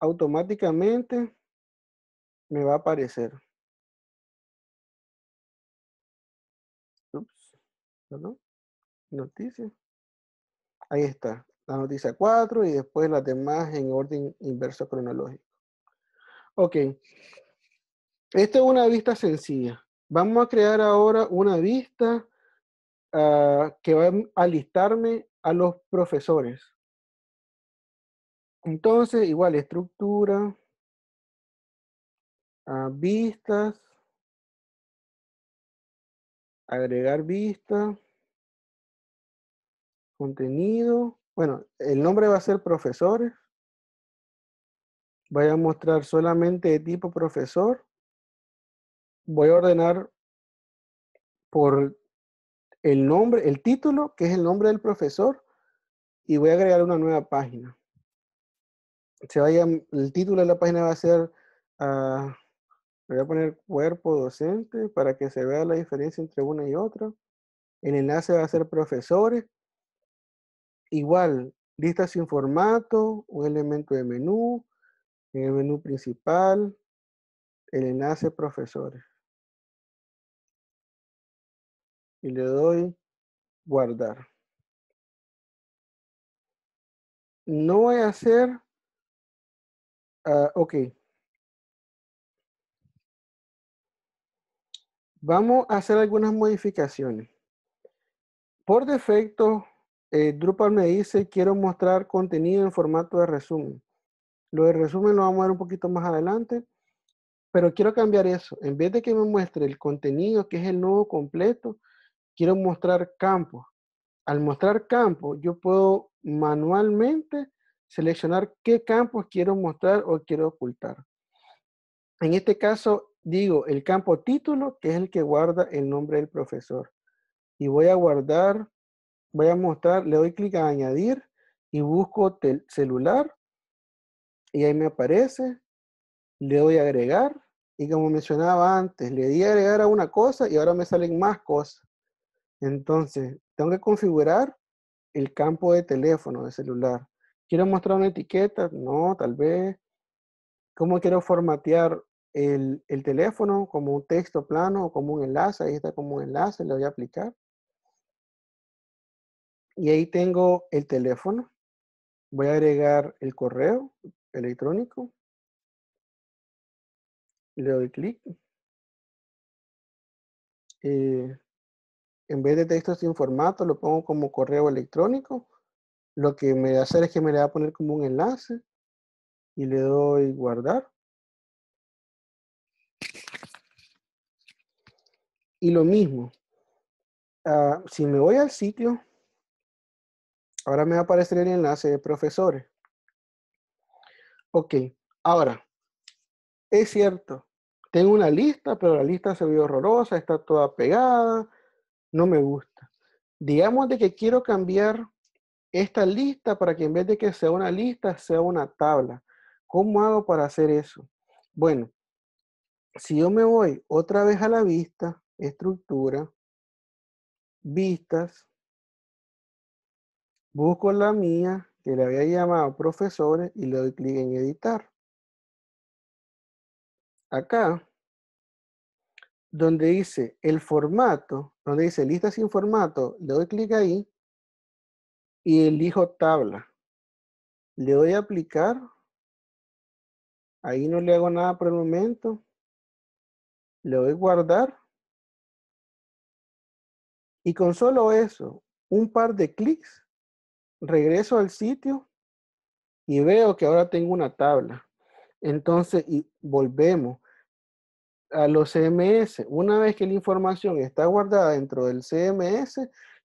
automáticamente me va a aparecer. Ups, perdón, Noticia. Ahí está, la noticia 4 y después las demás en orden inverso cronológico. Ok, esta es una vista sencilla. Vamos a crear ahora una vista ah, que va a listarme a los profesores. Entonces, igual, estructura, ah, vistas, agregar vista, contenido. Bueno, el nombre va a ser profesores. Voy a mostrar solamente de tipo profesor voy a ordenar por el nombre, el título, que es el nombre del profesor, y voy a agregar una nueva página. Se vaya, el título de la página va a ser, ah, voy a poner cuerpo docente para que se vea la diferencia entre una y otra. El enlace va a ser profesores. Igual, lista sin formato, un elemento de menú, en el menú principal, el enlace profesores. y le doy guardar. No voy a hacer, ah, ok. Vamos a hacer algunas modificaciones. Por defecto, eh, Drupal me dice quiero mostrar contenido en formato de resumen. Lo de resumen lo vamos a ver un poquito más adelante, pero quiero cambiar eso. En vez de que me muestre el contenido, que es el nuevo completo, quiero mostrar campos. Al mostrar campos, yo puedo manualmente seleccionar qué campos quiero mostrar o quiero ocultar. En este caso, digo el campo título, que es el que guarda el nombre del profesor. Y voy a guardar, voy a mostrar, le doy clic a añadir y busco celular. Y ahí me aparece. Le doy agregar. Y como mencionaba antes, le di agregar a una cosa y ahora me salen más cosas. Entonces, tengo que configurar el campo de teléfono, de celular. ¿Quiero mostrar una etiqueta? No, tal vez. ¿Cómo quiero formatear el, teléfono? ¿Como un texto plano o como un enlace? Ahí está como un enlace, le voy a aplicar. Y ahí tengo el teléfono. Voy a agregar el correo electrónico. Le doy clic. Eh, en vez de texto sin formato, lo pongo como correo electrónico. Lo que me va a hacer es que me le va a poner como un enlace y le doy guardar. Y lo mismo, ah, si me voy al sitio, ahora me va a aparecer el enlace de profesores. Ok, ahora, es cierto, tengo una lista, pero la lista se ve horrorosa, está toda pegada, no me gusta. Digamos de que quiero cambiar esta lista para que en vez de que sea una lista, sea una tabla. ¿Cómo hago para hacer eso? Bueno, si yo me voy otra vez a la vista, estructura, vistas, busco la mía que le había llamado profesores y le doy clic en editar. Acá donde dice el formato, donde dice lista sin formato, le doy clic ahí y elijo tabla. Le doy a aplicar. Ahí no le hago nada por el momento. Le doy guardar. Y con solo eso, un par de clics, regreso al sitio y veo que ahora tengo una tabla. Entonces, y volvemos a los CMS. Una vez que la información está guardada dentro del CMS,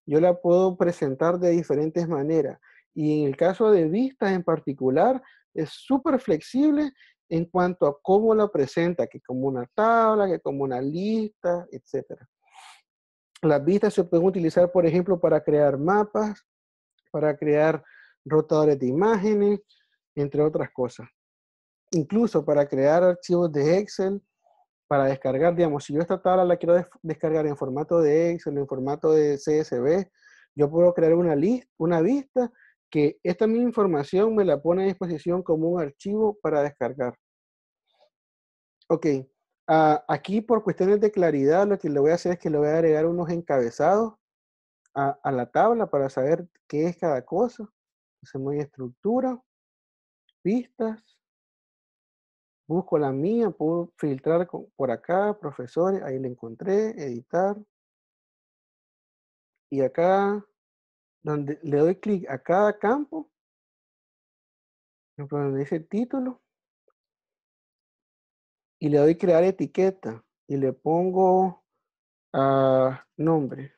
yo la puedo presentar de diferentes maneras. Y en el caso de vistas en particular, es súper flexible en cuanto a cómo la presenta, que como una tabla, que como una lista, etc. Las vistas se pueden utilizar, por ejemplo, para crear mapas, para crear rotadores de imágenes, entre otras cosas. Incluso para crear archivos de Excel, para descargar, digamos, si yo esta tabla la quiero descargar en formato de Excel, en formato de CSV, yo puedo crear una, lista, una vista que esta misma información me la pone a disposición como un archivo para descargar. Ok, ah, aquí por cuestiones de claridad lo que le voy a hacer es que le voy a agregar unos encabezados a, la tabla para saber qué es cada cosa. Hacemos estructura, vistas, Busco la mía, puedo filtrar por acá, profesores, ahí la encontré, editar. Y acá, donde le doy clic a cada campo, por ejemplo, donde dice título, y le doy crear etiqueta, y le pongo ah, nombre.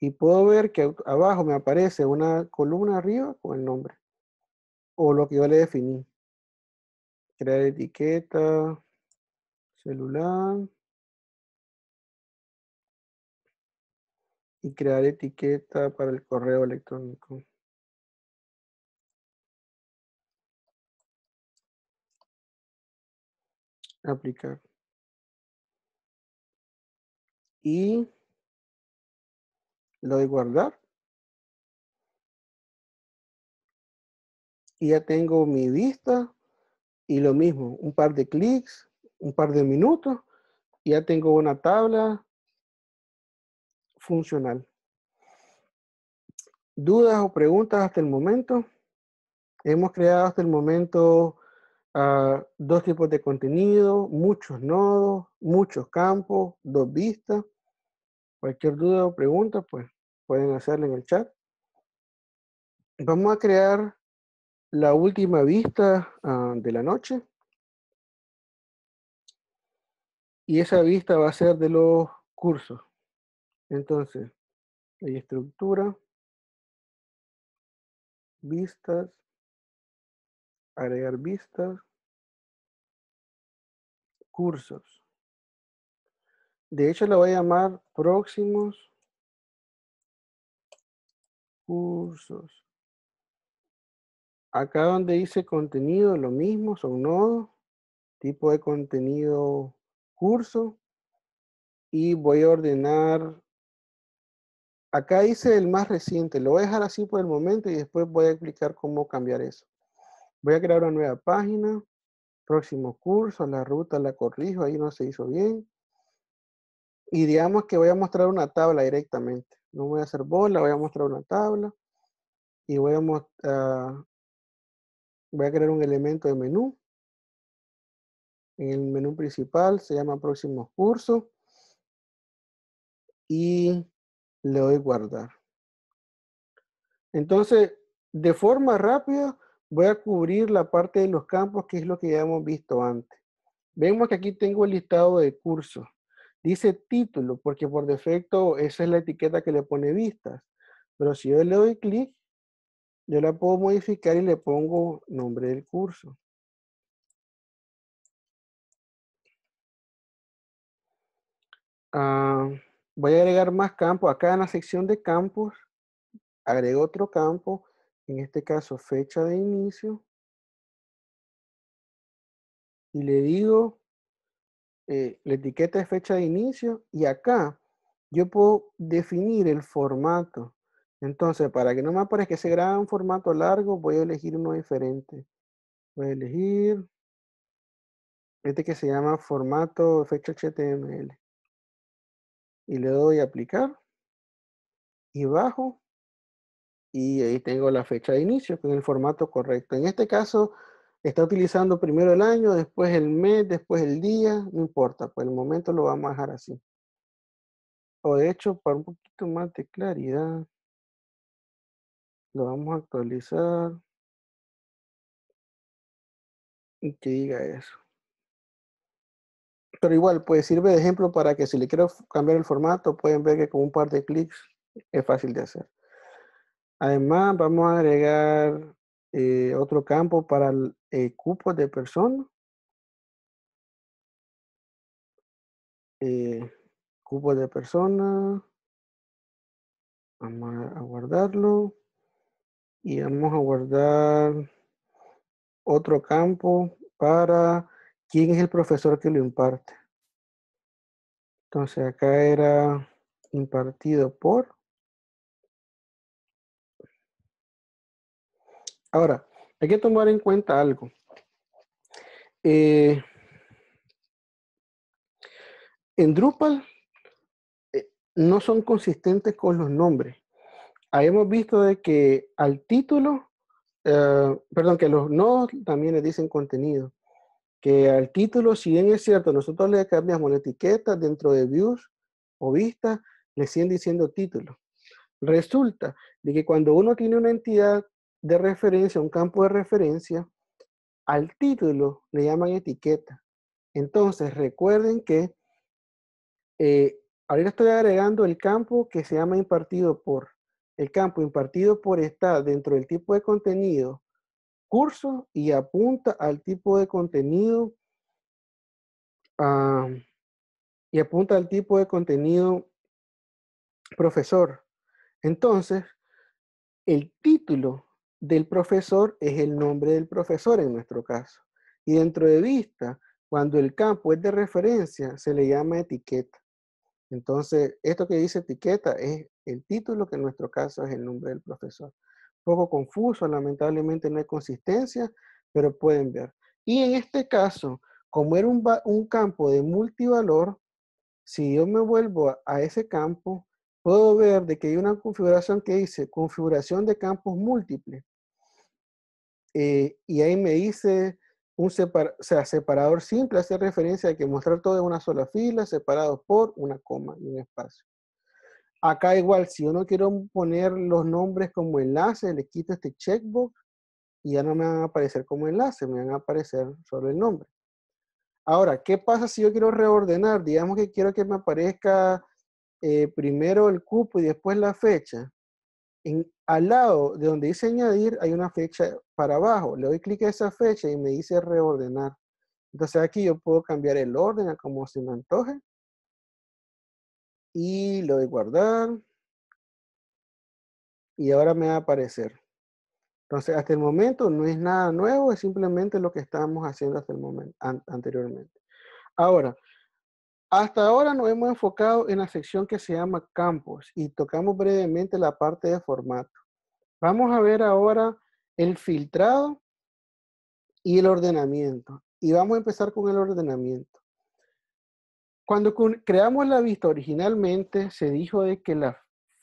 Y puedo ver que abajo me aparece una columna arriba con el nombre o lo que yo le definí. Crear etiqueta, celular. Y crear etiqueta para el correo electrónico. Aplicar. Y lo de guardar. y ya tengo mi vista y lo mismo, un par de clics, un par de minutos, y ya tengo una tabla funcional. ¿Dudas o preguntas hasta el momento? Hemos creado hasta el momento ah, dos tipos de contenido, muchos nodos, muchos campos, dos vistas. Cualquier duda o pregunta, pues pueden hacerla en el chat. Vamos a crear la última vista ah, de la noche. Y esa vista va a ser de los cursos. Entonces, hay estructura, vistas, agregar vistas, cursos. De hecho, la voy a llamar próximos cursos. Acá donde dice contenido, lo mismo, son nodos, tipo de contenido curso. Y voy a ordenar, acá hice el más reciente, lo voy a dejar así por el momento y después voy a explicar cómo cambiar eso. Voy a crear una nueva página, próximo curso, la ruta la corrijo, ahí no se hizo bien. Y digamos que voy a mostrar una tabla directamente. No voy a hacer bola, voy a mostrar una tabla. Y voy a, Voy a crear un elemento de menú. En el menú principal se llama próximos cursos. Y le doy guardar. Entonces, de forma rápida, voy a cubrir la parte de los campos, que es lo que ya hemos visto antes. Vemos que aquí tengo el listado de cursos. Dice título, porque por defecto esa es la etiqueta que le pone vistas. Pero si yo le doy clic, yo la puedo modificar y le pongo nombre del curso. Ah, voy a agregar más campos. Acá en la sección de campos, agrego otro campo. En este caso, fecha de inicio. Y le digo, eh, la etiqueta es fecha de inicio. Y acá yo puedo definir el formato. Entonces, para que no me aparezca ese gran formato largo, voy a elegir uno diferente. Voy a elegir este que se llama formato fecha HTML. Y le doy a aplicar. Y bajo. Y ahí tengo la fecha de inicio con el formato correcto. En este caso, está utilizando primero el año, después el mes, después el día, no importa, por el momento lo vamos a dejar así. O de hecho, para un poquito más de claridad, lo vamos a actualizar. Y que diga eso. Pero igual, pues sirve de ejemplo para que si le quiero cambiar el formato, pueden ver que con un par de clics es fácil de hacer. Además, vamos a agregar eh, otro campo para el eh, cupo de personas. Eh, cupo de personas. Vamos a guardarlo y vamos a guardar otro campo para quién es el profesor que lo imparte. Entonces acá era impartido por. Ahora, hay que tomar en cuenta algo. Eh, en Drupal eh, no son consistentes con los nombres. Hemos visto de que al título, eh, perdón, que los nodos también le dicen contenido, que al título, si bien es cierto, nosotros le cambiamos la etiqueta dentro de views o vistas, le siguen diciendo título. Resulta de que cuando uno tiene una entidad de referencia, un campo de referencia, al título le llaman etiqueta. Entonces, recuerden que eh, ahorita estoy agregando el campo que se llama impartido por el campo impartido por está dentro del tipo de contenido, curso y apunta al tipo de contenido y apunta al tipo de contenido profesor. Entonces, el título del profesor es el nombre del profesor en nuestro caso. Y dentro de vista, cuando el campo es de referencia, se le llama etiqueta. Entonces, esto que dice etiqueta es el título, que en nuestro caso es el nombre del profesor. Poco confuso, lamentablemente no hay consistencia, pero pueden ver. Y en este caso, como era un, campo de multivalor, si yo me vuelvo a, ese campo, puedo ver de que hay una configuración que dice configuración de campos múltiples. Eh, y ahí me dice un o sea, separador simple hace referencia a que mostrar todo en una sola fila, separado por una coma y un espacio. Acá igual, si yo no quiero poner los nombres como enlace, le quito este checkbox y ya no me van a aparecer como enlace, me van a aparecer solo el nombre. Ahora, ¿qué pasa si yo quiero reordenar? Digamos que quiero que me aparezca eh, primero el cupo y después la fecha al lado de donde dice añadir hay una fecha para abajo. Le doy clic a esa fecha y me dice reordenar. Entonces aquí yo puedo cambiar el orden a como se me antoje. Y le doy guardar. Y ahora me va a aparecer. Entonces hasta el momento no es nada nuevo, es simplemente lo que estábamos haciendo hasta el momento, anteriormente. Ahora, hasta ahora nos hemos enfocado en la sección que se llama campos y tocamos brevemente la parte de formato. Vamos a ver ahora el filtrado y el ordenamiento. Y vamos a empezar con el ordenamiento. Cuando creamos la vista originalmente se dijo de que la,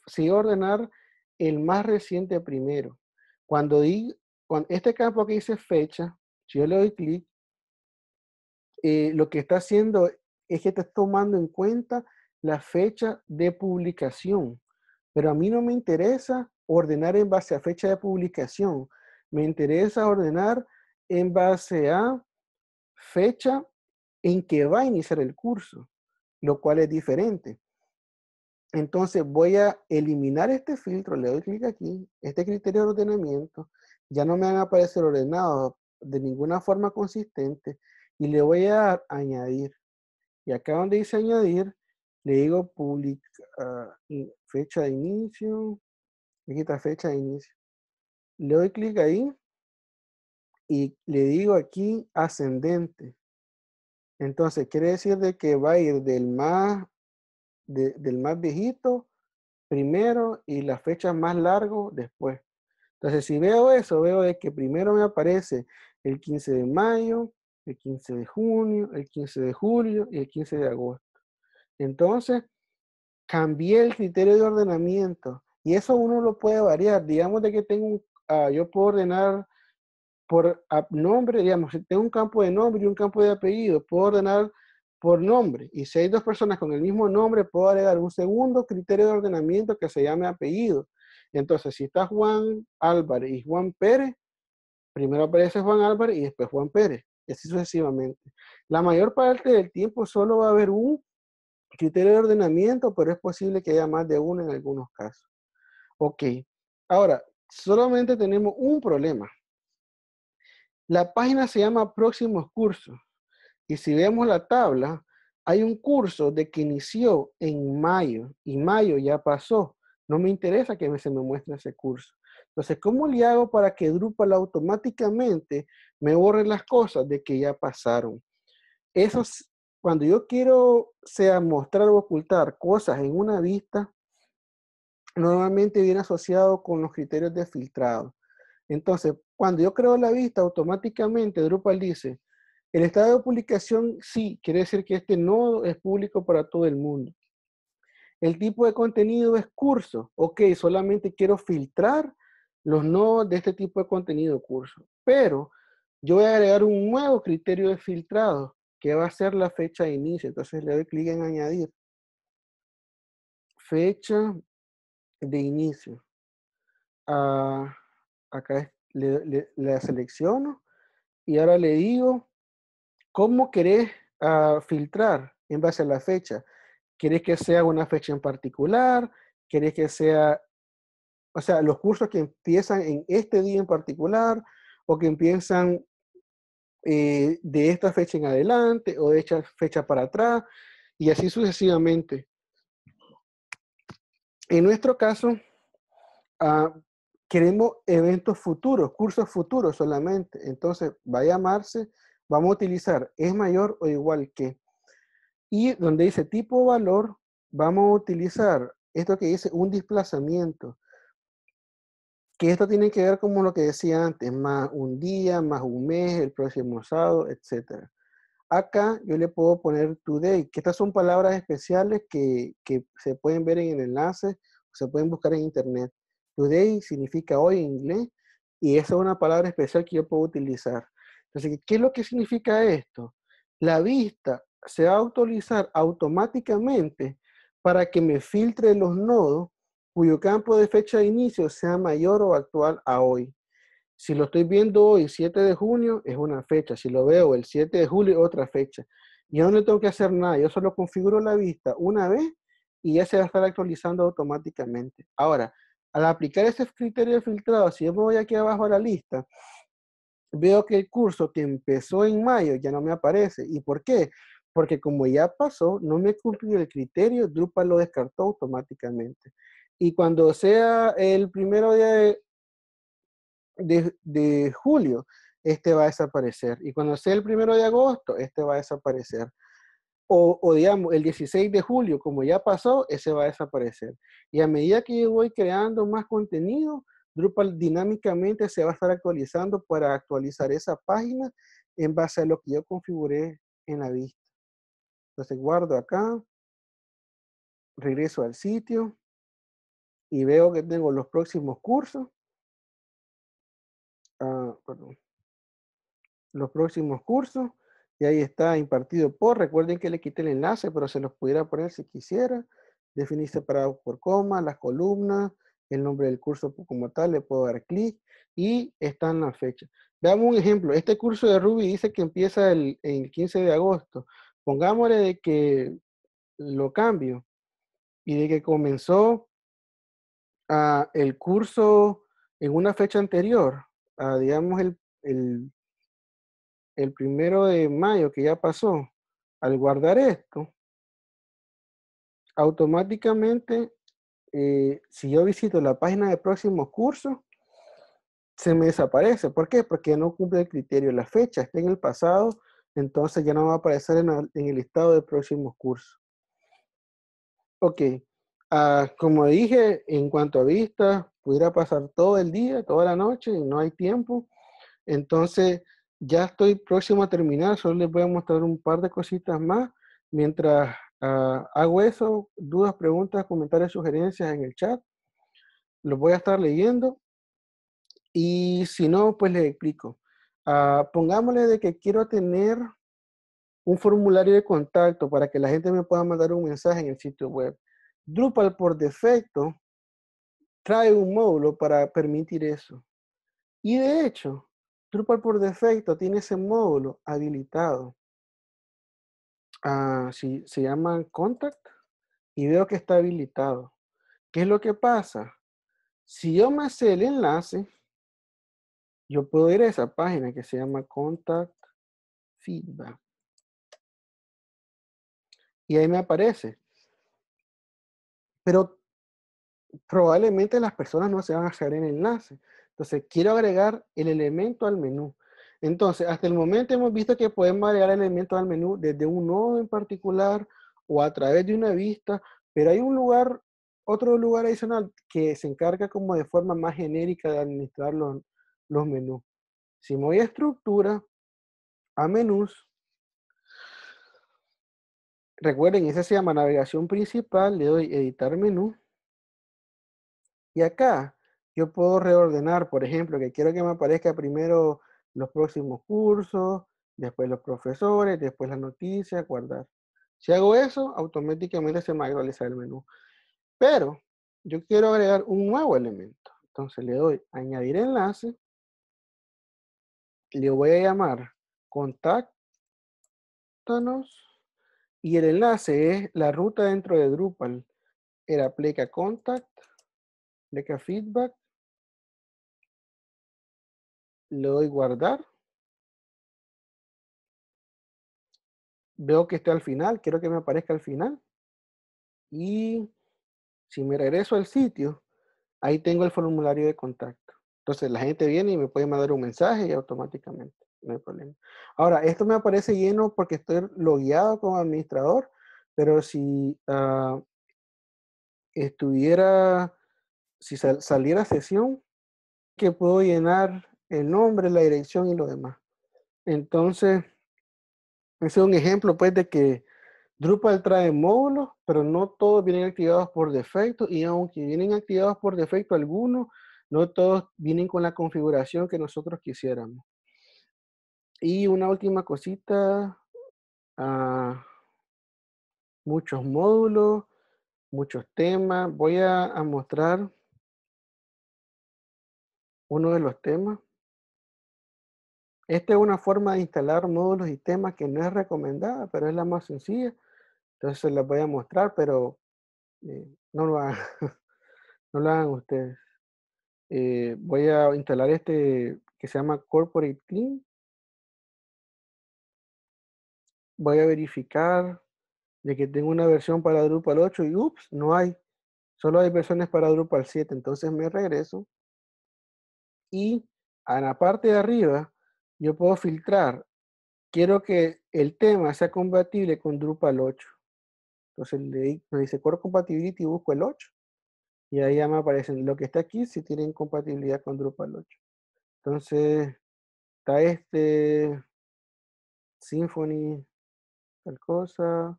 se iba a ordenar el más reciente primero. Cuando, este campo aquí dice fecha, si yo le doy clic, eh, lo que está haciendo es que estás tomando en cuenta la fecha de publicación. Pero a mí no me interesa ordenar en base a fecha de publicación. Me interesa ordenar en base a fecha en que va a iniciar el curso, lo cual es diferente. Entonces voy a eliminar este filtro, le doy clic aquí, este criterio de ordenamiento, ya no me van a aparecer ordenados de ninguna forma consistente y le voy a añadir y acá donde dice añadir, le digo publica, ah, fecha de inicio, me quita fecha de inicio. Le doy clic ahí y le digo aquí ascendente. Entonces, quiere decir de que va a ir del más, del más viejito primero y la fecha más largo después. Entonces, si veo eso, veo de que primero me aparece el 15 de mayo, el 15 de junio, el 15 de julio y el 15 de agosto. Entonces, cambié el criterio de ordenamiento y eso uno lo puede variar. Digamos de que tengo un, ah, yo puedo ordenar por ah, nombre, digamos, si tengo un campo de nombre y un campo de apellido, puedo ordenar por nombre. Y si hay dos personas con el mismo nombre, puedo agregar un segundo criterio de ordenamiento que se llame apellido. Entonces, si está Juan Álvarez y Juan Pérez, primero aparece Juan Álvarez y después Juan Pérez y así sucesivamente. La mayor parte del tiempo solo va a haber un criterio de ordenamiento, pero es posible que haya más de uno en algunos casos. Ok, ahora, solamente tenemos un problema. La página se llama Próximos Cursos. Y si vemos la tabla, hay un curso de que inició en mayo y mayo ya pasó. No me interesa que se me muestre ese curso. Entonces, ¿cómo le hago para que Drupal automáticamente me borre las cosas de que ya pasaron? Eso, cuando yo quiero, sea mostrar o ocultar cosas en una vista, normalmente viene asociado con los criterios de filtrado. Entonces, cuando yo creo la vista, automáticamente Drupal dice, el estado de publicación sí, quiere decir que este nodo es público para todo el mundo. El tipo de contenido es curso. Ok, solamente quiero filtrar los no de este tipo de contenido curso. Pero yo voy a agregar un nuevo criterio de filtrado que va a ser la fecha de inicio. Entonces le doy clic en añadir. Fecha de inicio. Ah, acá le, la selecciono y ahora le digo cómo querés ah, filtrar en base a la fecha. ¿Querés que sea una fecha en particular? ¿Querés que sea o sea, los cursos que empiezan en este día en particular o que empiezan eh, de esta fecha en adelante o de esta fecha para atrás y así sucesivamente. En nuestro caso, ah, queremos eventos futuros, cursos futuros solamente. Entonces, va a llamarse, vamos a utilizar es mayor o igual que. Y donde dice tipo valor, vamos a utilizar esto que dice un desplazamiento que esto tiene que ver como lo que decía antes, más un día, más un mes, el próximo sábado, etc. Acá yo le puedo poner today, que estas son palabras especiales que, se pueden ver en el enlace, se pueden buscar en internet. Today significa hoy en inglés y esa es una palabra especial que yo puedo utilizar. Entonces, ¿qué es lo que significa esto? La vista se va a autorizar automáticamente para que me filtre los nodos cuyo campo de fecha de inicio sea mayor o actual a hoy. Si lo estoy viendo hoy, 7 de junio, es una fecha. Si lo veo el 7 de julio, otra fecha. Yo no tengo que hacer nada, yo solo configuro la vista una vez y ya se va a estar actualizando automáticamente. Ahora, al aplicar ese criterio de filtrado, si yo me voy aquí abajo a la lista, veo que el curso que empezó en mayo ya no me aparece. ¿Y por qué? Porque como ya pasó, no me cumplió el criterio, Drupal lo descartó automáticamente y cuando sea el primero de, de, julio, este va a desaparecer. Y cuando sea el primero de agosto, este va a desaparecer. O, o, digamos, el 16 de julio, como ya pasó, ese va a desaparecer. Y a medida que yo voy creando más contenido, Drupal dinámicamente se va a estar actualizando para actualizar esa página en base a lo que yo configuré en la vista. Entonces guardo acá, regreso al sitio y veo que tengo los próximos cursos, ah, perdón, los próximos cursos, y ahí está impartido por, recuerden que le quité el enlace, pero se los pudiera poner si quisiera, definir separado por coma, las columnas, el nombre del curso como tal, le puedo dar clic y en la fecha. Veamos un ejemplo, este curso de Ruby dice que empieza el, el 15 de agosto, pongámosle de que lo cambio y de que comenzó el curso en una fecha anterior, a digamos el, el, el, primero de mayo que ya pasó, al guardar esto, automáticamente, eh, si yo visito la página de próximos cursos, se me desaparece. ¿Por qué? Porque no cumple el criterio. La fecha está en el pasado, entonces ya no va a aparecer en, el listado de próximos cursos. Ok, Ah, como dije, en cuanto a vista pudiera pasar todo el día, toda la noche, y no hay tiempo. Entonces, ya estoy próximo a terminar, solo les voy a mostrar un par de cositas más. Mientras ah, hago eso, dudas, preguntas, comentarios, sugerencias en el chat, los voy a estar leyendo. Y si no, pues les explico. Ah, pongámosle de que quiero tener un formulario de contacto para que la gente me pueda mandar un mensaje en el sitio web. Drupal por defecto trae un módulo para permitir eso. Y de hecho, Drupal por defecto tiene ese módulo habilitado. Ah, se llama Contact y veo que está habilitado. ¿Qué es lo que pasa? Si yo me hace el enlace, yo puedo ir a esa página que se llama Contact Feedback. Y ahí me aparece pero probablemente las personas no se van a hacer el enlace. Entonces, quiero agregar el elemento al menú. Entonces, hasta el momento hemos visto que podemos agregar elementos al menú desde un nodo en particular o a través de una vista, pero hay un lugar, otro lugar adicional que se encarga como de forma más genérica de administrar los, los menús. Si me voy a estructura, a menús, recuerden, ese se llama navegación principal, le doy editar menú. Y acá yo puedo reordenar, por ejemplo, que quiero que me aparezca primero los próximos cursos, después los profesores, después las noticias, guardar. Si hago eso, automáticamente se me actualiza el menú. Pero yo quiero agregar un nuevo elemento. Entonces le doy añadir enlace. Le voy a llamar contactanos. Y el enlace es la ruta dentro de Drupal. Era pleca contact, pleca feedback. Le doy guardar. Veo que está al final, quiero que me aparezca al final. Y si me regreso al sitio, ahí tengo el formulario de contacto. Entonces la gente viene y me puede mandar un mensaje y automáticamente no hay problema. Ahora, esto me aparece lleno porque estoy logueado como administrador, pero si ah, estuviera, si saliera sesión, que puedo llenar el nombre, la dirección y lo demás. Entonces, ese es un ejemplo pues de que Drupal trae módulos, pero no todos vienen activados por defecto y aunque vienen activados por defecto algunos, no todos vienen con la configuración que nosotros quisiéramos. Y una última cosita, ah, muchos módulos, muchos temas. Voy a, mostrar uno de los temas. Esta es una forma de instalar módulos y temas que no es recomendada, pero es la más sencilla. Entonces se voy a mostrar, pero eh, no, lo hagan, no ustedes. Eh, voy a instalar este que se llama Corporate Team. voy a verificar de que tengo una versión para Drupal 8 y ups, no hay. Solo hay versiones para Drupal 7, entonces me regreso. Y en la parte de arriba yo puedo filtrar. Quiero que el tema sea compatible con Drupal 8. Entonces le, me dice Core Compatibility y busco el 8. Y ahí ya me aparecen lo que está aquí si tienen compatibilidad con Drupal 8. Entonces está este Symfony tal cosa.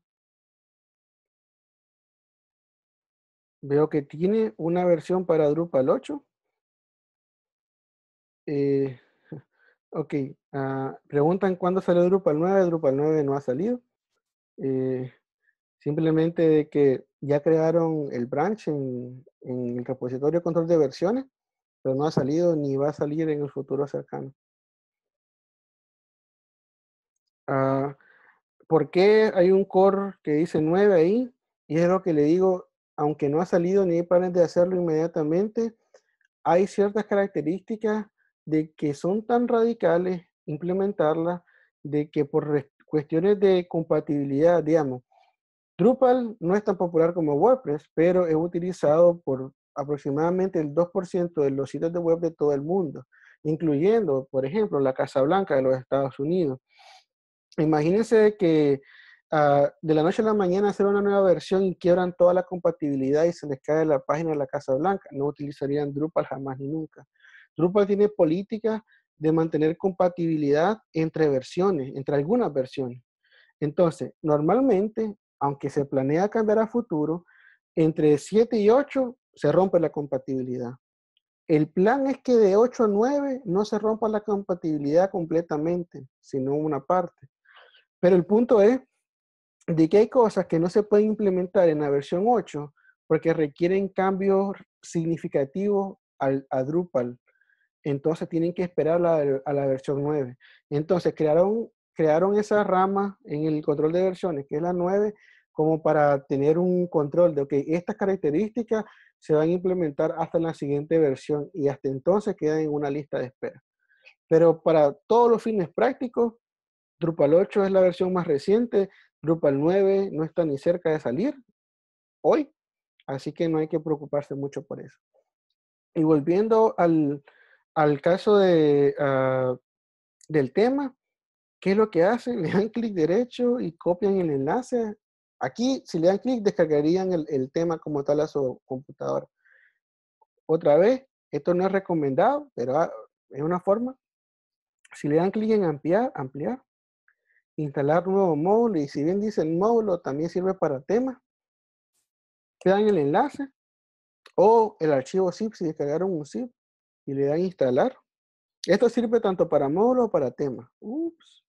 Veo que tiene una versión para Drupal 8. Eh, ok, ah, preguntan cuándo sale Drupal 9. Drupal 9 no ha salido. Eh, simplemente de que ya crearon el branch en, el repositorio control de versiones, pero no ha salido ni va a salir en el futuro cercano. Ah, ¿por qué hay un core que dice 9 ahí? Y es lo que le digo, aunque no ha salido ni hay planes de hacerlo inmediatamente, hay ciertas características de que son tan radicales implementarlas, de que por cuestiones de compatibilidad, digamos, Drupal no es tan popular como WordPress, pero es utilizado por aproximadamente el 2% de los sitios de web de todo el mundo, incluyendo, por ejemplo, la Casa Blanca de los Estados Unidos. Imagínense que ah, de la noche a la mañana hacer una nueva versión y quiebran toda la compatibilidad y se les cae la página de la Casa Blanca. No utilizarían Drupal jamás ni nunca. Drupal tiene políticas de mantener compatibilidad entre versiones, entre algunas versiones. Entonces, normalmente, aunque se planea cambiar a futuro, entre 7 y 8 se rompe la compatibilidad. El plan es que de 8 a 9 no se rompa la compatibilidad completamente, sino una parte. Pero el punto es de que hay cosas que no se pueden implementar en la versión 8 porque requieren cambios significativos al, a Drupal. Entonces tienen que esperar a la versión 9. Entonces crearon, crearon esa rama en el control de versiones, que es la 9, como para tener un control de, que estas características se van a implementar hasta la siguiente versión y hasta entonces quedan en una lista de espera. Pero para todos los fines prácticos, Drupal 8 es la versión más reciente, Drupal 9 no está ni cerca de salir hoy, así que no hay que preocuparse mucho por eso. Y volviendo al, caso de, ah, del tema, ¿qué es lo que hacen? Le dan clic derecho y copian el enlace. Aquí, si le dan clic, descargarían el, el tema como tal a su computadora. Otra vez, esto no es recomendado, pero ah, es una forma. Si le dan clic en ampliar, ampliar, instalar nuevo módulo y si bien dice el módulo también sirve para tema. le dan el enlace o el archivo zip si descargaron un zip y le dan instalar. Esto sirve tanto para módulo o para tema. Ups.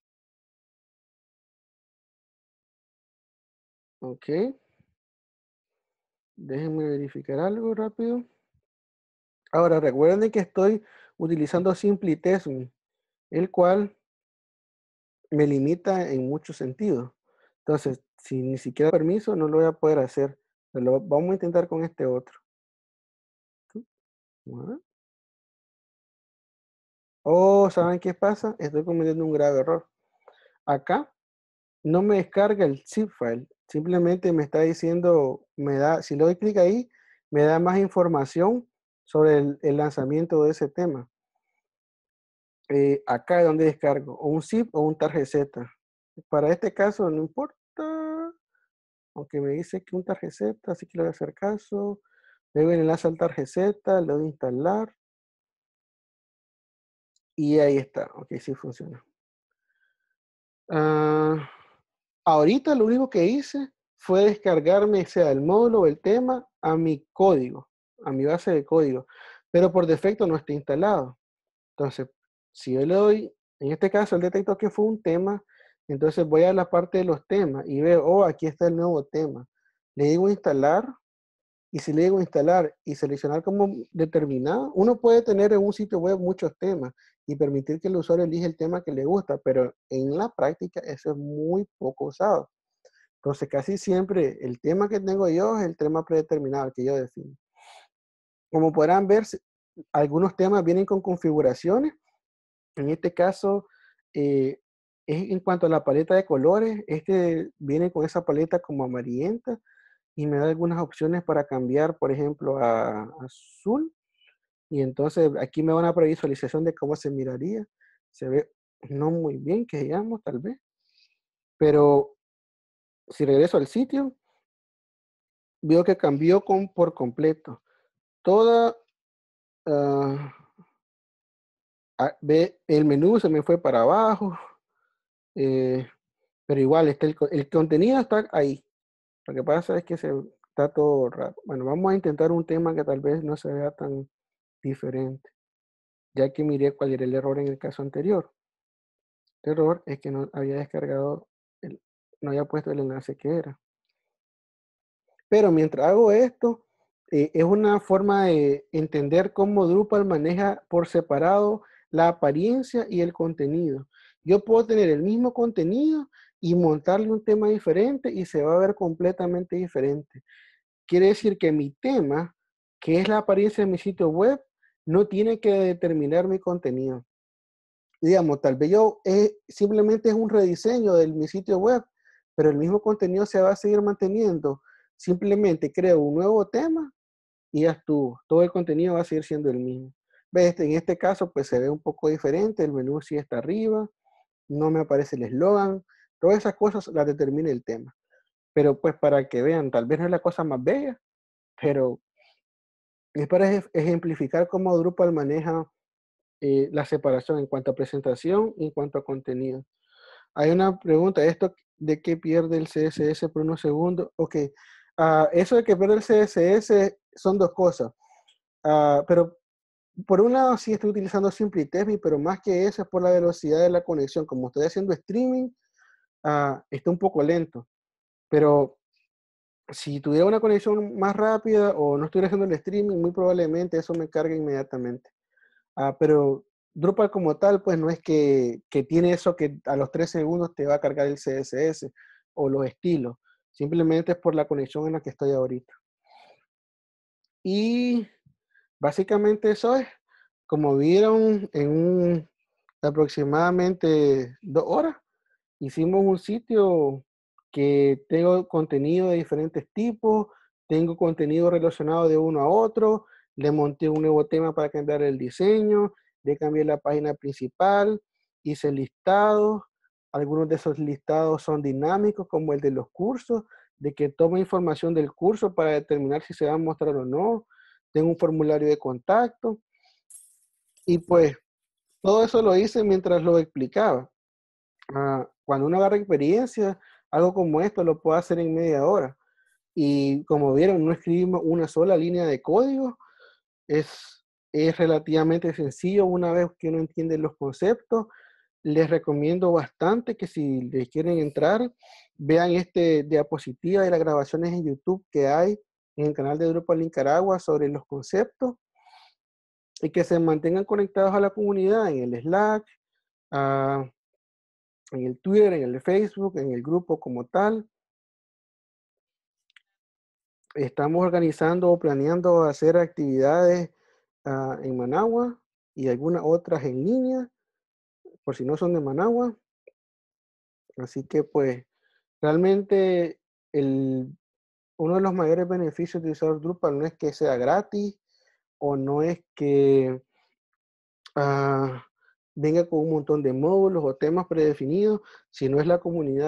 Ok. Déjenme verificar algo rápido. Ahora, recuerden que estoy utilizando SimpliTest, el cual me limita en muchos sentidos. Entonces, si ni siquiera permiso, no lo voy a poder hacer. vamos a intentar con este otro. Oh, ¿saben qué pasa? Estoy cometiendo un grave error. Acá no me descarga el zip file. Simplemente me está diciendo, me da, si le doy clic ahí, me da más información sobre el lanzamiento de ese tema. Eh, acá es donde descargo, o un zip o un tarjeta Para este caso no importa, aunque me dice que un tarjeta así que le voy a hacer caso. Le doy el enlace al target le doy a instalar. Y ahí está, ok, sí funciona. Ah, ahorita lo único que hice fue descargarme, sea el módulo o el tema, a mi código, a mi base de código. Pero por defecto no está instalado. Entonces, si yo le doy, en este caso, el detectó que fue un tema, entonces voy a la parte de los temas y veo, oh, aquí está el nuevo tema. Le digo instalar, y si le digo instalar y seleccionar como determinado, uno puede tener en un sitio web muchos temas y permitir que el usuario elija el tema que le gusta, pero en la práctica eso es muy poco usado. Entonces casi siempre el tema que tengo yo es el tema predeterminado que yo defino. Como podrán ver, algunos temas vienen con configuraciones en este caso, eh, es en cuanto a la paleta de colores, este viene con esa paleta como amarillenta y me da algunas opciones para cambiar, por ejemplo, a, azul. Y entonces aquí me da una previsualización de cómo se miraría. Se ve no muy bien, que digamos, tal vez. Pero si regreso al sitio, veo que cambió por completo. Toda, ah, Ah, el menú se me fue para abajo, eh, pero igual está el, el, contenido está ahí. Lo que pasa es que se, está todo raro. Bueno, vamos a intentar un tema que tal vez no se vea tan diferente, ya que miré cuál era el error en el caso anterior. El error es que no había descargado, el, no había puesto el enlace que era. Pero mientras hago esto, eh, es una forma de entender cómo Drupal maneja por separado la apariencia y el contenido. Yo puedo tener el mismo contenido y montarle un tema diferente y se va a ver completamente diferente. Quiere decir que mi tema, que es la apariencia de mi sitio web, no tiene que determinar mi contenido. Digamos, tal vez yo es, eh, simplemente es un rediseño de mi sitio web, pero el mismo contenido se va a seguir manteniendo. Simplemente creo un nuevo tema y ya estuvo. Todo el contenido va a seguir siendo el mismo en este caso, pues se ve un poco diferente, el menú si está arriba, no me aparece el eslogan, todas esas cosas las determina el tema. Pero pues para que vean, tal vez no es la cosa más bella, pero es para ejemplificar cómo Drupal maneja eh, la separación en cuanto a presentación y en cuanto a contenido. Hay una pregunta, ¿esto de que pierde el CSS por unos segundos? Ok, ah, eso de que pierde el CSS son dos cosas, ah, pero por un lado sí estoy utilizando SimpliTV, pero más que eso es por la velocidad de la conexión. Como estoy haciendo streaming, ah, está un poco lento. Pero si tuviera una conexión más rápida o no estuviera haciendo el streaming, muy probablemente eso me cargue inmediatamente. Ah, pero Drupal como tal, pues no es que, que, tiene eso que a los 3 segundos te va a cargar el CSS o los estilos. Simplemente es por la conexión en la que estoy ahorita. Y Básicamente eso es, como vieron en aproximadamente dos horas, hicimos un sitio que tengo contenido de diferentes tipos, tengo contenido relacionado de uno a otro, le monté un nuevo tema para cambiar el diseño, le cambié la página principal, hice listados, algunos de esos listados son dinámicos como el de los cursos, de que toma información del curso para determinar si se va a mostrar o no, tengo un formulario de contacto. Y pues todo eso lo hice mientras lo explicaba. Ah, cuando uno agarra experiencia, algo como esto lo puede hacer en media hora. Y como vieron, no escribimos una sola línea de código. Es, es relativamente sencillo una vez que uno entiende los conceptos. Les recomiendo bastante que si les quieren entrar, vean este diapositiva de las grabaciones en YouTube que hay en el canal de Drupal Nicaragua sobre los conceptos y que se mantengan conectados a la comunidad en el Slack, en el Twitter, en el Facebook, en el grupo como tal. Estamos organizando o planeando hacer actividades ah, en Managua y algunas otras en línea, por si no son de Managua. Así que pues realmente el uno de los mayores beneficios de usar Drupal no es que sea gratis o no es que ah, venga con un montón de módulos o temas predefinidos, sino es la comunidad